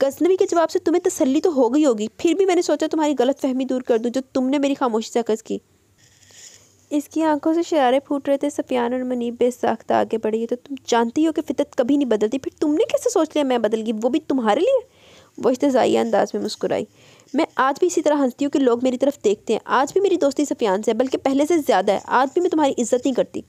Speaker 1: गजनवी के जवाब से तुम्हें तसली तो हो गई होगी फिर भी मैंने सोचा तुम्हारी गलत फहमी दूर कर दूँ जो तुमने मेरी खामोशी से अकस की इसकी आंखों से शरारे फूट रहे थे सफियान और मनीब बेसाख्त आगे बढ़ी तो तुम जानती हो कि फितरत कभी नहीं बदलती फिर तुमने कैसे सोच लिया मैं बदल गई वो भी तुम्हारे लिए वो इस्तजाइया अंदाज में मुस्कुराई मैं आज भी इसी तरह हंसती हूँ कि लोग मेरी तरफ देखते हैं आज भी मेरी दोस्ती सफियान से है बल्कि पहले से ज़्यादा है आज भी मैं तुम्हारी इज्जत नहीं करती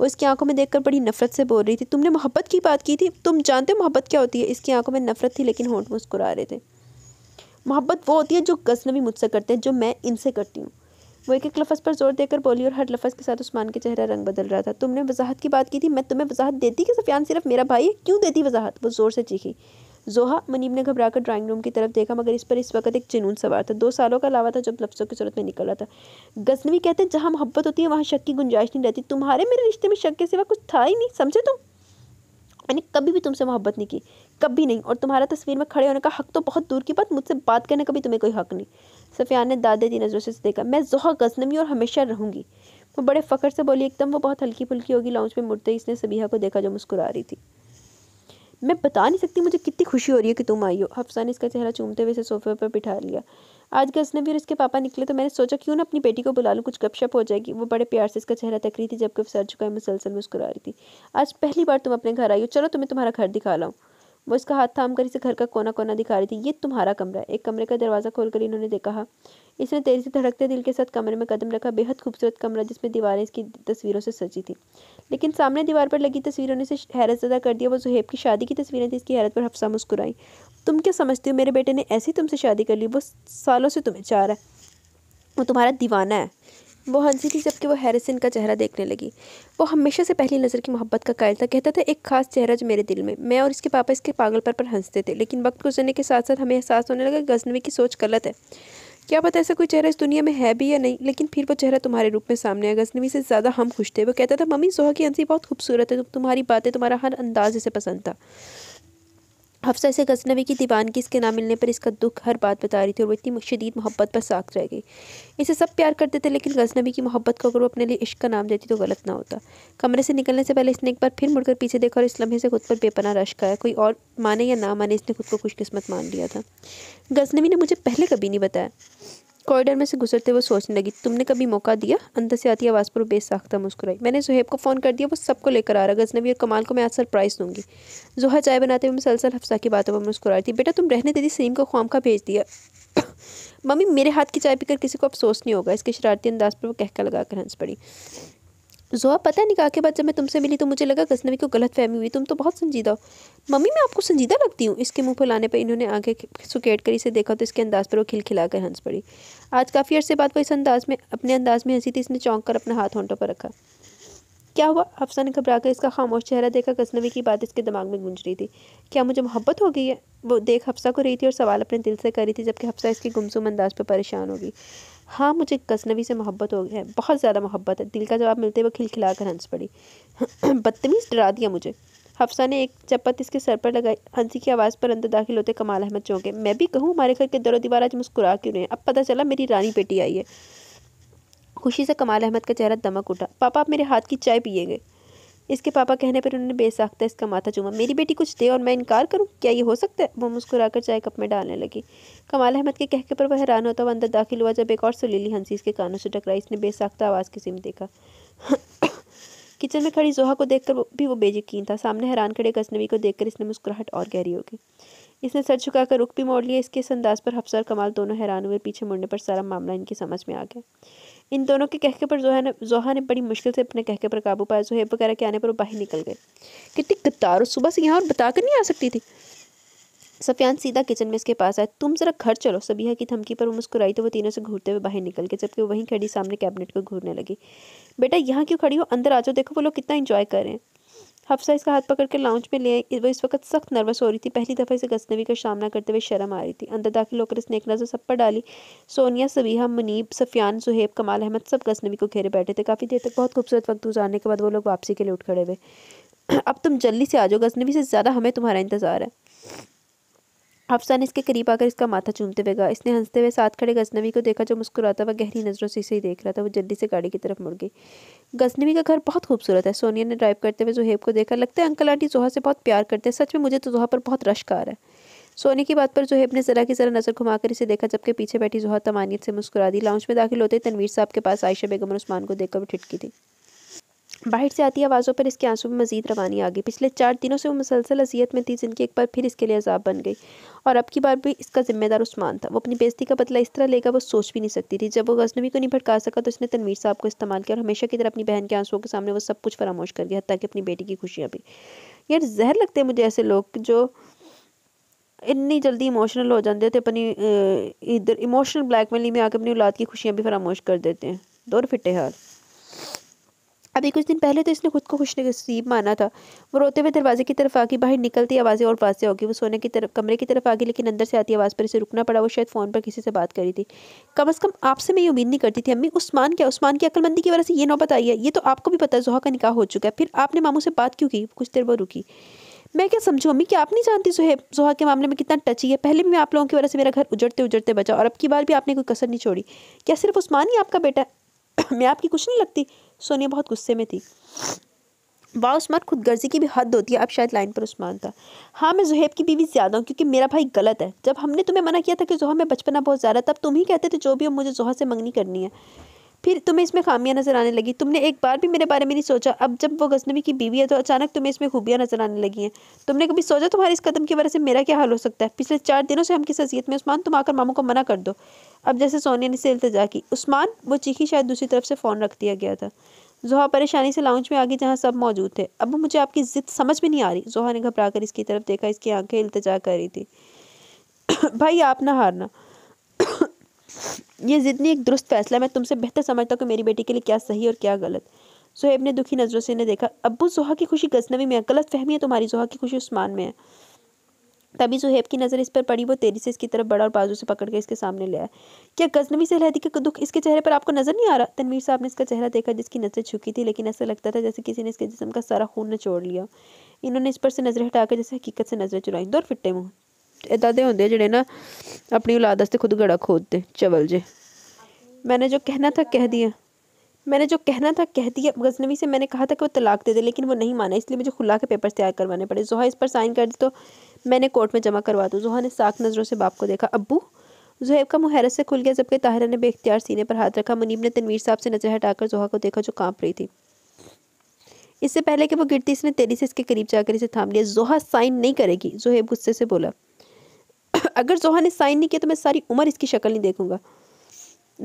Speaker 1: वो इसकी आंखों में देखकर बड़ी नफरत से बोल रही थी तुमने मोहब्बत की बात की थी तुम जानते हो मोहब्बत क्या होती है इसकी आंखों में नफरत थी लेकिन होंठ मुस्कुरा रहे थे मोहब्बत वो होती है जो गजनबी मुझसे करते हैं जो मैं इनसे करती हूँ वो एक एक लफ्ज़ पर जोर देकर बोली और हर लफ्ज़ के साथ उस्मान के चेहरा रंग बदल रहा था तुमने वजाहत की बात की थी मैं तुम्हें वजाहत देती कि सफियान सिर्फ मेरा भाई है क्यों देती वजाहत वो ज़ोर से चीखी जोहा मनीम ने घबरा कर ड्राइंग रूम की तरफ देखा मगर इस पर इस वक्त एक जुनून सवार था दो सालों का अलावा था जब लफ्ज़ों की सूरत में निकल रहा था गजनवी कहते हैं जहाँ मोहब्बत होती है वहाँ शक की गुंजाइश नहीं रहती तुम्हारे मेरे रिश्ते में शक के सिवा कुछ था ही नहीं समझे तुम मैंने कभी भी तुमसे मोहब्बत नहीं की कभी नहीं और तुम्हारा तस्वीर में खड़े होने का हक तो बहुत दूर की बात मुझसे बात करने का भी तुम्हें कोई हक नहीं सफ़िया ने दादे दी नज़रों से देखा मैं जहर गजनमी और हमेशा रहूँगी वो बड़े फ़खर से बोली एकदम वो बहुत हल्की फुल्की होगी लाउंज में मुड़ते ही इसने सबिया को देखा जो मुस्कुरा रही थी मैं बता नहीं सकती मुझे कितनी खुशी हो रही है कि तुम आई हो हफ्सा ने इसका चेहरा चूमते हुए इसे सोफे पर बिठा लिया आज गजनबी और इसके पापा निकले तो मैंने सोचा क्यों ना अपनी बेटी को बुला लूँ कुछ गपशप हो जाएगी वो बड़े प्यार से इसका चेहरा तक रही थी जबकि सर चुका है मुसलसल मुस्कुरा रही थी आज पहली बार तुम अपने घर आई हो चलो तुम्हें तुम्हारा घर दिखा लाऊँ वो इसका हाथ थाम कर इसे घर का कोना कोना दिखा रही थी ये तुम्हारा कमरा है एक कमरे का दरवाज़ा खोलकर इन्होंने देखा इसने तेजी से धड़कते दिल के साथ कमरे में कदम रखा बेहद खूबसूरत कमरा जिसमें दीवारें इसकी तस्वीरों से सजी थी लेकिन सामने दीवार पर लगी तस्वीरों ने इसे हैरत अदा कर दिया वो जुहेब की शादी की तस्वीरें थी इसकी हैरत पर हफ्सा मुस्कुराई तुम क्या समझती हो मेरे बेटे ने ऐसी तुमसे शादी कर ली वो सालों से तुम्हें चाह रहा है वो तुम्हारा दीवाना है वो हंसी थी जबकि वो हैरिसन का चेहरा देखने लगी वो हमेशा से पहली नज़र की मोहब्बत का कायल था कहता था एक खास चेहरा जो मेरे दिल में मैं और इसके पापा इसके पागल पर, पर हंसते थे लेकिन वक्त गुजरने के साथ साथ हमें एहसास होने लगा गजनवी की सोच गलत है क्या पता ऐसा कोई चेहरा इस दुनिया में है भी या नहीं लेकिन फिर वो चेहरा तुम्हारे रूप में सामने आया गजनवी से ज़्यादा हम खुश थे वो कहता था मम्मी सोहा की हंसी बहुत खूबसूरत है तुम्हारी बातें तुम्हारा हर अंदाज इसे पसंद था हफ्सा से गजनवी की दीवानगी इसके ना मिलने पर इसका दुख हर बात बता रही थी और वो इतनी शदीद मोहब्बत पर साख रह गई इसे सब प्यार करते थे लेकिन गजनवी की मोहब्बत को अगर वो अपने लिए इश्क का नाम देती तो गलत ना होता कमरे से निकलने से पहले इसने एक बार फिर मुड़कर पीछे देखा और इस लम्हे से खुद पर बेपना रश खाया कोई और माने या ना माने इसने खुद को खुशकस्मत मान लिया था गजनवी ने मुझे पहले कभी नहीं बताया कॉरिडोर में से गुजरते हुए सोचने लगी तुमने कभी मौका दिया अंदर से आती आवाज़ पर बेसाख्ता मुस्कुराई मैंने सुहेब को फ़ोन कर दिया वो सबको लेकर आ रहा गजनबी और कमाल को मैं आज सरप्राइज़ दूंगी जोहा चाय बनाते हुए मुसलसल हफ्सा की बातों पर मुस्कुरा रही बेटा तुम रहने दीदी सलीम को ख्वाम का भेज दिया मम्मी मेरे हाथ की चाय पीकर किसी को अफसोस नहीं होगा इसके शरारती अंदाज पर वो कहका लगा कर हंस पड़ी जोआ पता है निकाह के बाद जब मैं तुमसे मिली तो मुझे लगा गजनवी को गलत फहमी हुई तुम तो बहुत संजीदा हो मम्मी मैं आपको संजीदा लगती हूँ इसके मुंह पर लाने पर इन्होंने आगे सुकेट करी से देखा तो इसके अंदाज पर वो खिलखिलाकर हंस पड़ी आज काफ़ी अरसे बाद वो इस अंदाज में अपने अंदाज में हंसी थी इसने चौंक कर अपना हाथ होंटों पर रखा क्या हुआ अफसा ने घबरा कर इसका खामोश चेहरा देखा गजनवी की बात इसके दिमाग में गूंज रही थी क्या मुझे मोहब्बत हो गई है वो देख हफ्सा को रही थी और सवाल अपने दिल से करी थी जबकि हफ्सा इसके गुमसुम अंदाज पर परेशान होगी हाँ मुझे गजनवी से मोहब्बत हो गया है बहुत ज़्यादा मोहब्बत है दिल का जवाब मिलते हुए खिलखिला कर हंस पड़ी बदतमीज डरा दिया मुझे हफ्सा ने एक चपत इसके सर पर लगाई हंसी की आवाज़ पर अंदर दाखिल होते कमाल अहमद चौंके मैं भी कहूँ हमारे घर के दरों दीवार आज मुस्कुरा क्यों रहे अब पता चला मेरी रानी बेटी आई है खुशी से कमाल अहमद का चेहरा दमक उठा पापा आप मेरे हाथ की चाय पिएंगे इसके पापा कहने पर उन्होंने बेसाख्ता इसका माथा चूमा मेरी बेटी कुछ दे और मैं इनकार करूँ क्या ये हो सकता है वो मुस्कुराकर चाय कप में डालने लगी कमाल अहमद के कहके पर वह हैरान होता हुआ अंदर दाखिल हुआ जब एक और सुलीली हंसी इसके कानों से टकराई इसने बेसाख्ता आवाज़ किसी में देखा किचन में खड़ी जोहा को देखकर भी वो बेयकीन था सामने हैरान खड़े गजनवी को देखकर इसने मुस्कुराहट और गहरी होगी इसने सर झुकाकर रुख भी मोड़ लिया इसके इस अंदाज पर और कमाल दोनों हैरान हुए पीछे मुड़ने पर सारा मामला इनकी समझ में आ गया इन दोनों के कहके पर जोहा ने जोहा ने बड़ी मुश्किल से अपने कहके पर काबू पाया जोहेब वगैरह के आने पर वो बाहर निकल गए कितनी गद्दार सुबह से यहाँ और बता कर नहीं आ सकती थी सफियान सीधा किचन में इसके पास आए तुम जरा घर चलो सबिया की धमकी पर वो मुस्कुराई तो वो तीनों से घूरते हुए बाहर निकल गए जबकि वो वहीं खड़ी सामने कैबिनेट को घूरने लगी बेटा यहाँ क्यों खड़ी हो अंदर आ जाओ देखो वो लोग कितना इन्जॉय कर रहे हैं हफ्सा इसका हाथ पकड़ कर लाउंज में ले आई वो इस वक्त सख्त नर्वस हो रही थी पहली दफ़ा इसे गजनवी का सामना करते हुए शर्म आ रही थी अंदर दाखिल होकर इसने एक नज़र सब पर डाली सोनिया सबीहा मुनीब सफियान सुहेब कमाल अहमद सब गजनवी को घेरे बैठे थे काफ़ी देर तक बहुत खूबसूरत वक्त गुजारने के बाद वो लोग वापसी के लिए उठ खड़े हुए अब तुम जल्दी से आ जाओ गजनवी से ज़्यादा हमें तुम्हारा इंतज़ार है अफसान इसके करीब आकर इसका माथा चूमते हुए इसने हंसते हुए साथ खड़े गजनवी को देखा जो मुस्कुराता हुआ गहरी नज़रों से इसे ही देख रहा था वो जल्दी से गाड़ी की तरफ मुड़ गई गजनवी का घर बहुत खूबसूरत है सोनिया ने ड्राइव करते हुए जुहेब को देखा लगता है अंकल आंटी जोहा से बहुत प्यार करते हैं सच में मुझे तो जोहा पर बहुत रश कार है सोनी की बात पर जोहेब ने ज़रा की ज़रा नज़र घुमाकर इसे देखा जबकि पीछे बैठी जोहा तमानियत से मुस्कुरा दी लाउंज में दाखिल होते तनवीर साहब के पास आयशा बेगम और उस्मान को देखकर वो ठिटकी थी बाहर से आती आवाज़ों पर इसके आंसू में मजीद रवानी आ गई पिछले चार दिनों से वो मुसलसल अजियत में थी जिनकी एक बार फिर इसके लिए अजाब बन गई और अब की बार भी इसका जिम्मेदार उस्मान था वो अपनी बेजती का बदला इस तरह लेगा वो सोच भी नहीं सकती थी जब वो गजनवी को नहीं भटका सका तो उसने तनवीर साहब को इस्तेमाल किया और हमेशा की तरह अपनी बहन के आंसुओं के सामने वो सब कुछ फरामोश कर गया ताकि अपनी बेटी की खुशियाँ भी यार जहर लगते हैं मुझे ऐसे लोग जो इतनी जल्दी इमोशनल हो जाते थे तो अपनी इधर इमोशनल ब्लैकमेलिंग में आकर अपनी औलाद की खुशियाँ भी फरामोश कर देते हैं दौर फिटे हाल अभी कुछ दिन पहले तो इसने खुद को खुश नसीब माना था वो रोते हुए दरवाजे की तरफ आगे बाहर निकलती आवाज़ें और पास से होगी वो सोने की तरफ कमरे की तरफ आ गई लेकिन अंदर से आती आवाज़ पर इसे रुकना पड़ा वो शायद फ़ोन पर किसी से बात करी थी कम अज़ कम आपसे मैं ये उम्मीद नहीं करती थी अम्मी उस्मान क्या उस्मान की अकलमंदी की वजह से ये नौबत आई है ये तो आपको भी पता जोहा का निकाह हो चुका है फिर आपने मामू से बात क्यों की कुछ देर वो रुकी मैं क्या समझू अम्मी क्या आप नहीं जानती सुहेब जोहा के मामले में कितना टची है पहले भी मैं आप लोगों की वजह से मेरा घर उजड़ते उजड़ते बचा और अब की बार भी आपने कोई कसर नहीं छोड़ी क्या सिर्फ उस्मान ही आपका बेटा मैं आपकी कुछ नहीं लगती सोनिया बहुत गुस्से में थी वाह उस्मान खुद गर्जी की भी हद होती है अब शायद लाइन पर उस्मान था हाँ मैं जुहेब की बीवी ज़्यादा हूँ क्योंकि मेरा भाई गलत है जब हमने तुम्हें मना किया था कि जोहर में बचपना बहुत ज़्यादा तब तुम ही कहते थे जो भी हो मुझे जोहर से मंगनी करनी है फिर तुम्हें इसमें खामियां नजर आने लगी तुमने एक बार भी मेरे बारे में नहीं सोचा अब जब वो गजनबी की बीवी है तो अचानक तुम्हें इसमें खूबियां नजर आने लगी हैं तुमने कभी सोचा तुम्हारे इस कदम की वजह से मेरा क्या हाल हो सकता है पिछले चार दिनों से हम किस हसीियत में उस्मान तुम आकर मामू को मना कर दो अब जैसे सोनिया ने से इल्तजा की उस्मान वो चीखी शायद दूसरी तरफ से फ़ोन रख दिया गया था जोहा परेशानी से लाउंज में आ गई जहाँ सब मौजूद थे अब मुझे आपकी ज़िद समझ में नहीं आ रही जोहा ने घबरा कर इसकी तरफ देखा इसकी आंखें इल्तजा कर रही थी भाई आप ना हारना ये जितनी एक दुरुस्त फैसला मैं तुमसे बेहतर समझता हूँ कि मेरी बेटी के लिए क्या सही और क्या गलत सोहेब ने दुखी नज़रों से इन्हें देखा अबू जोहा की खुशी गजनवी में है गलत फहमी है तुम्हारी जोहा की खुशी उस्मान में है तभी सुहेब की नज़र इस पर पड़ी वो तेजी से इसकी तरफ बड़ा और बाजू से पकड़ के इसके सामने ले आया क्या गजनवी से लहदी का दुख इसके चेहरे पर आपको नज़र नहीं आ रहा तनवीर साहब ने इसका चेहरा देखा जिसकी नज़र छुकी थी लेकिन ऐसा लगता था जैसे किसी ने इसके जिसम का सारा खून न छोड़ लिया इन्होंने इस पर से नज़र हटाकर जैसे हकीकत से नजर चुराई दो फिट्टे मुँह ਇਦਾਂ के होंगे ਜਿਹੜੇ ना अपनी औलाद वास्ते खुद गड़ा खोदते चवल जे मैंने जो कहना था कह दिया मैंने जो कहना था कह दिया गजनवी से मैंने कहा था कि वो तलाक दे दे लेकिन वो नहीं माना इसलिए मुझे खुला के पेपर तैयार करवाने पड़े जोहा इस पर साइन कर दी तो मैंने कोर्ट में जमा करवा दो जोहा ने साख नज़रों से बाप को देखा अबू जोहेब का मुहैरत से खुल गया जबकि ताहिरा ने बेख्तियार सीने पर हाथ रखा मुनीब ने तनवीर साहब से नज़र हटाकर जोहा को देखा जो कांप रही थी इससे पहले कि वो गिरती इसने तेरी से इसके करीब जाकर इसे थाम लिया जोहा साइन नहीं करेगी जोहेब गुस्से से बोला अगर जोहा ने साइन नहीं किया तो मैं सारी उम्र इसकी शक्ल नहीं देखूंगा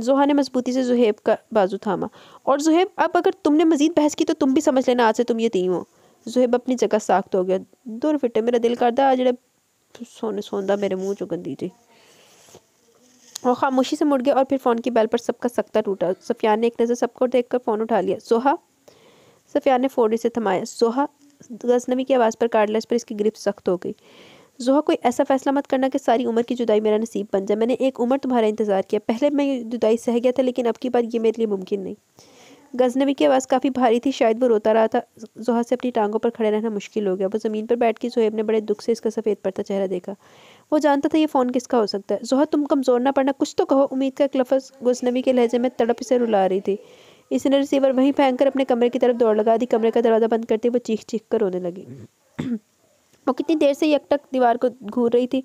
Speaker 1: जोहा ने मजबूती से जुहेब का बाजू थामा और जुहेब अब अगर तुमने मजीद बहस की तो तुम भी समझ लेना आज से तुम ये तीन हो जुहेब अपनी जगह साख्त हो गया दूर फिटे मेरा दिल करता आज सोने सोंदा मेरे मुंह चो गंदी जी और खामोशी से मुड़ गया और फिर फ़ोन की बैल पर सबका सख्ता टूटा सफियान ने एक नज़र सबको देख कर फ़ोन उठा लिया सोहा सफियान ने फ़ोन से थमाया सोहा गजनवी की आवाज़ पर कार्डलेस पर इसकी ग्रिप सख्त हो गई जोहा कोई ऐसा फैसला मत करना कि सारी उम्र की जुदाई मेरा नसीब बन जाए मैंने एक उम्र तुम्हारा इंतज़ार किया पहले मैं जुदाई सह गया था लेकिन अब की बार ये मेरे लिए मुमकिन नहीं गजनबी की आवाज़ काफ़ी भारी थी शायद वो रोता रहा था जोहा से अपनी टांगों पर खड़े रहना मुश्किल हो गया वो ज़मीन पर बैठ के सोहेब ने बड़े दुख से इसका सफ़ेद पड़ता चेहरा देखा वो जानता था ये फ़ोन किसका हो सकता है जोहा तुम कमज़ोर ना पड़ना कुछ तो कहो उम्मीद का एक लफ्ज़ गजनबी के लहजे में तड़प से रुला रही थी इसने रिसीवर वहीं फेंक कर अपने कमरे की तरफ दौड़ लगा दी कमरे का दरवाज़ा बंद करते वो चीख चीख कर रोने लगी वो कितनी देर से यकटक दीवार को घूर रही थी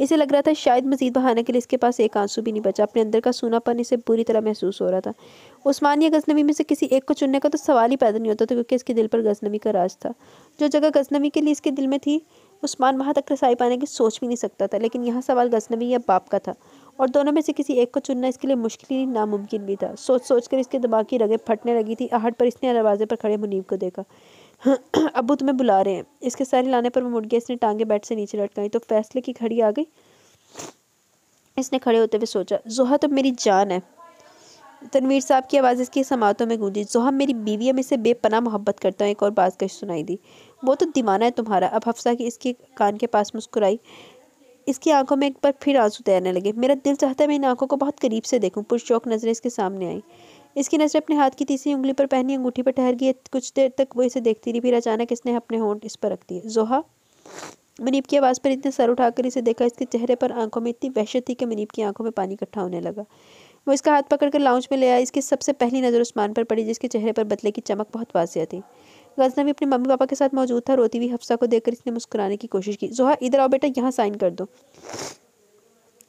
Speaker 1: इसे लग रहा था शायद मजीद बहाने के लिए इसके पास एक आंसू भी नहीं बचा अपने अंदर का सूनापन इसे बुरी तरह महसूस हो रहा था उस्मान या गजनवी में से किसी एक को चुनने का तो सवाल ही पैदा नहीं होता था क्योंकि इसके दिल पर गजनवी का राज था जो जगह गजनवी के लिए इसके दिल में थी उस्मान वहाँ तक रसाई पाने की सोच भी नहीं सकता था लेकिन यहाँ सवाल गजनवी या बाप का था और दोनों में से किसी एक को चुनना इसके लिए मुश्किल ही नामुमकिन भी था सोच सोच कर इसके दिमाग की रगें फटने लगी थी आहट पर इसने दरवाजे पर खड़े मुनीब को देखा अबू तुम्हें बुला रहे हैं इसके सर हिलाने पर वो मुड़ गया इसने टांगे बेड से नीचे लटकाई तो फैसले की घड़ी आ गई इसने खड़े होते हुए सोचा जोहा तो मेरी जान है तनवीर साहब की आवाज़ इसकी समातों में गूंजी जोहा मेरी बीवी है मैं इसे बेपना मोहब्बत करता हूँ एक और बात कश सुनाई दी वो तो दीवाना है तुम्हारा अब हफ्सा की इसके कान के पास मुस्कुराई इसकी आंखों में एक बार फिर आंसू तैरने लगे मेरा दिल चाहता है मैं इन आंखों को बहुत करीब से देखूं पुरशोक नजरें इसके सामने आई इसकी नज़र अपने हाथ की तीसरी उंगली पर पहनी अंगूठी पर ठहर गई कुछ देर तक वो इसे देखती रही फिर अचानक इसने अपने होंठ इस पर रख दिए जोहा मनीप की आवाज़ पर इतने सर उठाकर इसे देखा इसके चेहरे पर आंखों में इतनी वहशत थी कि मनीप की आंखों में पानी इकट्ठा होने लगा वो इसका हाथ पकड़कर लाउंज में ले आया इसकी सबसे पहली नज़र उस्मान पर पड़ी जिसके चेहरे पर बदले की चमक बहुत वाजिया थी गजनवी अपने मम्मी पापा के साथ मौजूद था रोती हुई हफ्सा को देखकर इसने मुस्कुराने की कोशिश की जोहा इधर आओ बेटा यहाँ साइन कर दो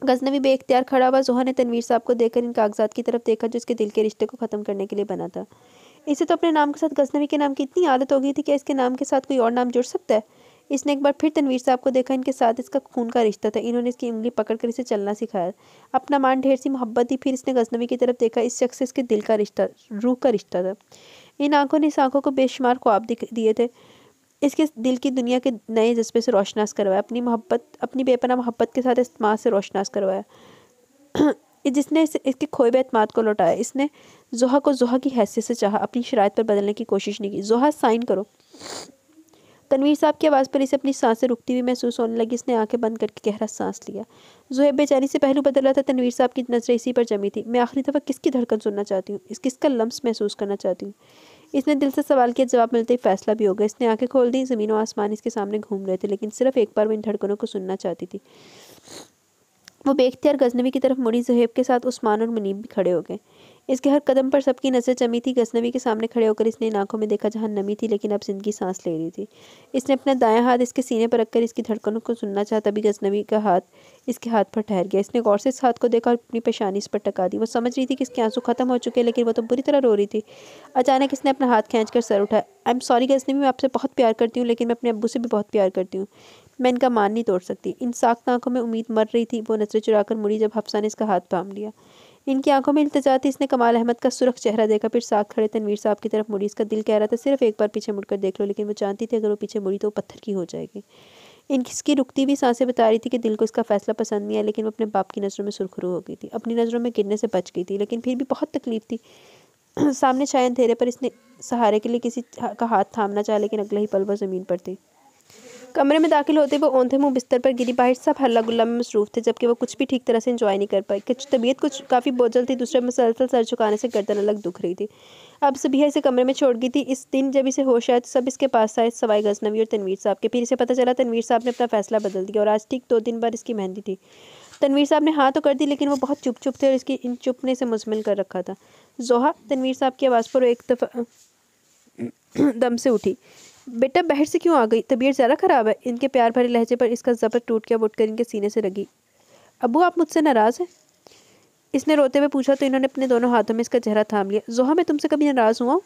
Speaker 1: गजनवी बेख्तियार खड़ा हुआ जोहा ने तनवीर साहब को देखकर इन कागजात की तरफ देखा जो इसके दिल के रिश्ते को ख़त्म करने के लिए बना था इसे तो अपने नाम के साथ गजनवी के नाम की इतनी आदत हो गई थी कि इसके नाम के साथ कोई और नाम जुड़ सकता है इसने एक बार फिर तनवीर साहब को देखा इनके साथ इसका खून का रिश्ता था इन्होंने इसकी उंगली पकड़कर इसे चलना सिखाया अपना मान ढेर सी मोहब्बत दी फिर इसने गजनवी की तरफ देखा इस शख्स से इसके दिल का रिश्ता रूह का रिश्ता था इन आंखों ने इस आंखों को बेशुमार ख्वाब दिए थे इसके दिल की दुनिया के नए जज्बे से रोशनास करवाया अपनी मोहब्बत अपनी बेपना मोहब्बत के साथ इस्तेमाल से रोशनास करवाया जिसने इस, इसके खोए हुए अतमाद को लौटाया इसने जोहा को जोहा की हैसियत से चाहा अपनी शरात पर बदलने की कोशिश नहीं की जोहा साइन करो तनवीर साहब की आवाज़ पर इसे अपनी सांसें रुकती हुई महसूस होने लगी इसने आंखें बंद करके गहरा सांस लिया जोहेब बेचारी से पहलू बदल रहा था तनवीर साहब की नज़रें इसी पर जमी थी मैं आखिरी दफ़ा किसकी धड़कन सुनना चाहती हूँ इस किसका लम्स महसूस करना चाहती हूँ इसने दिल से सवाल किया जवाब मिलते ही फैसला भी हो गया इसने आंखें खोल दी जमीन और आसमान इसके सामने घूम रहे थे लेकिन सिर्फ एक बार वो इन धड़कनों को सुनना चाहती थी वो बेख्तियार गजनबी की तरफ मुड़ी जहेब के साथ उस्मान और मुनीब भी खड़े हो गए इसके हर कदम पर सबकी नज़र जमी थी गजनवी के सामने खड़े होकर इसने इन आंखों में देखा जहाँ नमी थी लेकिन अब जिंदगी सांस ले रही थी इसने अपना दायां हाथ इसके सीने पर रखकर इसकी धड़कनों को सुनना चाहा तभी गजनवी का हाथ इसके हाथ पर ठहर गया इसने गौर से इस हाथ को देखा और अपनी परेशानी इस पर टका दी वो समझ रही थी कि इसके आंसू खत्म हो चुके लेकिन वो तो बुरी तरह रो रही थी अचानक इसने अपना हाथ खींच कर सर उठाया आई एम सॉरी गजनवी मैं आपसे बहुत प्यार करती हूँ लेकिन मैं अपने अबू से भी बहुत प्यार करती हूँ मैं इनका मान नहीं तोड़ सकती इन साख आंखों में उम्मीद मर रही थी वो नजरें कर मुड़ी जब हफ्सा ने इसका हाथ थाम लिया इनकी आंखों में इल्तजा थी इसने कमाल अहमद का सुरख चेहरा देखा फिर साथ खड़े तनवीर साहब की तरफ मुड़ी इसका दिल कह रहा था सिर्फ एक बार पीछे मुड़कर देख लो लेकिन वो जानती थी अगर वो पीछे मुड़ी तो पत्थर की हो जाएगी इनकी रुकती हुई सांसें बता रही थी कि दिल को इसका फैसला पसंद नहीं आया लेकिन वो अपने बाप की नज़रों में सुरखरू हो गई थी अपनी नज़रों में गिरने से बच गई थी लेकिन फिर भी बहुत तकलीफ थी सामने छाए अंधेरे पर इसने सहारे के लिए किसी का हाथ थामना चाहा लेकिन अगले ही पल वो ज़मीन पर थी कमरे में दाखिल होते वो ओंधे मुंह बिस्तर पर गिरी बाहर सब हल्ला गुल्ला में मसरूफ थे जबकि वो कुछ भी ठीक तरह से इंजॉय नहीं कर पाए कुछ तबीयत कुछ काफ़ी बोझल थी दूसरे मसलसल सर झुकाने से गर्दन अलग दुख रही थी अब सभी इसे कमरे में छोड़ गई थी इस दिन जब इसे होश आया तो सब इसके पास आए सवाई गजनवी और तनवीर साहब के फिर इसे पता चला तनवीर साहब ने अपना फैसला बदल दिया और आज ठीक दो दिन बाद इसकी मेहंदी थी तनवीर साहब ने हाँ तो कर दी लेकिन वो बहुत चुप चुप थे और इसकी इन चुपने से मुजमिल कर रखा था जोहा तनवीर साहब की आवाज़ पर एक दफ़ा दम से उठी बेटा बाहर से क्यों आ गई तबीयत ज़्यादा ख़राब है इनके प्यार भरे लहजे पर इसका जबर टूट गया उठकर इनके सीने से लगी अबू आप मुझसे नाराज़ हैं इसने रोते हुए पूछा तो इन्होंने अपने दोनों हाथों में इसका चेहरा थाम लिया जोहा मैं तुमसे कभी नाराज़ हुआ हूँ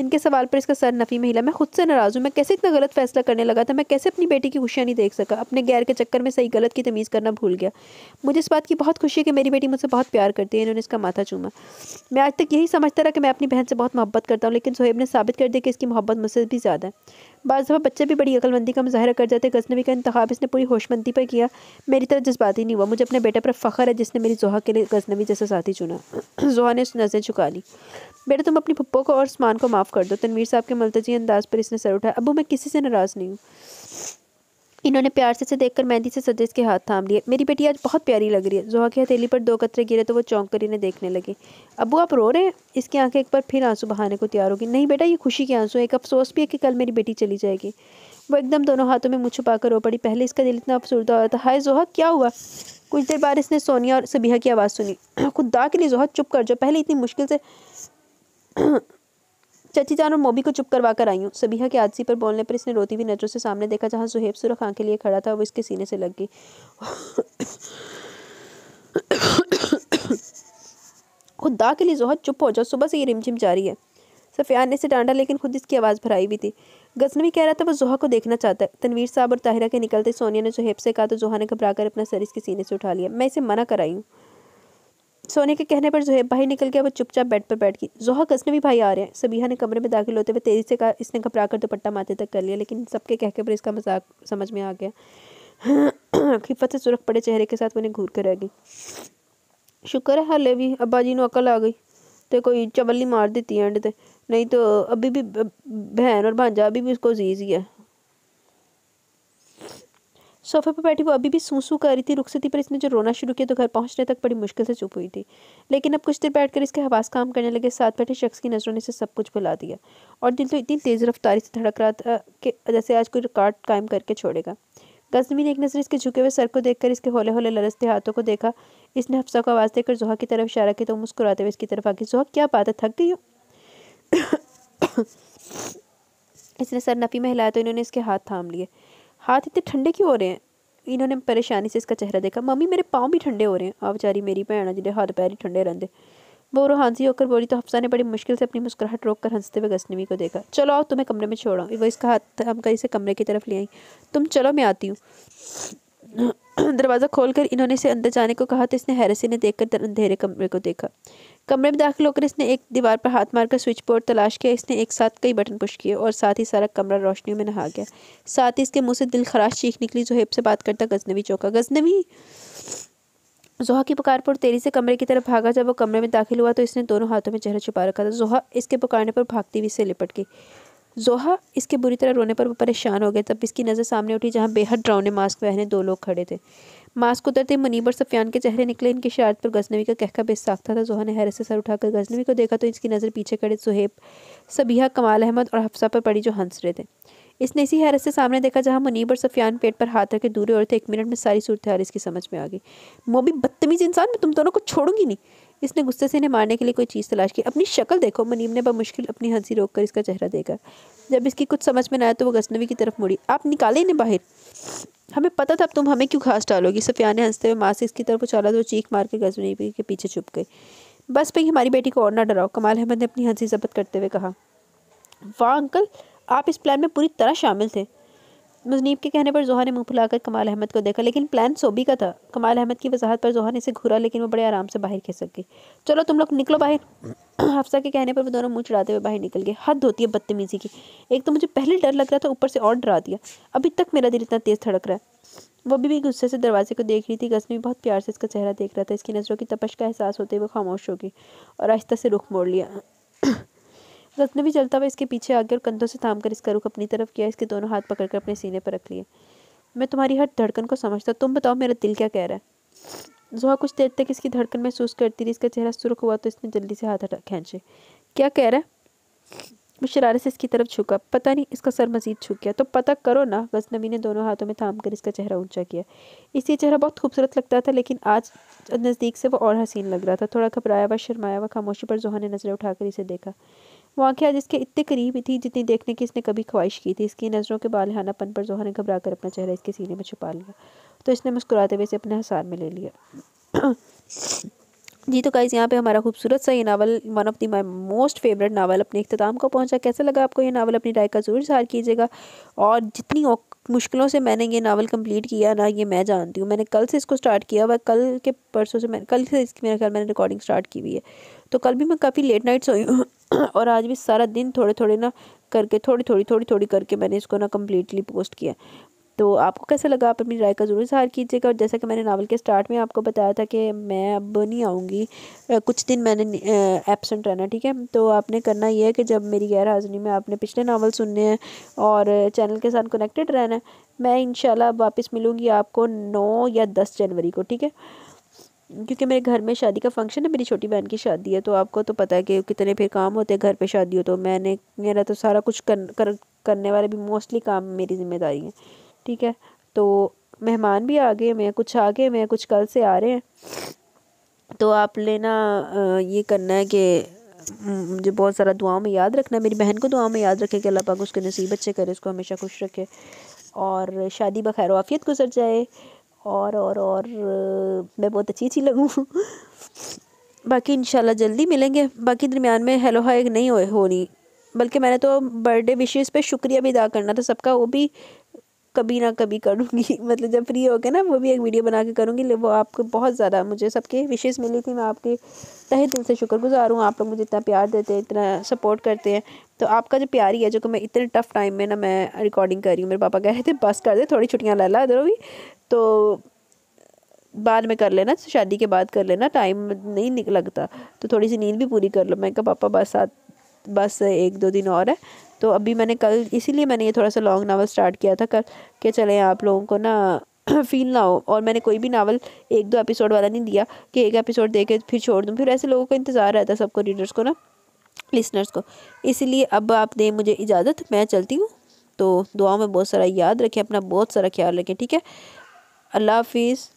Speaker 1: इनके सवाल पर इसका सर नफ़ी में मैं खुद से नाराज़ हूँ मैं कैसे इतना गलत फैसला करने लगा था मैं कैसे अपनी बेटी की खुशियाँ नहीं देख सका अपने गैर के चक्कर में सही गलत की तमीज़ करना भूल गया मुझे इस बात की बहुत खुशी है कि मेरी बेटी मुझसे बहुत प्यार करती है इन्होंने इसका माथा चूमा मैं आज तक यही समझता रहा कि मैं अपनी बहन से बहुत मोहब्बत करता हूँ लेकिन सोहेब ने साबित कर दिया कि इसकी मोहब्बत मुझसे भी ज़्यादा है बाज़ दफ़ा बच्चे भी बड़ी अकलमंदी का मुजाहरा कर जाते गजनवी का इंतखब इसने पूरी होशमंदी पर किया मेरी तरह जज्बात ही नहीं हुआ मुझे अपने बेटे पर फ़ख्र है जिसने मेरी जोहा के लिए गजनवी जैसा साथी चुना जोहा ने उस नज़रें झुका ली बेटा तुम अपनी पप्पो को और उस्मान को माफ़ माफ़ कर दो तनवीर साहब के मलतजी अंदाज पर इसने सर उठाया अबू मैं किसी से नाराज़ नहीं हूँ इन्होंने प्यार से देखकर मेहंदी से सजेश के हाथ थाम लिए मेरी बेटी आज बहुत प्यारी लग रही है जोहा की हथेली पर दो कतरे गिरे तो वो चौंक कर इन्हें देखने लगी अबू आप रो रहे हैं इसकी आंखें एक बार फिर आंसू बहाने को तैयार होगी नहीं बेटा ये खुशी के आंसू है एक अफसोस भी है कि कल मेरी बेटी चली जाएगी वो एकदम दोनों हाथों में मुँह छुपा कर रो पड़ी पहले इसका दिल इतना अफसरदा हुआ था हाय जोहा क्या हुआ कुछ देर बाद इसने सोनिया और सबिया की आवाज़ सुनी खुदा के लिए जोहा चुप कर जो पहले इतनी मुश्किल से चाची जान और मोबी को चुप करवा कर आई हूँ सबीहा के आदसी पर बोलने पर इसने रोती हुई नजरों से सामने देखा जहाँ सुहेब सुरख आंखें लिए खड़ा था वो इसके सीने से लग गई खुदा के लिए जोहर चुप हो जाओ सुबह से ये रिमझिम जारी है सफियान ने इसे डांडा लेकिन खुद इसकी आवाज़ भराई हुई थी गजनवी कह रहा था वो जोहा को देखना चाहता है तनवीर साहब और ताहिरा के निकलते सोनिया ने जोहेब से कहा तो जोहा ने घबरा कर अपना सर इसके सीने से उठा लिया मैं इसे मना कराई हूँ सोने के कहने पर जोहेब भाई निकल गया वो चुपचाप बेड पर बैठ गई जोहा भी भाई आ रहे हैं सबिया ने कमरे में दाखिल होते हुए तेज़ी से कहा इसने कर दुपट्टा माथे तक कर लिया लेकिन सबके कहके पर इसका मजाक समझ में आ गया खिफत से सुरख पड़े चेहरे के साथ उन्हें घूर कर रह गई शुक्र है हाले भी अब्बा जी अकल आ गई तो कोई नहीं मार देती एंड नहीं तो अभी भी बहन और भांजा अभी भी उसको अजीज ही है सोफे पर बैठी वो अभी भी सूसू कर रही थी रुखसती पर इसने जो रोना शुरू किया तो घर पहुंचने तक बड़ी मुश्किल से चुप हुई थी लेकिन अब कुछ देर बैठकर इसके हवास काम करने लगे साथ बैठे शख्स की नज़रों ने इसे सब कुछ भुला दिया और दिल तो इतनी तेज़ रफ्तारी से धड़क रहा था कि जैसे आज कोई रिकॉर्ड कायम करके छोड़ेगा गजमी ने एक नज़र इसके झुके हुए सर को देखकर इसके होले होले लरसते हाथों को देखा इसने हफ्सा को आवाज़ देकर जोहा की तरफ इशारा किया तो मुस्कुराते हुए इसकी तरफ आ गई जोहा क्या बात है थक गई हो इसने सर नफी में हिलाया तो इन्होंने इसके हाथ थाम लिए हाथ इतने ठंडे क्यों हो रहे हैं इन्होंने परेशानी से इसका चेहरा देखा मम्मी मेरे पाँव भी ठंडे हो रहे हैं आ हाँ, बेचारी मेरी भैन है जिन्हें हाथ पैर ही ठंडे रहते वो रोहानसी होकर बोली तो हफ्सा ने बड़ी मुश्किल से अपनी मुस्कुराहट रोक कर हंसते हुए गसनवी को देखा चलो आओ तुम्हें कमरे में छोड़ा वो इसका हाथ हम कहीं से कमरे की तरफ ले आई तुम चलो मैं आती हूँ दरवाज़ा खोलकर इन्होंने इसे अंदर जाने को कहा तो इसने हैरसी ने देखकर अंधेरे कमरे को देखा कमरे में दाखिल होकर इसने एक दीवार पर हाथ मारकर स्विच बोर्ड तलाश किया इसने एक साथ कई बटन पुश किए और साथ ही सारा कमरा रोशनियों में नहा गया साथ ही इसके मुंह से दिल खराश चीख निकली जोहेब से बात करता गजनवी चौका गजनवी जोहा की पुकार पर तेजी से कमरे की तरफ भागा जब वो कमरे में दाखिल हुआ तो इसने दोनों हाथों में चेहरा छुपा रखा था जोहा इसके पुकारने पर भागती हुई से लिपट गई जोहा इसके बुरी तरह रोने पर वो परेशान हो गए तब इसकी नज़र सामने उठी जहाँ बेहद ड्राउने मास्क पहने दो लोग खड़े थे मास्क उतरते मुनीब और सफियान के चेहरे निकले इनकी शरारत पर गजनवी का कहका बेसाखता था जोहा ने हैरत से सर उठाकर गजनवी को देखा तो इसकी नज़र पीछे खड़े सुहेब सबिया कमाल अहमद और हफ्सा पर पड़ी जो हंस रहे थे इसने इसी हैरत से सामने देखा जहां मुनीब और सफियान पेट पर हाथ रखे दूर और थे एक मिनट में सारी सूरत हाल इसकी समझ में आ गई मोबी बदतमीज इंसान मैं तुम दोनों को छोड़ूंगी नहीं इसने गुस्से से इन्हें मारने के लिए कोई चीज़ तलाश की अपनी शक्ल देखो मुनीब ने बमुश्किल अपनी हंसी रोक कर इसका चेहरा देखा जब इसकी कुछ समझ में न आया तो वो गजनवी की तरफ मुड़ी आप निकाले इन्हें बाहर हमें पता था अब तुम हमें क्यों घास डालोगी सफिया ने हंसते हुए माँ से इसकी तरफ उछाला तो चीख मार के गजनी के पीछे छुप गई बस भाई हमारी बेटी को और ना डराओ कमाल अहमद ने अपनी हंसी जबत करते हुए कहा वाह अंकल आप इस प्लान में पूरी तरह शामिल थे मुजनीब के कहने पर जोहा ने मुंह फुलाकर कमाल अहमद को देखा लेकिन प्लान सोबी का था कमाल अहमद की वजाहत पर जोहा ने इसे घूरा लेकिन वो बड़े आराम से बाहर खिसक गई चलो तुम लोग निकलो बाहर हफ्सा के कहने पर वो दोनों मुँह चढ़ाते हुए बाहर निकल गए हद होती है बदतमीजी की एक तो मुझे पहले डर लग रहा था ऊपर से और डरा दिया अभी तक मेरा दिल इतना तेज़ थड़क रहा है वो भी, भी गुस्से से दरवाजे को देख रही थी भी बहुत प्यार से इसका चेहरा देख रहा था इसकी नज़रों की तपश का एहसास होते हुए खामोश हो गई और आहिस्ता से रुख मोड़ लिया गजनवी चलता हुआ इसके पीछे आ गया और कंधों से थाम कर इसका रुख अपनी तरफ किया इसके दोनों हाथ पकड़कर अपने सीने पर रख लिए मैं तुम्हारी हर धड़कन को समझता तुम बताओ मेरा दिल क्या कह रहा है जोहा कुछ देर तक इसकी धड़कन महसूस करती रही इसका चेहरा सुरख हुआ तो इसने जल्दी से हाथ हटा खींचे क्या कह रहा है मैं शरारे से इसकी तरफ छुका पता नहीं इसका सर मजीद छुक गया तो पता करो ना गजनबी ने दोनों हाथों में थाम कर इसका चेहरा ऊंचा किया इसी चेहरा बहुत खूबसूरत लगता था लेकिन आज नज़दीक से वो और हसीन लग रहा था थोड़ा घबराया हुआ शर्माया हुआ खामोशी पर जोहा ने नज़रें उठाकर इसे देखा वाक़ जिसके इतने करीब थी जितनी देखने की इसने कभी ख्वाहिश की थी इसकी नज़रों के बालहानापन पर जोहर ने घबरा कर अपना चेहरा इसके सीने में छुपा लिया तो इसने मुस्कुराते हुए इसे अपने हसार में ले लिया जी तो गाइज़ यहाँ पे हमारा खूबसूरत सा ये novel one of the my most favourite novel अपने अख्ताम को पहुँचा कैसा लगा आपको ये नावल अपनी राय का ज़रूर इजहार कीजिएगा और जितनी मुश्किलों से मैंने ये नावल कंप्लीट किया ना ये मैं जानती हूँ मैंने कल से इसको स्टार्ट किया हुआ कल के परसों से मैं कल से इसकी मेरे ख्याल मैंने रिकॉर्डिंग स्टार्ट की हुई है तो कल भी मैं काफ़ी लेट नाइट सोई हूँ और आज भी सारा दिन थोड़े थोड़े ना करके थोड़ी थोड़ी थोड़ी थोड़ी करके मैंने इसको ना कम्प्लीटली पोस्ट किया तो आपको कैसा लगा आप अपनी राय का ज़रूर इजहार कीजिएगा और जैसा कि मैंने नावल के स्टार्ट में आपको बताया था कि मैं अब नहीं आऊँगी कुछ दिन मैंने एबसेंट रहना ठीक है तो आपने करना यह है कि जब मेरी गैर हाज़िरी में आपने पिछले नावल सुनने हैं और चैनल के साथ कनेक्टेड रहना है मैं इन वापस मिलूँगी आपको नौ या दस जनवरी को ठीक है क्योंकि मेरे घर में शादी का फंक्शन है मेरी छोटी बहन की शादी है तो आपको तो पता है कि कितने फिर काम होते हैं घर पे शादी हो तो मैंने मेरा तो सारा कुछ कर, कर करने वाले भी मोस्टली काम मेरी जिम्मेदारी है ठीक है तो मेहमान भी आ गए मैं कुछ आ गए मैं कुछ कल से आ रहे हैं तो आप लेना ये करना है कि मुझे बहुत सारा दुआओं में याद रखना मेरी बहन को दुआओं में याद रखे कि अल्लाह पाक उसके नसीब अच्छे करे उसको हमेशा खुश रखे और शादी बखैर वाफ़ियत गुजर जाए और और और मैं बहुत अच्छी अच्छी लगूँ बाकी इंशाल्लाह जल्दी मिलेंगे बाकी दरमियान में हेलो हाय नहीं हो होनी बल्कि मैंने तो बर्थडे विशेष पे शुक्रिया भी अदा करना था सबका वो भी कभी ना कभी करूँगी मतलब जब फ्री हो गया ना वो भी एक वीडियो बना के करूँगी वो आपको बहुत ज़्यादा मुझे सबके विशेष मिली थी मैं आपके तहे दिल से शुक्रगुजार हूँ आप लोग मुझे इतना प्यार देते हैं इतना सपोर्ट करते हैं तो आपका जो प्यार ही है जो कि मैं इतने टफ़ टाइम में ना मैं रिकॉर्डिंग कर रही हूँ मेरे पापा कह रहे थे बस कर दे थोड़ी छुट्टियाँ ला ला इधर भी तो बाद में कर लेना शादी के बाद कर लेना टाइम नहीं लगता तो थोड़ी सी नींद भी पूरी कर लो मैं कहा पापा बस आ बस एक दो दिन और है तो अभी मैंने कल इसीलिए मैंने ये थोड़ा सा लॉन्ग नावल स्टार्ट किया था कल कि चले आप लोगों को ना फील ना हो और मैंने कोई भी नावल एक दो एपिसोड वाला नहीं दिया कि एक एपिसोड दे के फिर छोड़ दूँ फिर ऐसे लोगों का इंतज़ार रहता है सबको रीडर्स को ना लिसनर्स को इसीलिए अब आप दें मुझे इजाज़त मैं चलती हूँ तो दुआओं में बहुत सारा याद रखें अपना बहुत सारा ख्याल रखें ठीक है अल्लाह हाफिज़